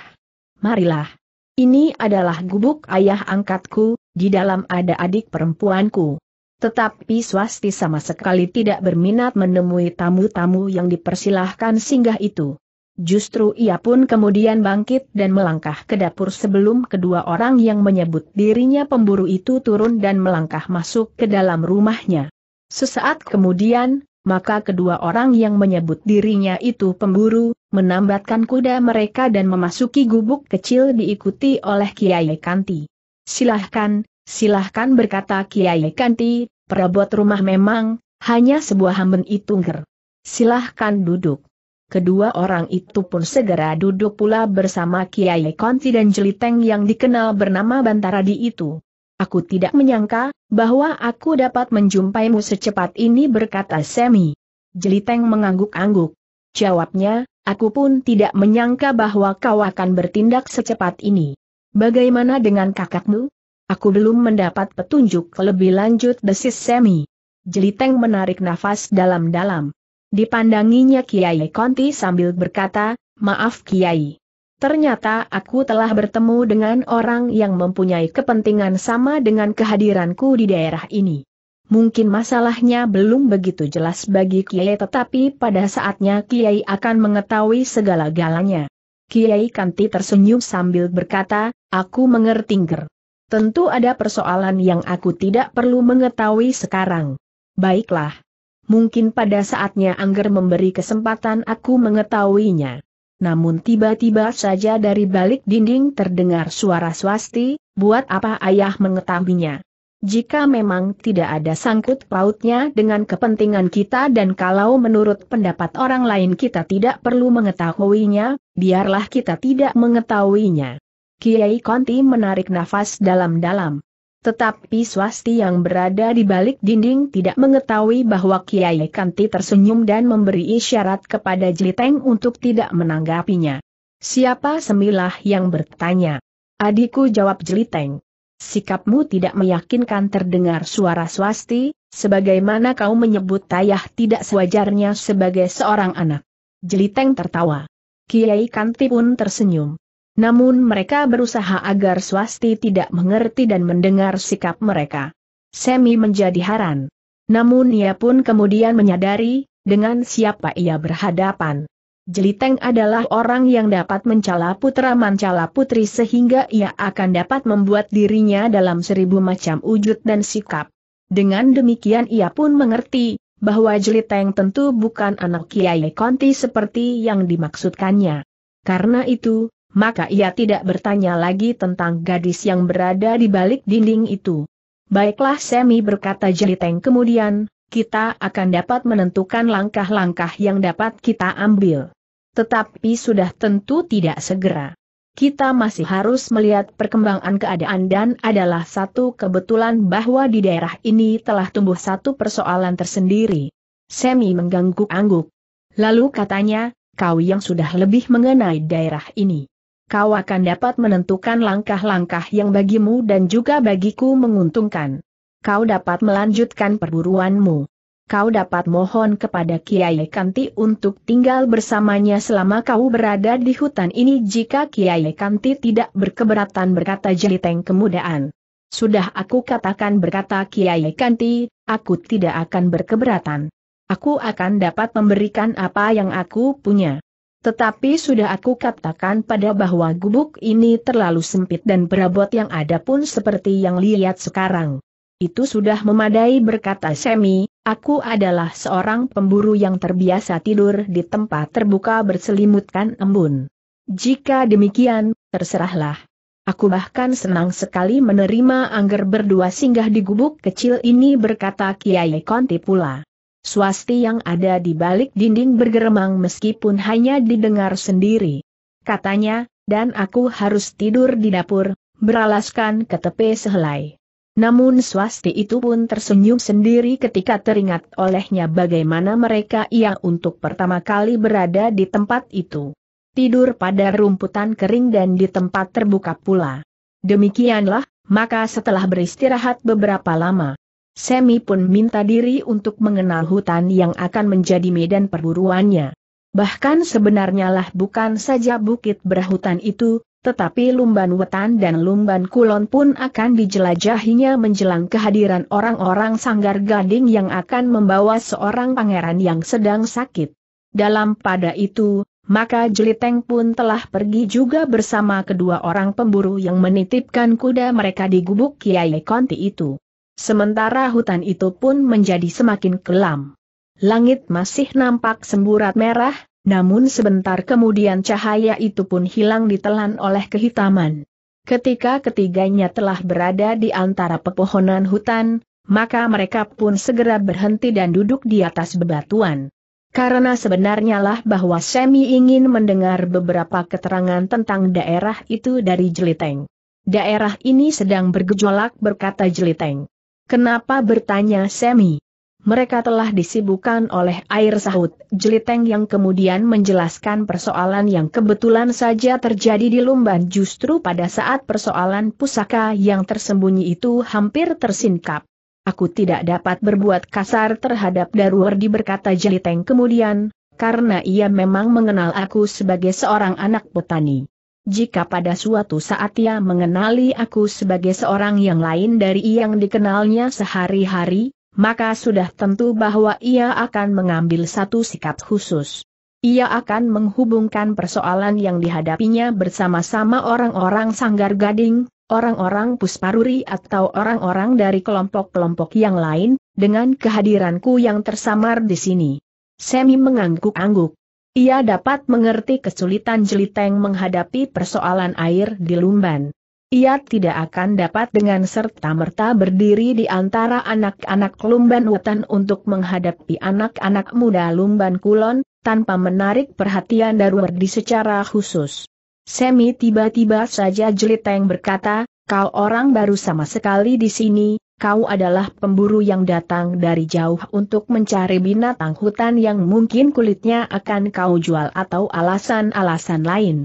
Marilah. Ini adalah gubuk ayah angkatku, di dalam ada adik perempuanku. Tetapi swasti sama sekali tidak berminat menemui tamu-tamu yang dipersilahkan singgah itu. Justru ia pun kemudian bangkit dan melangkah ke dapur sebelum kedua orang yang menyebut dirinya pemburu itu turun dan melangkah masuk ke dalam rumahnya. Sesaat kemudian, maka kedua orang yang menyebut dirinya itu pemburu, menambatkan kuda mereka dan memasuki gubuk kecil diikuti oleh Kiai Kanti. Silahkan, silahkan berkata Kiai Kanti, perabot rumah memang, hanya sebuah hamben itungger. Silahkan duduk. Kedua orang itu pun segera duduk pula bersama Kiai Konti dan Jeliteng yang dikenal bernama Bantara di itu. Aku tidak menyangka, bahwa aku dapat menjumpaimu secepat ini berkata Semi. Jeliteng mengangguk-angguk. Jawabnya, aku pun tidak menyangka bahwa kau akan bertindak secepat ini. Bagaimana dengan kakakmu? Aku belum mendapat petunjuk lebih lanjut desis Semi. Jeliteng menarik nafas dalam-dalam. Dipandanginya Kiai Konti sambil berkata, maaf Kiai. Ternyata aku telah bertemu dengan orang yang mempunyai kepentingan sama dengan kehadiranku di daerah ini. Mungkin masalahnya belum begitu jelas bagi Kiai tetapi pada saatnya Kiai akan mengetahui segala-galanya. Kiai Kanti tersenyum sambil berkata, aku mengerti ger. Tentu ada persoalan yang aku tidak perlu mengetahui sekarang. Baiklah. Mungkin pada saatnya Angger memberi kesempatan aku mengetahuinya namun tiba-tiba saja dari balik dinding terdengar suara swasti, buat apa ayah mengetahuinya. Jika memang tidak ada sangkut pautnya dengan kepentingan kita dan kalau menurut pendapat orang lain kita tidak perlu mengetahuinya, biarlah kita tidak mengetahuinya. Kiai Konti menarik nafas dalam-dalam. Tetapi swasti yang berada di balik dinding tidak mengetahui bahwa Kiai Kanti tersenyum dan memberi isyarat kepada Jeliteng untuk tidak menanggapinya. Siapa semilah yang bertanya? Adikku jawab Jeliteng. Sikapmu tidak meyakinkan terdengar suara swasti, sebagaimana kau menyebut tayah tidak sewajarnya sebagai seorang anak. Jeliteng tertawa. Kiai Kanti pun tersenyum. Namun mereka berusaha agar swasti tidak mengerti dan mendengar sikap mereka. Semi menjadi haran. Namun ia pun kemudian menyadari, dengan siapa ia berhadapan. Jeliteng adalah orang yang dapat mencala putra mancala putri sehingga ia akan dapat membuat dirinya dalam seribu macam wujud dan sikap. Dengan demikian ia pun mengerti, bahwa Jeliteng tentu bukan anak Kiai Konti seperti yang dimaksudkannya. Karena itu, maka ia tidak bertanya lagi tentang gadis yang berada di balik dinding itu. Baiklah Semi berkata Jeliteng kemudian, kita akan dapat menentukan langkah-langkah yang dapat kita ambil. Tetapi sudah tentu tidak segera. Kita masih harus melihat perkembangan keadaan dan adalah satu kebetulan bahwa di daerah ini telah tumbuh satu persoalan tersendiri. Semi mengganggu angguk. Lalu katanya, kau yang sudah lebih mengenai daerah ini kau akan dapat menentukan langkah-langkah yang bagimu dan juga bagiku menguntungkan. Kau dapat melanjutkan perburuanmu. Kau dapat mohon kepada Kiai Kanti untuk tinggal bersamanya selama kau berada di hutan ini jika Kiai Kanti tidak berkeberatan berkata jeliteng kemudaan. Sudah aku katakan berkata Kiai Kanti, aku tidak akan berkeberatan. Aku akan dapat memberikan apa yang aku punya. Tetapi sudah aku katakan pada bahwa gubuk ini terlalu sempit dan berabot yang ada pun seperti yang lihat sekarang. Itu sudah memadai berkata Semi, aku adalah seorang pemburu yang terbiasa tidur di tempat terbuka berselimutkan embun. Jika demikian, terserahlah. Aku bahkan senang sekali menerima Angger berdua singgah di gubuk kecil ini berkata Kiai Konti pula swasti yang ada di balik dinding bergeremang meskipun hanya didengar sendiri. Katanya, dan aku harus tidur di dapur, beralaskan ke tepi sehelai. Namun swasti itu pun tersenyum sendiri ketika teringat olehnya bagaimana mereka ia untuk pertama kali berada di tempat itu. Tidur pada rumputan kering dan di tempat terbuka pula. Demikianlah, maka setelah beristirahat beberapa lama, Semi pun minta diri untuk mengenal hutan yang akan menjadi medan perburuannya. Bahkan sebenarnya lah bukan saja bukit berhutan itu, tetapi Lumban Wetan dan Lumban Kulon pun akan dijelajahinya menjelang kehadiran orang-orang sanggar gading yang akan membawa seorang pangeran yang sedang sakit. Dalam pada itu, maka Jeliteng pun telah pergi juga bersama kedua orang pemburu yang menitipkan kuda mereka di gubuk Kiai Konti itu. Sementara hutan itu pun menjadi semakin kelam. Langit masih nampak semburat merah, namun sebentar kemudian cahaya itu pun hilang ditelan oleh kehitaman. Ketika ketiganya telah berada di antara pepohonan hutan, maka mereka pun segera berhenti dan duduk di atas bebatuan. Karena sebenarnya lah bahwa Semi ingin mendengar beberapa keterangan tentang daerah itu dari Jeliteng. Daerah ini sedang bergejolak berkata Jeliteng. Kenapa bertanya Semi? Mereka telah disibukkan oleh air sahut, jeliteng yang kemudian menjelaskan persoalan yang kebetulan saja terjadi di Lumban justru pada saat persoalan pusaka yang tersembunyi itu hampir tersingkap. Aku tidak dapat berbuat kasar terhadap Darwardi berkata jeliteng kemudian, karena ia memang mengenal aku sebagai seorang anak petani. Jika pada suatu saat ia mengenali aku sebagai seorang yang lain dari yang dikenalnya sehari-hari, maka sudah tentu bahwa ia akan mengambil satu sikap khusus. Ia akan menghubungkan persoalan yang dihadapinya bersama-sama orang-orang sanggar gading, orang-orang pusparuri atau orang-orang dari kelompok-kelompok yang lain, dengan kehadiranku yang tersamar di sini. Semi mengangguk-angguk. Ia dapat mengerti kesulitan Jeliteng menghadapi persoalan air di Lumban. Ia tidak akan dapat dengan serta-merta berdiri di antara anak-anak Lumban Wetan untuk menghadapi anak-anak muda Lumban Kulon, tanpa menarik perhatian Darwardi secara khusus. Semi tiba-tiba saja Jeliteng berkata, kau orang baru sama sekali di sini, kau adalah pemburu yang datang dari jauh untuk mencari binatang hutan yang mungkin kulitnya akan kau jual atau alasan-alasan lain.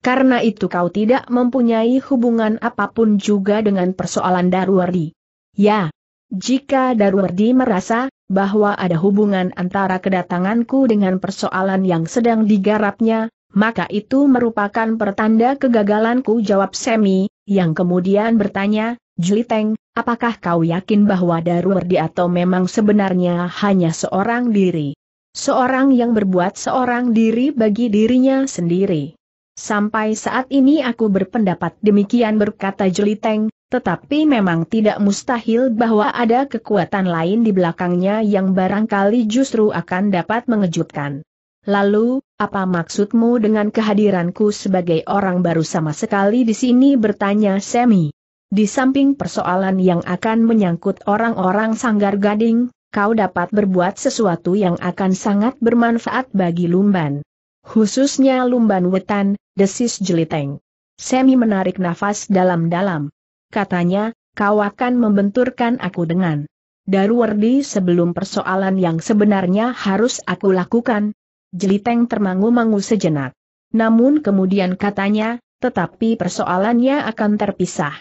Karena itu kau tidak mempunyai hubungan apapun juga dengan persoalan Darwardi. Ya, jika Darwardi merasa bahwa ada hubungan antara kedatanganku dengan persoalan yang sedang digarapnya, maka itu merupakan pertanda kegagalanku jawab Semi, yang kemudian bertanya, Juliteng, apakah kau yakin bahwa Daruwerdi atau memang sebenarnya hanya seorang diri? Seorang yang berbuat seorang diri bagi dirinya sendiri. Sampai saat ini aku berpendapat demikian berkata Juliteng, tetapi memang tidak mustahil bahwa ada kekuatan lain di belakangnya yang barangkali justru akan dapat mengejutkan. Lalu, apa maksudmu dengan kehadiranku sebagai orang baru sama sekali di sini bertanya Semi? Di samping persoalan yang akan menyangkut orang-orang sanggar gading, kau dapat berbuat sesuatu yang akan sangat bermanfaat bagi Lumban. Khususnya Lumban Wetan, desis Jeliteng. Semi menarik nafas dalam-dalam. Katanya, kau akan membenturkan aku dengan Darwardi sebelum persoalan yang sebenarnya harus aku lakukan. Jeliteng termangu-mangu sejenak. Namun kemudian katanya, tetapi persoalannya akan terpisah.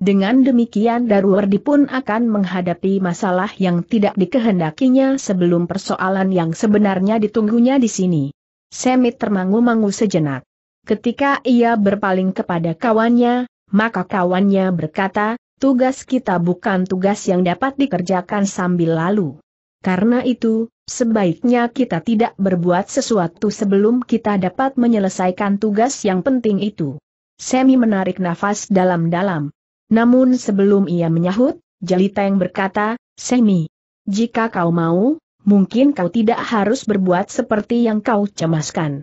Dengan demikian Darwardi pun akan menghadapi masalah yang tidak dikehendakinya sebelum persoalan yang sebenarnya ditunggunya di sini. Semit termangu-mangu sejenak. Ketika ia berpaling kepada kawannya, maka kawannya berkata, tugas kita bukan tugas yang dapat dikerjakan sambil lalu. Karena itu, sebaiknya kita tidak berbuat sesuatu sebelum kita dapat menyelesaikan tugas yang penting itu. Semi menarik nafas dalam-dalam. Namun sebelum ia menyahut, Jelita yang berkata, Semi, jika kau mau, mungkin kau tidak harus berbuat seperti yang kau cemaskan.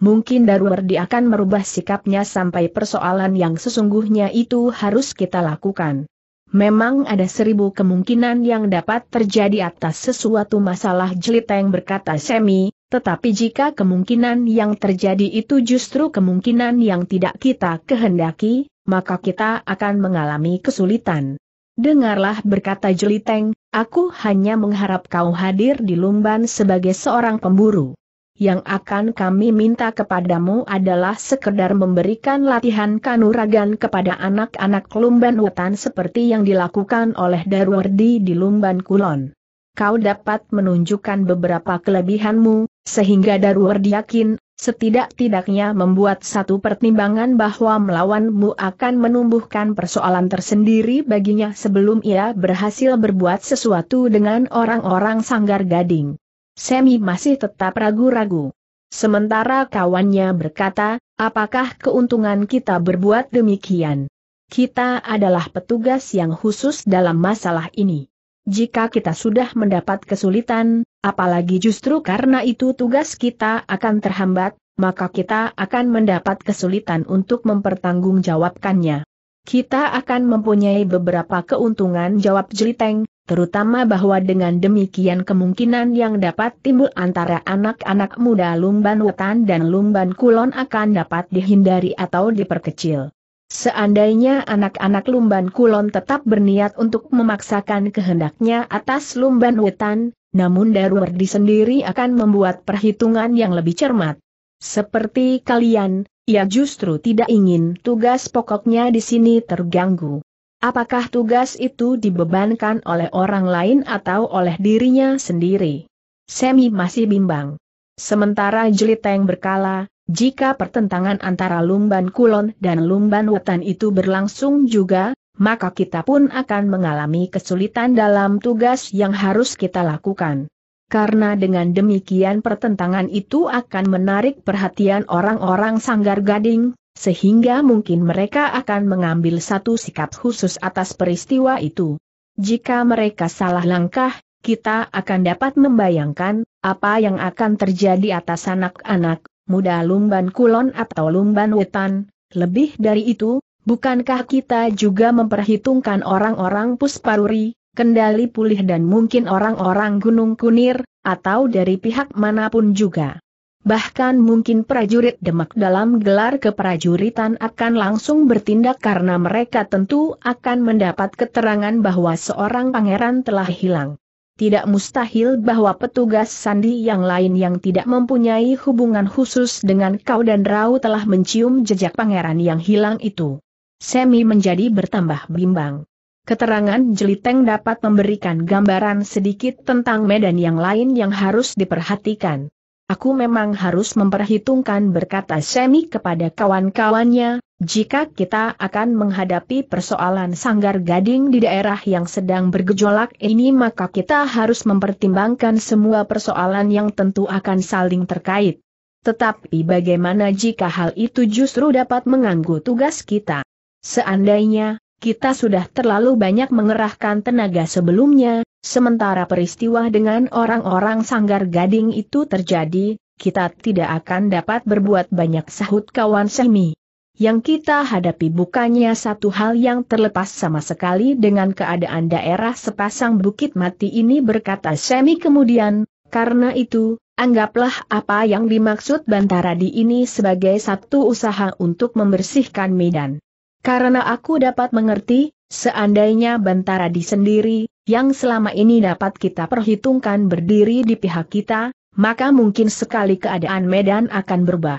Mungkin Darwardi akan merubah sikapnya sampai persoalan yang sesungguhnya itu harus kita lakukan. Memang ada seribu kemungkinan yang dapat terjadi atas sesuatu masalah Jelita yang berkata Semi, tetapi jika kemungkinan yang terjadi itu justru kemungkinan yang tidak kita kehendaki, maka kita akan mengalami kesulitan. Dengarlah berkata Jeliteng, aku hanya mengharap kau hadir di Lumban sebagai seorang pemburu. Yang akan kami minta kepadamu adalah sekedar memberikan latihan kanuragan kepada anak-anak Lumban Wetan seperti yang dilakukan oleh Darwardi di Lumban Kulon. Kau dapat menunjukkan beberapa kelebihanmu, sehingga Darwardi yakin setidak-tidaknya membuat satu pertimbangan bahwa melawanmu akan menumbuhkan persoalan tersendiri baginya sebelum ia berhasil berbuat sesuatu dengan orang-orang sanggar gading. Semi masih tetap ragu-ragu. Sementara kawannya berkata, apakah keuntungan kita berbuat demikian? Kita adalah petugas yang khusus dalam masalah ini. Jika kita sudah mendapat kesulitan, Apalagi justru karena itu tugas kita akan terhambat, maka kita akan mendapat kesulitan untuk mempertanggungjawabkannya. Kita akan mempunyai beberapa keuntungan jawab Jeliteng, terutama bahwa dengan demikian kemungkinan yang dapat timbul antara anak-anak muda Lumban Wetan dan Lumban Kulon akan dapat dihindari atau diperkecil. Seandainya anak-anak Lumban Kulon tetap berniat untuk memaksakan kehendaknya atas Lumban Wetan, namun Darwardi sendiri akan membuat perhitungan yang lebih cermat. Seperti kalian, ia justru tidak ingin tugas pokoknya di sini terganggu. Apakah tugas itu dibebankan oleh orang lain atau oleh dirinya sendiri? Semi masih bimbang. Sementara Jeliteng berkala, jika pertentangan antara Lumban Kulon dan Lumban Wetan itu berlangsung juga, maka kita pun akan mengalami kesulitan dalam tugas yang harus kita lakukan. Karena dengan demikian pertentangan itu akan menarik perhatian orang-orang sanggar gading, sehingga mungkin mereka akan mengambil satu sikap khusus atas peristiwa itu. Jika mereka salah langkah, kita akan dapat membayangkan apa yang akan terjadi atas anak-anak muda Lumban Kulon atau Lumban Wetan, lebih dari itu, bukankah kita juga memperhitungkan orang-orang Pusparuri, Kendali Pulih dan mungkin orang-orang Gunung Kunir, atau dari pihak manapun juga. Bahkan mungkin prajurit Demak dalam gelar keprajuritan akan langsung bertindak karena mereka tentu akan mendapat keterangan bahwa seorang pangeran telah hilang tidak mustahil bahwa petugas sandi yang lain yang tidak mempunyai hubungan khusus dengan kau dan Rau telah mencium jejak pangeran yang hilang itu. Semi menjadi bertambah bimbang. Keterangan Jeliteng dapat memberikan gambaran sedikit tentang medan yang lain yang harus diperhatikan. Aku memang harus memperhitungkan berkata Semi kepada kawan-kawannya, jika kita akan menghadapi persoalan sanggar gading di daerah yang sedang bergejolak ini maka kita harus mempertimbangkan semua persoalan yang tentu akan saling terkait. Tetapi bagaimana jika hal itu justru dapat mengganggu tugas kita? Seandainya, kita sudah terlalu banyak mengerahkan tenaga sebelumnya, Sementara peristiwa dengan orang-orang sanggar gading itu terjadi, kita tidak akan dapat berbuat banyak sahut kawan Semi. Yang kita hadapi bukannya satu hal yang terlepas sama sekali dengan keadaan daerah sepasang bukit mati ini berkata Semi kemudian, karena itu, anggaplah apa yang dimaksud Bantara di ini sebagai satu usaha untuk membersihkan medan. Karena aku dapat mengerti, seandainya Bantara di sendiri, yang selama ini dapat kita perhitungkan berdiri di pihak kita, maka mungkin sekali keadaan Medan akan berubah.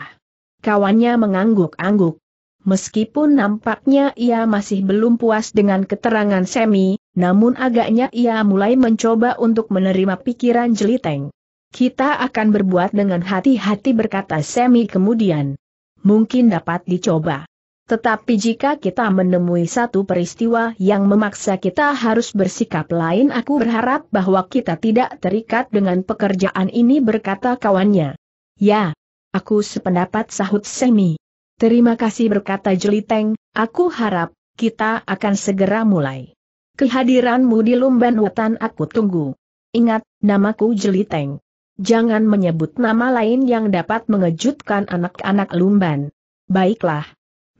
Kawannya mengangguk-angguk. Meskipun nampaknya ia masih belum puas dengan keterangan Semi, namun agaknya ia mulai mencoba untuk menerima pikiran Jeliteng. Kita akan berbuat dengan hati-hati berkata Semi kemudian. Mungkin dapat dicoba. Tetapi jika kita menemui satu peristiwa yang memaksa kita harus bersikap lain aku berharap bahwa kita tidak terikat dengan pekerjaan ini berkata kawannya. Ya, aku sependapat sahut Semi. Terima kasih berkata Jeliteng, aku harap kita akan segera mulai. Kehadiranmu di Lumban Wetan aku tunggu. Ingat, namaku Jeliteng. Jangan menyebut nama lain yang dapat mengejutkan anak-anak Lumban. Baiklah.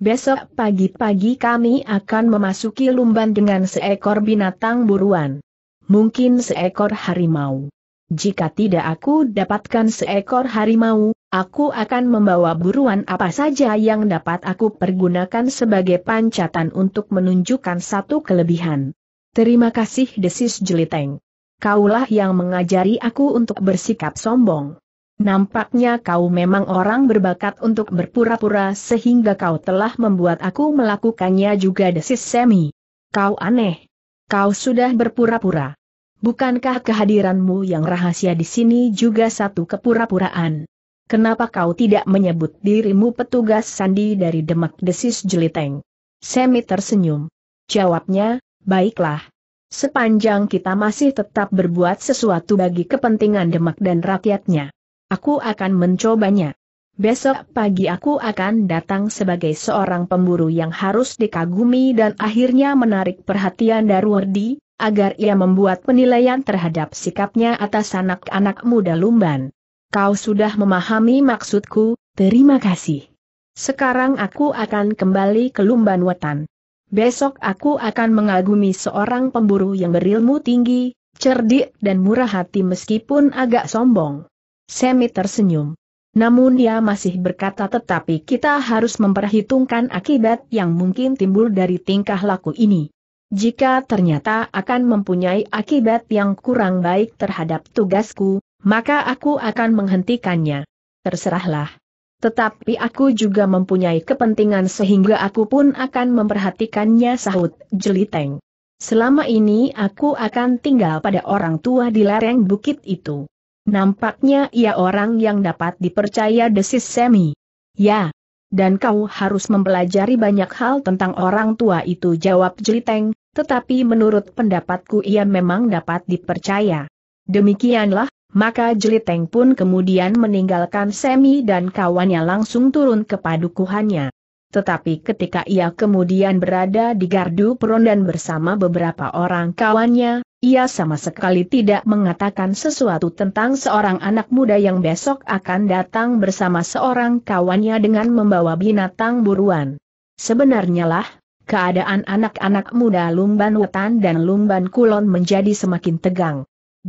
Besok pagi-pagi kami akan memasuki lumban dengan seekor binatang buruan. Mungkin seekor harimau. Jika tidak aku dapatkan seekor harimau, aku akan membawa buruan apa saja yang dapat aku pergunakan sebagai pancatan untuk menunjukkan satu kelebihan. Terima kasih desis jeliteng. Kaulah yang mengajari aku untuk bersikap sombong. Nampaknya kau memang orang berbakat untuk berpura-pura sehingga kau telah membuat aku melakukannya juga desis Semi. Kau aneh. Kau sudah berpura-pura. Bukankah kehadiranmu yang rahasia di sini juga satu kepura-puraan? Kenapa kau tidak menyebut dirimu petugas sandi dari demak desis jeliteng? Semi tersenyum. Jawabnya, baiklah. Sepanjang kita masih tetap berbuat sesuatu bagi kepentingan demak dan rakyatnya Aku akan mencobanya. Besok pagi aku akan datang sebagai seorang pemburu yang harus dikagumi dan akhirnya menarik perhatian Darwardi, agar ia membuat penilaian terhadap sikapnya atas anak-anak muda Lumban. Kau sudah memahami maksudku, terima kasih. Sekarang aku akan kembali ke Lumban Wetan. Besok aku akan mengagumi seorang pemburu yang berilmu tinggi, cerdik dan murah hati meskipun agak sombong. Semi tersenyum. Namun dia masih berkata tetapi kita harus memperhitungkan akibat yang mungkin timbul dari tingkah laku ini. Jika ternyata akan mempunyai akibat yang kurang baik terhadap tugasku, maka aku akan menghentikannya. Terserahlah. Tetapi aku juga mempunyai kepentingan sehingga aku pun akan memperhatikannya sahut jeliteng. Selama ini aku akan tinggal pada orang tua di lereng bukit itu. Nampaknya ia orang yang dapat dipercaya desis Semi. Ya. Dan kau harus mempelajari banyak hal tentang orang tua itu jawab Jeliteng, tetapi menurut pendapatku ia memang dapat dipercaya. Demikianlah, maka Jeliteng pun kemudian meninggalkan Semi dan kawannya langsung turun ke padukuhannya. Tetapi ketika ia kemudian berada di gardu peron dan bersama beberapa orang kawannya, ia sama sekali tidak mengatakan sesuatu tentang seorang anak muda yang besok akan datang bersama seorang kawannya dengan membawa binatang buruan. Sebenarnya lah, keadaan anak-anak muda Lumban Wetan dan Lumban Kulon menjadi semakin tegang.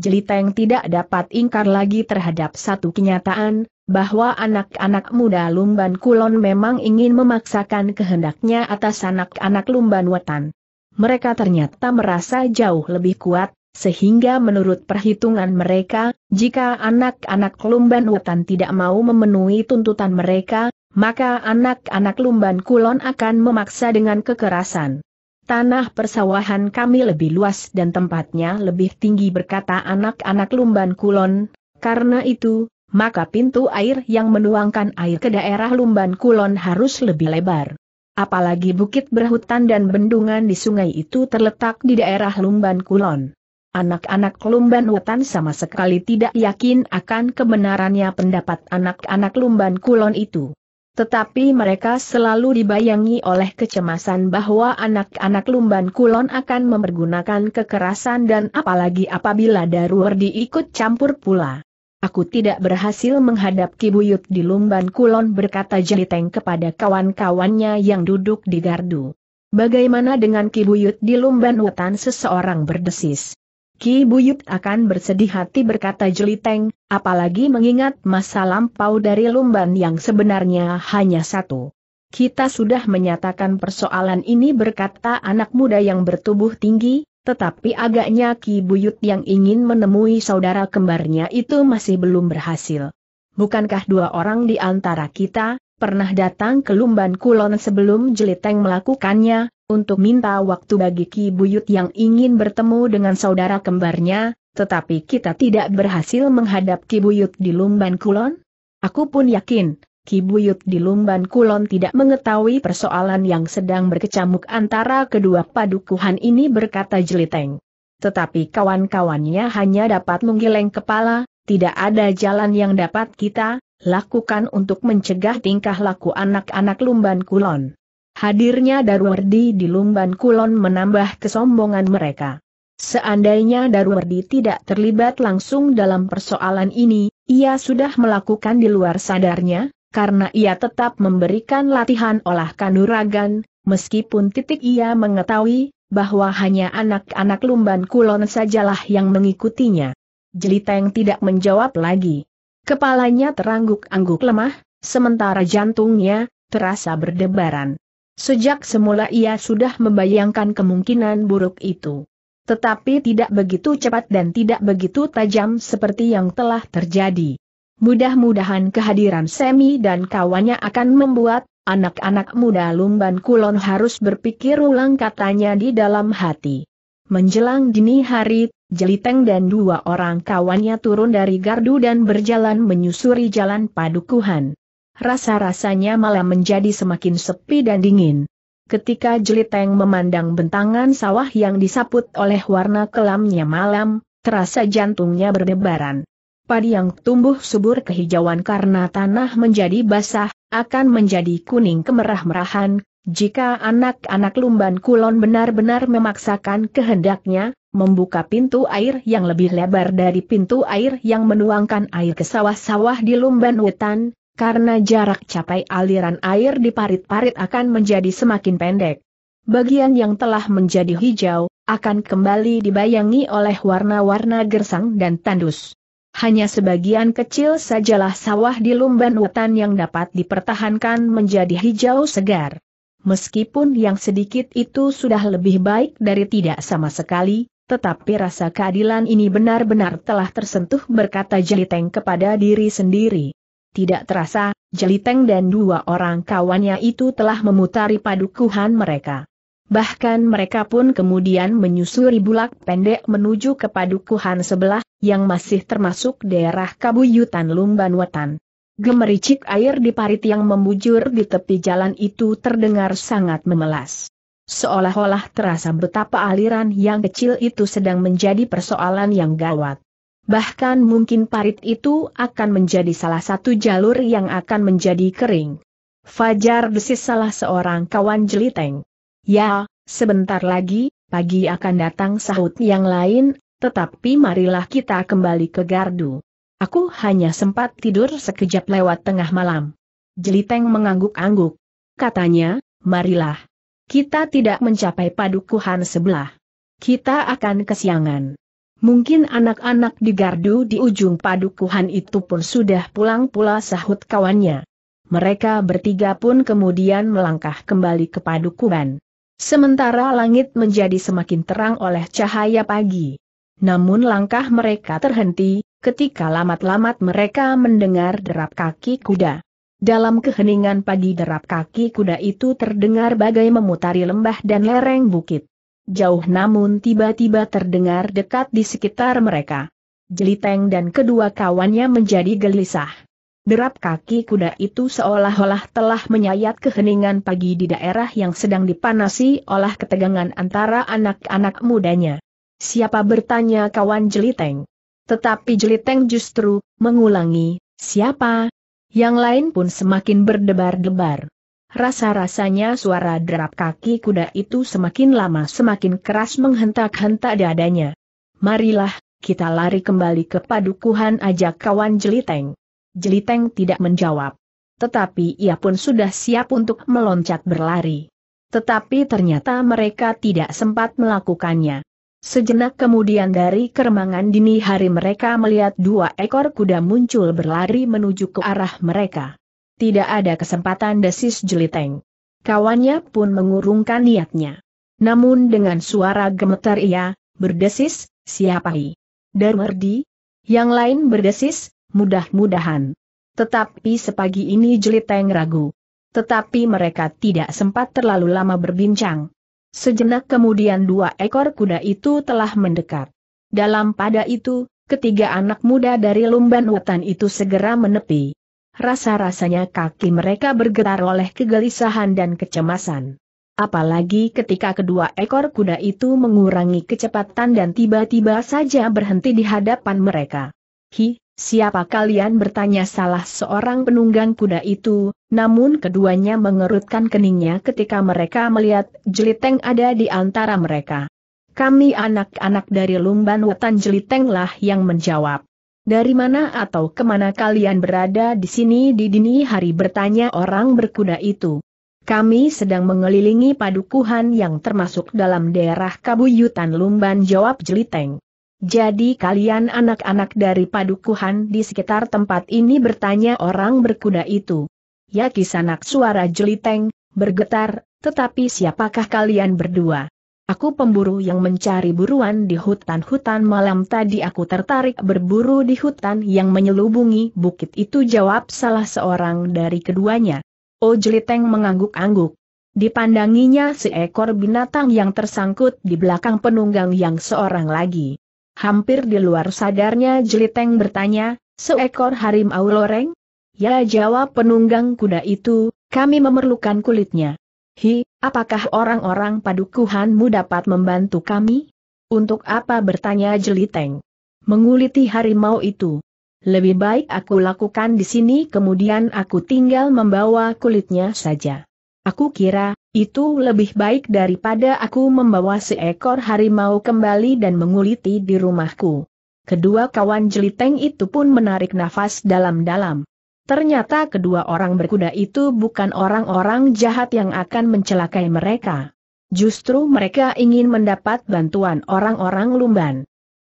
Jelita yang tidak dapat ingkar lagi terhadap satu kenyataan, bahwa anak-anak muda Lumban Kulon memang ingin memaksakan kehendaknya atas anak-anak Lumban Wetan mereka ternyata merasa jauh lebih kuat, sehingga menurut perhitungan mereka, jika anak-anak Lumban hutan tidak mau memenuhi tuntutan mereka, maka anak-anak Lumban Kulon akan memaksa dengan kekerasan. Tanah persawahan kami lebih luas dan tempatnya lebih tinggi berkata anak-anak Lumban Kulon, karena itu, maka pintu air yang menuangkan air ke daerah Lumban Kulon harus lebih lebar. Apalagi bukit berhutan dan bendungan di sungai itu terletak di daerah Lumban Kulon. Anak-anak Lumban Wetan sama sekali tidak yakin akan kebenarannya pendapat anak-anak Lumban Kulon itu. Tetapi mereka selalu dibayangi oleh kecemasan bahwa anak-anak Lumban Kulon akan mempergunakan kekerasan dan apalagi apabila Darwardi diikut campur pula. Aku tidak berhasil menghadap Kibuyut di Lumban Kulon berkata Jeliteng kepada kawan-kawannya yang duduk di gardu. Bagaimana dengan Kibuyut di Lumban Hutan seseorang berdesis? Buyut akan bersedih hati berkata Jeliteng, apalagi mengingat masa lampau dari Lumban yang sebenarnya hanya satu. Kita sudah menyatakan persoalan ini berkata anak muda yang bertubuh tinggi, tetapi agaknya Ki Buyut yang ingin menemui saudara kembarnya itu masih belum berhasil. Bukankah dua orang di antara kita, pernah datang ke Lumban Kulon sebelum Jeliteng melakukannya, untuk minta waktu bagi Ki Buyut yang ingin bertemu dengan saudara kembarnya, tetapi kita tidak berhasil menghadap Ki Buyut di Lumban Kulon? Aku pun yakin, Ki Buyut di Lumban Kulon tidak mengetahui persoalan yang sedang berkecamuk antara kedua padukuhan ini berkata jeliteng. Tetapi kawan-kawannya hanya dapat menggeleng kepala, tidak ada jalan yang dapat kita lakukan untuk mencegah tingkah laku anak-anak Lumban Kulon. Hadirnya Darwardi di Lumban Kulon menambah kesombongan mereka. Seandainya Darwardi tidak terlibat langsung dalam persoalan ini, ia sudah melakukan di luar sadarnya, karena ia tetap memberikan latihan olah kanuragan, meskipun titik ia mengetahui bahwa hanya anak-anak lumban kulon sajalah yang mengikutinya. Jeliteng tidak menjawab lagi. Kepalanya terangguk-angguk lemah, sementara jantungnya terasa berdebaran. Sejak semula ia sudah membayangkan kemungkinan buruk itu. Tetapi tidak begitu cepat dan tidak begitu tajam seperti yang telah terjadi. Mudah-mudahan kehadiran Semi dan kawannya akan membuat anak-anak muda Lumban Kulon harus berpikir ulang katanya di dalam hati. Menjelang dini hari, Jeliteng dan dua orang kawannya turun dari gardu dan berjalan menyusuri jalan padukuhan. Rasa-rasanya malah menjadi semakin sepi dan dingin. Ketika Jeliteng memandang bentangan sawah yang disaput oleh warna kelamnya malam, terasa jantungnya berdebaran padi yang tumbuh subur kehijauan karena tanah menjadi basah, akan menjadi kuning kemerah-merahan, jika anak-anak lumban kulon benar-benar memaksakan kehendaknya, membuka pintu air yang lebih lebar dari pintu air yang menuangkan air ke sawah-sawah di lumban hutan, karena jarak capai aliran air di parit-parit akan menjadi semakin pendek. Bagian yang telah menjadi hijau, akan kembali dibayangi oleh warna-warna gersang dan tandus. Hanya sebagian kecil sajalah sawah di lumban hutan yang dapat dipertahankan menjadi hijau segar. Meskipun yang sedikit itu sudah lebih baik dari tidak sama sekali, tetapi rasa keadilan ini benar-benar telah tersentuh berkata Jeliteng kepada diri sendiri. Tidak terasa, Jeliteng dan dua orang kawannya itu telah memutari padukuhan mereka. Bahkan mereka pun kemudian menyusuri bulak pendek menuju ke padukuhan sebelah, yang masih termasuk daerah Kabuyutan Lumban Wetan. Gemericik air di parit yang membujur di tepi jalan itu terdengar sangat memelas. Seolah-olah terasa betapa aliran yang kecil itu sedang menjadi persoalan yang gawat. Bahkan mungkin parit itu akan menjadi salah satu jalur yang akan menjadi kering. Fajar desis salah seorang kawan jeliteng. Ya, sebentar lagi, pagi akan datang sahut yang lain, tetapi marilah kita kembali ke gardu. Aku hanya sempat tidur sekejap lewat tengah malam. Jeliteng mengangguk-angguk. Katanya, marilah. Kita tidak mencapai padukuhan sebelah. Kita akan kesiangan. Mungkin anak-anak di gardu di ujung padukuhan itu pun sudah pulang pula sahut kawannya. Mereka bertiga pun kemudian melangkah kembali ke padukuhan. Sementara langit menjadi semakin terang oleh cahaya pagi. Namun langkah mereka terhenti, ketika lamat-lamat mereka mendengar derap kaki kuda. Dalam keheningan pagi derap kaki kuda itu terdengar bagai memutari lembah dan lereng bukit. Jauh namun tiba-tiba terdengar dekat di sekitar mereka. Jeliteng dan kedua kawannya menjadi gelisah. Derap kaki kuda itu seolah-olah telah menyayat keheningan pagi di daerah yang sedang dipanasi oleh ketegangan antara anak-anak mudanya. Siapa bertanya kawan Jeliteng? Tetapi Jeliteng justru mengulangi, siapa? Yang lain pun semakin berdebar-debar. Rasa-rasanya suara derap kaki kuda itu semakin lama semakin keras menghentak-hentak dadanya. Marilah, kita lari kembali ke padukuhan ajak kawan jeliteng. Jeliteng tidak menjawab. Tetapi ia pun sudah siap untuk meloncat berlari. Tetapi ternyata mereka tidak sempat melakukannya. Sejenak kemudian dari keremangan dini hari mereka melihat dua ekor kuda muncul berlari menuju ke arah mereka. Tidak ada kesempatan desis Jeliteng. Kawannya pun mengurungkan niatnya. Namun dengan suara gemetar ia, berdesis, siapa hi? Darmerdi? Yang lain berdesis, mudah-mudahan. Tetapi sepagi ini Jeliteng ragu. Tetapi mereka tidak sempat terlalu lama berbincang. Sejenak kemudian dua ekor kuda itu telah mendekat. Dalam pada itu, ketiga anak muda dari Lumban Wetan itu segera menepi. Rasa-rasanya kaki mereka bergetar oleh kegelisahan dan kecemasan. Apalagi ketika kedua ekor kuda itu mengurangi kecepatan dan tiba-tiba saja berhenti di hadapan mereka. Hi, Siapa kalian bertanya salah seorang penunggang kuda itu, namun keduanya mengerutkan keningnya ketika mereka melihat jeliteng ada di antara mereka. Kami anak-anak dari Lumban Wetan Jeliteng lah yang menjawab. Dari mana atau kemana kalian berada di sini di dini hari bertanya orang berkuda itu. Kami sedang mengelilingi padukuhan yang termasuk dalam daerah Kabuyutan Lumban jawab Jeliteng. Jadi kalian anak-anak dari padukuhan di sekitar tempat ini bertanya orang berkuda itu. Ya kisanak suara jeliteng, bergetar, tetapi siapakah kalian berdua? Aku pemburu yang mencari buruan di hutan-hutan malam tadi aku tertarik berburu di hutan yang menyelubungi bukit itu jawab salah seorang dari keduanya. Oh jeliteng mengangguk-angguk. Dipandanginya seekor binatang yang tersangkut di belakang penunggang yang seorang lagi. Hampir di luar sadarnya Jeliteng bertanya, seekor harimau loreng? Ya jawab penunggang kuda itu, kami memerlukan kulitnya. Hi, apakah orang-orang padukuhanmu dapat membantu kami? Untuk apa bertanya Jeliteng? Menguliti harimau itu. Lebih baik aku lakukan di sini kemudian aku tinggal membawa kulitnya saja. Aku kira, itu lebih baik daripada aku membawa seekor harimau kembali dan menguliti di rumahku. Kedua kawan jeliteng itu pun menarik nafas dalam-dalam. Ternyata kedua orang berkuda itu bukan orang-orang jahat yang akan mencelakai mereka. Justru mereka ingin mendapat bantuan orang-orang lumban.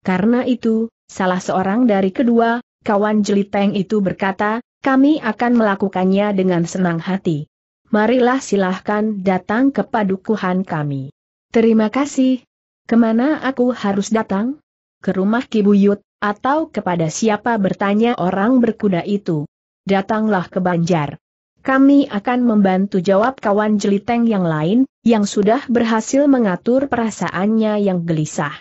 Karena itu, salah seorang dari kedua, kawan jeliteng itu berkata, kami akan melakukannya dengan senang hati marilah silahkan datang ke padukuhan kami. Terima kasih. Kemana aku harus datang? Ke rumah Kibuyut, atau kepada siapa bertanya orang berkuda itu? Datanglah ke Banjar. Kami akan membantu jawab kawan jeliteng yang lain, yang sudah berhasil mengatur perasaannya yang gelisah.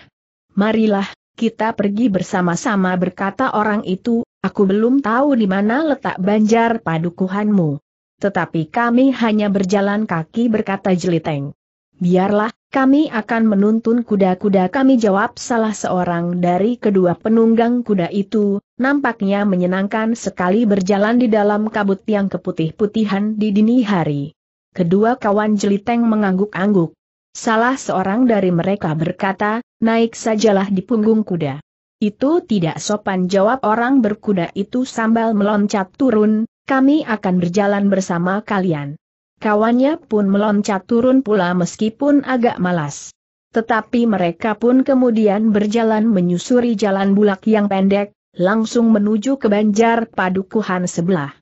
Marilah, kita pergi bersama-sama berkata orang itu, aku belum tahu di mana letak banjar padukuhanmu. Tetapi kami hanya berjalan kaki berkata jeliteng. Biarlah, kami akan menuntun kuda-kuda kami jawab salah seorang dari kedua penunggang kuda itu, nampaknya menyenangkan sekali berjalan di dalam kabut yang keputih-putihan di dini hari. Kedua kawan jeliteng mengangguk-angguk. Salah seorang dari mereka berkata, naik sajalah di punggung kuda. Itu tidak sopan jawab orang berkuda itu sambil meloncat turun, kami akan berjalan bersama kalian. Kawannya pun meloncat turun pula meskipun agak malas. Tetapi mereka pun kemudian berjalan menyusuri jalan bulak yang pendek, langsung menuju ke banjar padukuhan sebelah.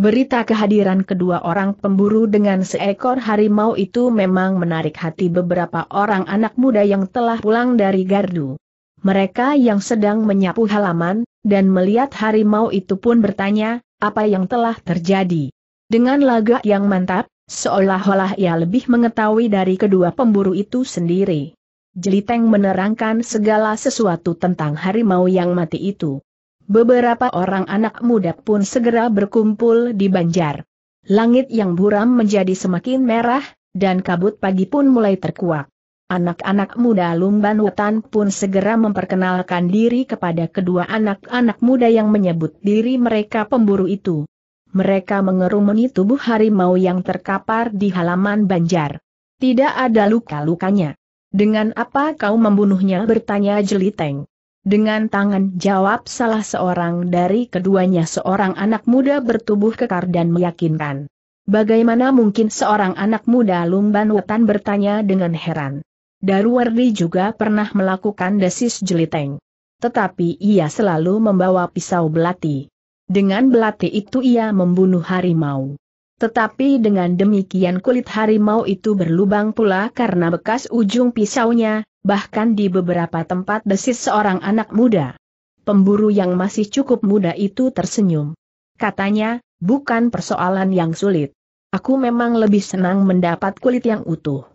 Berita kehadiran kedua orang pemburu dengan seekor harimau itu memang menarik hati beberapa orang anak muda yang telah pulang dari gardu. Mereka yang sedang menyapu halaman, dan melihat harimau itu pun bertanya, apa yang telah terjadi. Dengan lagak yang mantap, seolah-olah ia lebih mengetahui dari kedua pemburu itu sendiri. Jeliteng menerangkan segala sesuatu tentang harimau yang mati itu. Beberapa orang anak muda pun segera berkumpul di banjar. Langit yang buram menjadi semakin merah, dan kabut pagi pun mulai terkuak. Anak-anak muda Lumban Wetan pun segera memperkenalkan diri kepada kedua anak-anak muda yang menyebut diri mereka pemburu itu. Mereka mengerumuni tubuh harimau yang terkapar di halaman banjar. Tidak ada luka-lukanya. Dengan apa kau membunuhnya bertanya Jeliteng. Dengan tangan jawab salah seorang dari keduanya seorang anak muda bertubuh kekar dan meyakinkan. Bagaimana mungkin seorang anak muda Lumban Wetan bertanya dengan heran. Daruwardi juga pernah melakukan desis jeliteng. Tetapi ia selalu membawa pisau belati. Dengan belati itu ia membunuh harimau. Tetapi dengan demikian kulit harimau itu berlubang pula karena bekas ujung pisaunya, bahkan di beberapa tempat desis seorang anak muda. Pemburu yang masih cukup muda itu tersenyum. Katanya, bukan persoalan yang sulit. Aku memang lebih senang mendapat kulit yang utuh.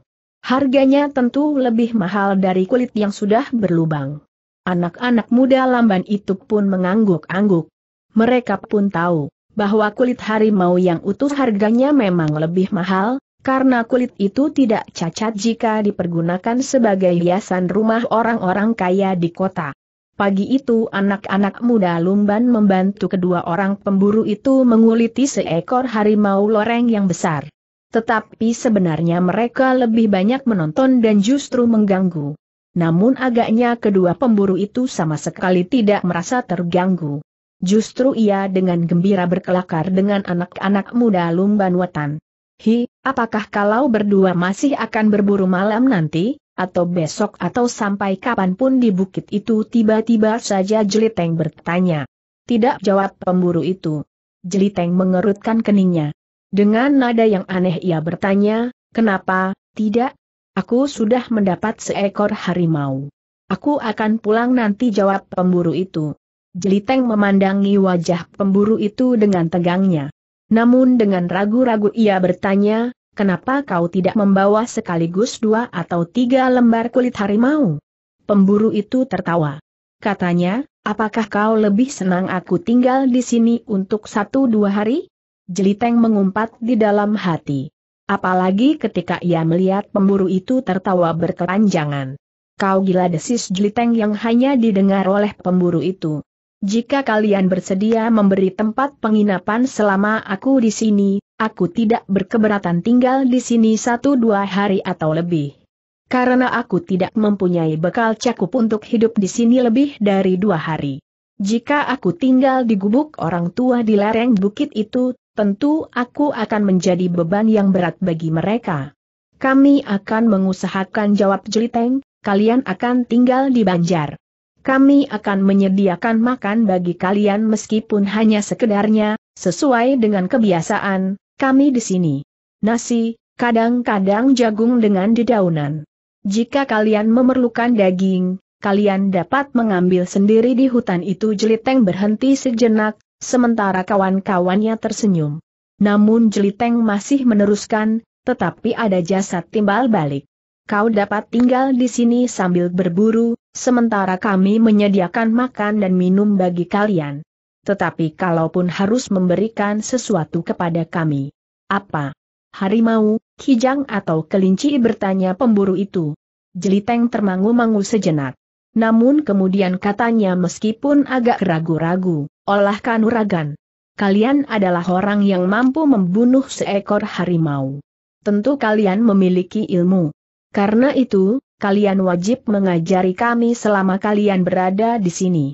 Harganya tentu lebih mahal dari kulit yang sudah berlubang. Anak-anak muda lamban itu pun mengangguk-angguk. Mereka pun tahu bahwa kulit harimau yang utuh harganya memang lebih mahal, karena kulit itu tidak cacat jika dipergunakan sebagai hiasan rumah orang-orang kaya di kota. Pagi itu anak-anak muda Lumban membantu kedua orang pemburu itu menguliti seekor harimau loreng yang besar tetapi sebenarnya mereka lebih banyak menonton dan justru mengganggu. Namun agaknya kedua pemburu itu sama sekali tidak merasa terganggu. Justru ia dengan gembira berkelakar dengan anak-anak muda Lumban Watan. Hi, apakah kalau berdua masih akan berburu malam nanti, atau besok atau sampai kapanpun di bukit itu tiba-tiba saja Jeliteng bertanya. Tidak jawab pemburu itu. Jeliteng mengerutkan keningnya. Dengan nada yang aneh ia bertanya, kenapa, tidak? Aku sudah mendapat seekor harimau. Aku akan pulang nanti jawab pemburu itu. Jeliteng memandangi wajah pemburu itu dengan tegangnya. Namun dengan ragu-ragu ia bertanya, kenapa kau tidak membawa sekaligus dua atau tiga lembar kulit harimau? Pemburu itu tertawa. Katanya, apakah kau lebih senang aku tinggal di sini untuk satu dua hari? Jeliteng mengumpat di dalam hati. Apalagi ketika ia melihat pemburu itu tertawa berkepanjangan. Kau gila desis jeliteng yang hanya didengar oleh pemburu itu. Jika kalian bersedia memberi tempat penginapan selama aku di sini, aku tidak berkeberatan tinggal di sini satu dua hari atau lebih. Karena aku tidak mempunyai bekal cakup untuk hidup di sini lebih dari dua hari. Jika aku tinggal di gubuk orang tua di lereng bukit itu, tentu aku akan menjadi beban yang berat bagi mereka. Kami akan mengusahakan jawab Jeliteng, kalian akan tinggal di Banjar. Kami akan menyediakan makan bagi kalian meskipun hanya sekedarnya, sesuai dengan kebiasaan, kami di sini. Nasi, kadang-kadang jagung dengan dedaunan. Jika kalian memerlukan daging, kalian dapat mengambil sendiri di hutan itu Jeliteng berhenti sejenak, Sementara kawan-kawannya tersenyum. Namun Jeliteng masih meneruskan, tetapi ada jasad timbal balik. Kau dapat tinggal di sini sambil berburu, sementara kami menyediakan makan dan minum bagi kalian. Tetapi kalaupun harus memberikan sesuatu kepada kami. Apa? Harimau, kijang atau kelinci bertanya pemburu itu. Jeliteng termangu-mangu sejenak. Namun kemudian katanya meskipun agak ragu-ragu. Olah kanuragan. Kalian adalah orang yang mampu membunuh seekor harimau. Tentu kalian memiliki ilmu. Karena itu, kalian wajib mengajari kami selama kalian berada di sini.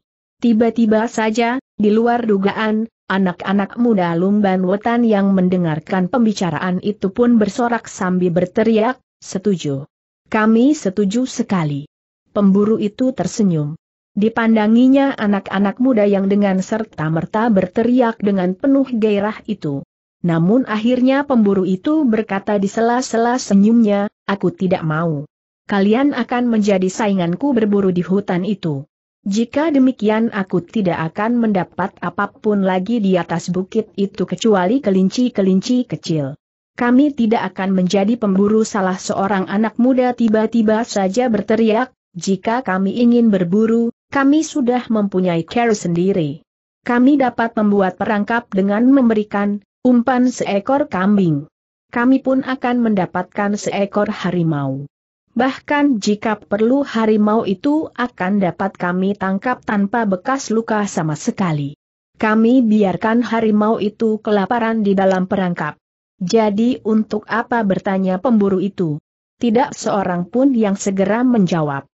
Tiba-tiba saja, di luar dugaan, anak-anak muda lumban wetan yang mendengarkan pembicaraan itu pun bersorak sambil berteriak, setuju. Kami setuju sekali. Pemburu itu tersenyum. Dipandanginya anak-anak muda yang dengan serta-merta berteriak dengan penuh gairah itu. Namun akhirnya pemburu itu berkata di sela-sela senyumnya, aku tidak mau. Kalian akan menjadi sainganku berburu di hutan itu. Jika demikian aku tidak akan mendapat apapun lagi di atas bukit itu kecuali kelinci-kelinci kecil. Kami tidak akan menjadi pemburu salah seorang anak muda tiba-tiba saja berteriak, jika kami ingin berburu, kami sudah mempunyai care sendiri. Kami dapat membuat perangkap dengan memberikan umpan seekor kambing. Kami pun akan mendapatkan seekor harimau. Bahkan jika perlu harimau itu akan dapat kami tangkap tanpa bekas luka sama sekali. Kami biarkan harimau itu kelaparan di dalam perangkap. Jadi untuk apa bertanya pemburu itu? Tidak seorang pun yang segera menjawab.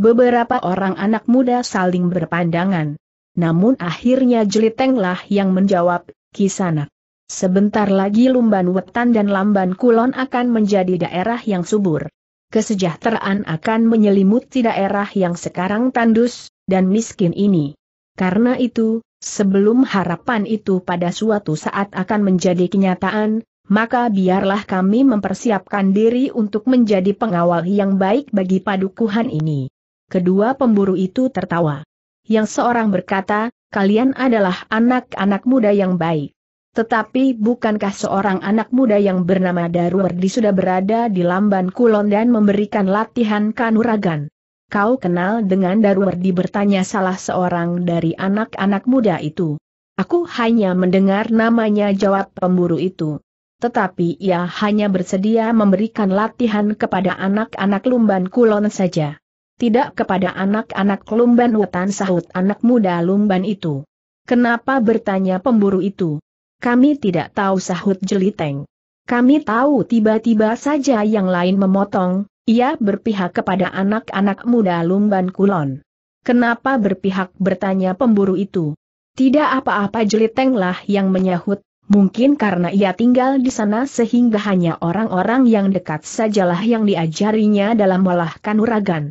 Beberapa orang anak muda saling berpandangan. Namun akhirnya Jelitenglah yang menjawab, Kisanak. Sebentar lagi Lumban Wetan dan Lamban Kulon akan menjadi daerah yang subur. Kesejahteraan akan menyelimuti daerah yang sekarang tandus dan miskin ini. Karena itu, sebelum harapan itu pada suatu saat akan menjadi kenyataan, maka biarlah kami mempersiapkan diri untuk menjadi pengawal yang baik bagi padukuhan ini. Kedua pemburu itu tertawa. Yang seorang berkata, kalian adalah anak-anak muda yang baik. Tetapi bukankah seorang anak muda yang bernama Darwardi sudah berada di Lamban Kulon dan memberikan latihan kanuragan? Kau kenal dengan Darwardi? bertanya salah seorang dari anak-anak muda itu. Aku hanya mendengar namanya jawab pemburu itu. Tetapi ia hanya bersedia memberikan latihan kepada anak-anak Lumban Kulon saja tidak kepada anak-anak lumban wetan sahut anak muda lumban itu. Kenapa bertanya pemburu itu? Kami tidak tahu sahut jeliteng. Kami tahu tiba-tiba saja yang lain memotong, ia berpihak kepada anak-anak muda lumban kulon. Kenapa berpihak bertanya pemburu itu? Tidak apa-apa jelitenglah yang menyahut, mungkin karena ia tinggal di sana sehingga hanya orang-orang yang dekat sajalah yang diajarinya dalam melahkan uragan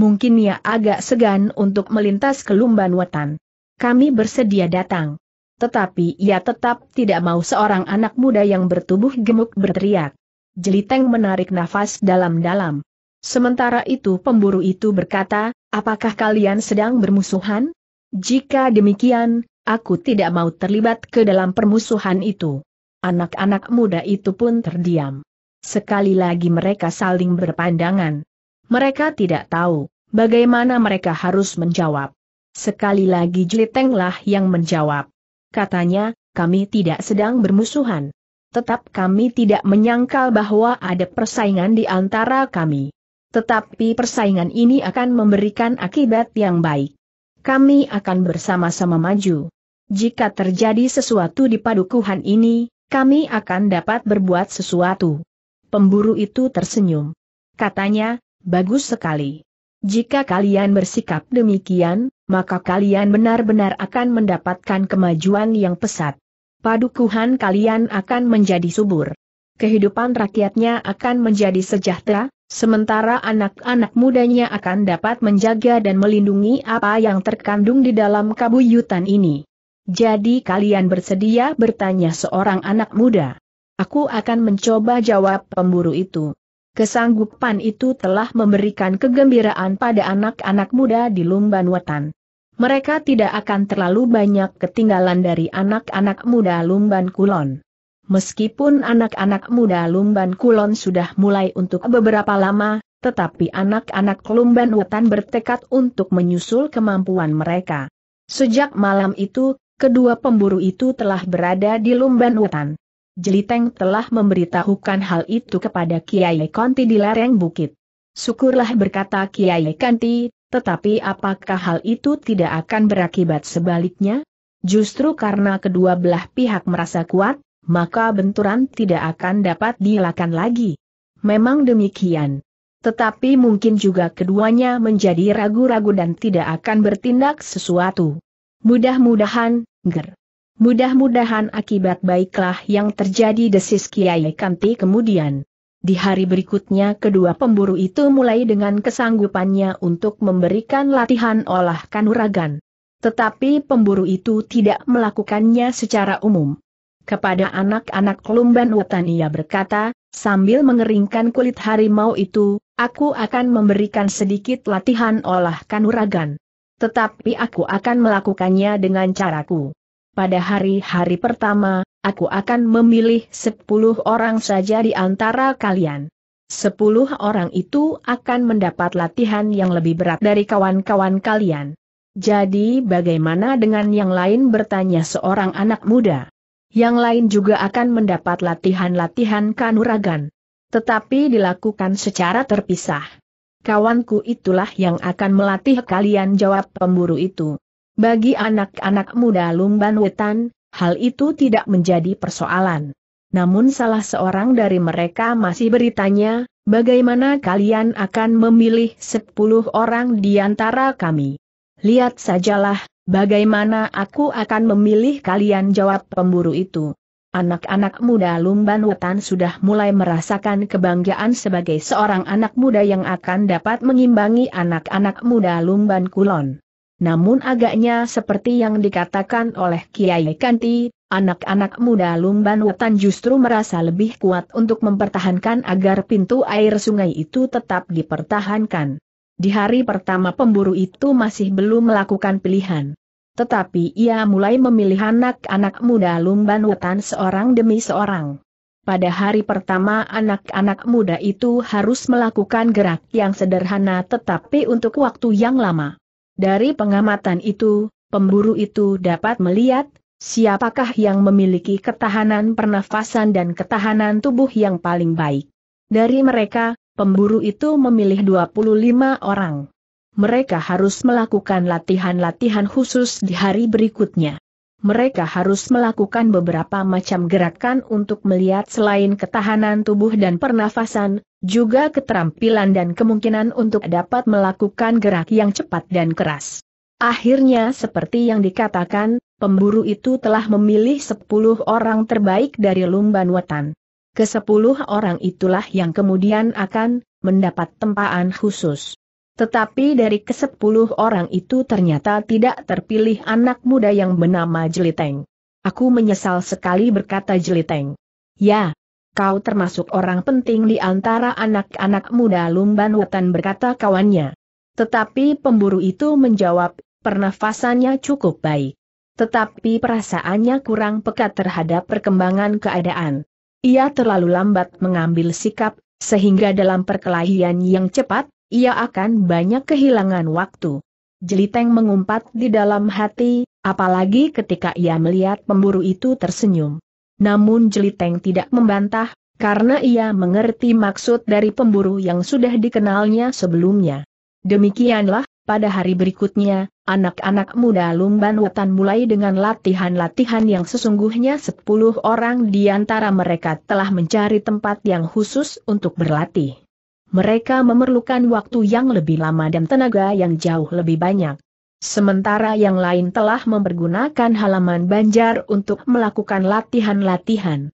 mungkin ia agak segan untuk melintas ke Lumban Wetan. Kami bersedia datang. Tetapi ia tetap tidak mau seorang anak muda yang bertubuh gemuk berteriak. Jeliteng menarik nafas dalam-dalam. Sementara itu pemburu itu berkata, apakah kalian sedang bermusuhan? Jika demikian, aku tidak mau terlibat ke dalam permusuhan itu. Anak-anak muda itu pun terdiam. Sekali lagi mereka saling berpandangan. Mereka tidak tahu bagaimana mereka harus menjawab. Sekali lagi jelitenglah yang menjawab. Katanya, kami tidak sedang bermusuhan. Tetap kami tidak menyangkal bahwa ada persaingan di antara kami. Tetapi persaingan ini akan memberikan akibat yang baik. Kami akan bersama-sama maju. Jika terjadi sesuatu di padukuhan ini, kami akan dapat berbuat sesuatu. Pemburu itu tersenyum. Katanya, Bagus sekali. Jika kalian bersikap demikian, maka kalian benar-benar akan mendapatkan kemajuan yang pesat. Padukuhan kalian akan menjadi subur. Kehidupan rakyatnya akan menjadi sejahtera, sementara anak-anak mudanya akan dapat menjaga dan melindungi apa yang terkandung di dalam kabuyutan ini. Jadi kalian bersedia bertanya seorang anak muda. Aku akan mencoba jawab pemburu itu. Kesanggupan itu telah memberikan kegembiraan pada anak-anak muda di Lumban Wetan. Mereka tidak akan terlalu banyak ketinggalan dari anak-anak muda Lumban Kulon. Meskipun anak-anak muda Lumban Kulon sudah mulai untuk beberapa lama, tetapi anak-anak Lumban Wetan bertekad untuk menyusul kemampuan mereka. Sejak malam itu, kedua pemburu itu telah berada di Lumban Wetan. Jeliteng telah memberitahukan hal itu kepada Kiai Konti di lereng bukit. Syukurlah berkata Kiai Kanti, tetapi apakah hal itu tidak akan berakibat sebaliknya? Justru karena kedua belah pihak merasa kuat, maka benturan tidak akan dapat dilakukan lagi. Memang demikian. Tetapi mungkin juga keduanya menjadi ragu-ragu dan tidak akan bertindak sesuatu. Mudah-mudahan, ger. Mudah-mudahan akibat baiklah yang terjadi desis Kiai Kanti kemudian. Di hari berikutnya kedua pemburu itu mulai dengan kesanggupannya untuk memberikan latihan olah kanuragan. Tetapi pemburu itu tidak melakukannya secara umum. Kepada anak-anak Lumban Wetan ia berkata, sambil mengeringkan kulit harimau itu, aku akan memberikan sedikit latihan olah kanuragan. Tetapi aku akan melakukannya dengan caraku pada hari-hari pertama, aku akan memilih sepuluh orang saja di antara kalian. Sepuluh orang itu akan mendapat latihan yang lebih berat dari kawan-kawan kalian. Jadi bagaimana dengan yang lain bertanya seorang anak muda? Yang lain juga akan mendapat latihan-latihan kanuragan. Tetapi dilakukan secara terpisah. Kawanku itulah yang akan melatih kalian jawab pemburu itu. Bagi anak-anak muda Lumban Wetan, hal itu tidak menjadi persoalan. Namun salah seorang dari mereka masih beritanya, bagaimana kalian akan memilih sepuluh orang di antara kami? Lihat sajalah, bagaimana aku akan memilih kalian jawab pemburu itu. Anak-anak muda Lumban Wetan sudah mulai merasakan kebanggaan sebagai seorang anak muda yang akan dapat mengimbangi anak-anak muda Lumban Kulon namun agaknya seperti yang dikatakan oleh Kiai Kanti, anak-anak muda Lumban Wetan justru merasa lebih kuat untuk mempertahankan agar pintu air sungai itu tetap dipertahankan. Di hari pertama pemburu itu masih belum melakukan pilihan. Tetapi ia mulai memilih anak-anak muda Lumban Wetan seorang demi seorang. Pada hari pertama anak-anak muda itu harus melakukan gerak yang sederhana tetapi untuk waktu yang lama. Dari pengamatan itu, pemburu itu dapat melihat siapakah yang memiliki ketahanan pernafasan dan ketahanan tubuh yang paling baik. Dari mereka, pemburu itu memilih 25 orang. Mereka harus melakukan latihan-latihan khusus di hari berikutnya mereka harus melakukan beberapa macam gerakan untuk melihat selain ketahanan tubuh dan pernafasan, juga keterampilan dan kemungkinan untuk dapat melakukan gerak yang cepat dan keras. Akhirnya seperti yang dikatakan, pemburu itu telah memilih 10 orang terbaik dari Lumban Wetan. Kesepuluh orang itulah yang kemudian akan mendapat tempaan khusus. Tetapi dari kesepuluh orang itu ternyata tidak terpilih anak muda yang bernama Jeliteng. Aku menyesal sekali berkata Jeliteng. Ya, kau termasuk orang penting di antara anak-anak muda Lumban Wetan berkata kawannya. Tetapi pemburu itu menjawab, pernafasannya cukup baik. Tetapi perasaannya kurang pekat terhadap perkembangan keadaan. Ia terlalu lambat mengambil sikap, sehingga dalam perkelahian yang cepat, ia akan banyak kehilangan waktu. Jeliteng mengumpat di dalam hati, apalagi ketika ia melihat pemburu itu tersenyum. Namun Jeliteng tidak membantah, karena ia mengerti maksud dari pemburu yang sudah dikenalnya sebelumnya. Demikianlah, pada hari berikutnya, anak-anak muda Lumban Wetan mulai dengan latihan-latihan yang sesungguhnya 10 orang di antara mereka telah mencari tempat yang khusus untuk berlatih mereka memerlukan waktu yang lebih lama dan tenaga yang jauh lebih banyak. Sementara yang lain telah mempergunakan halaman banjar untuk melakukan latihan-latihan.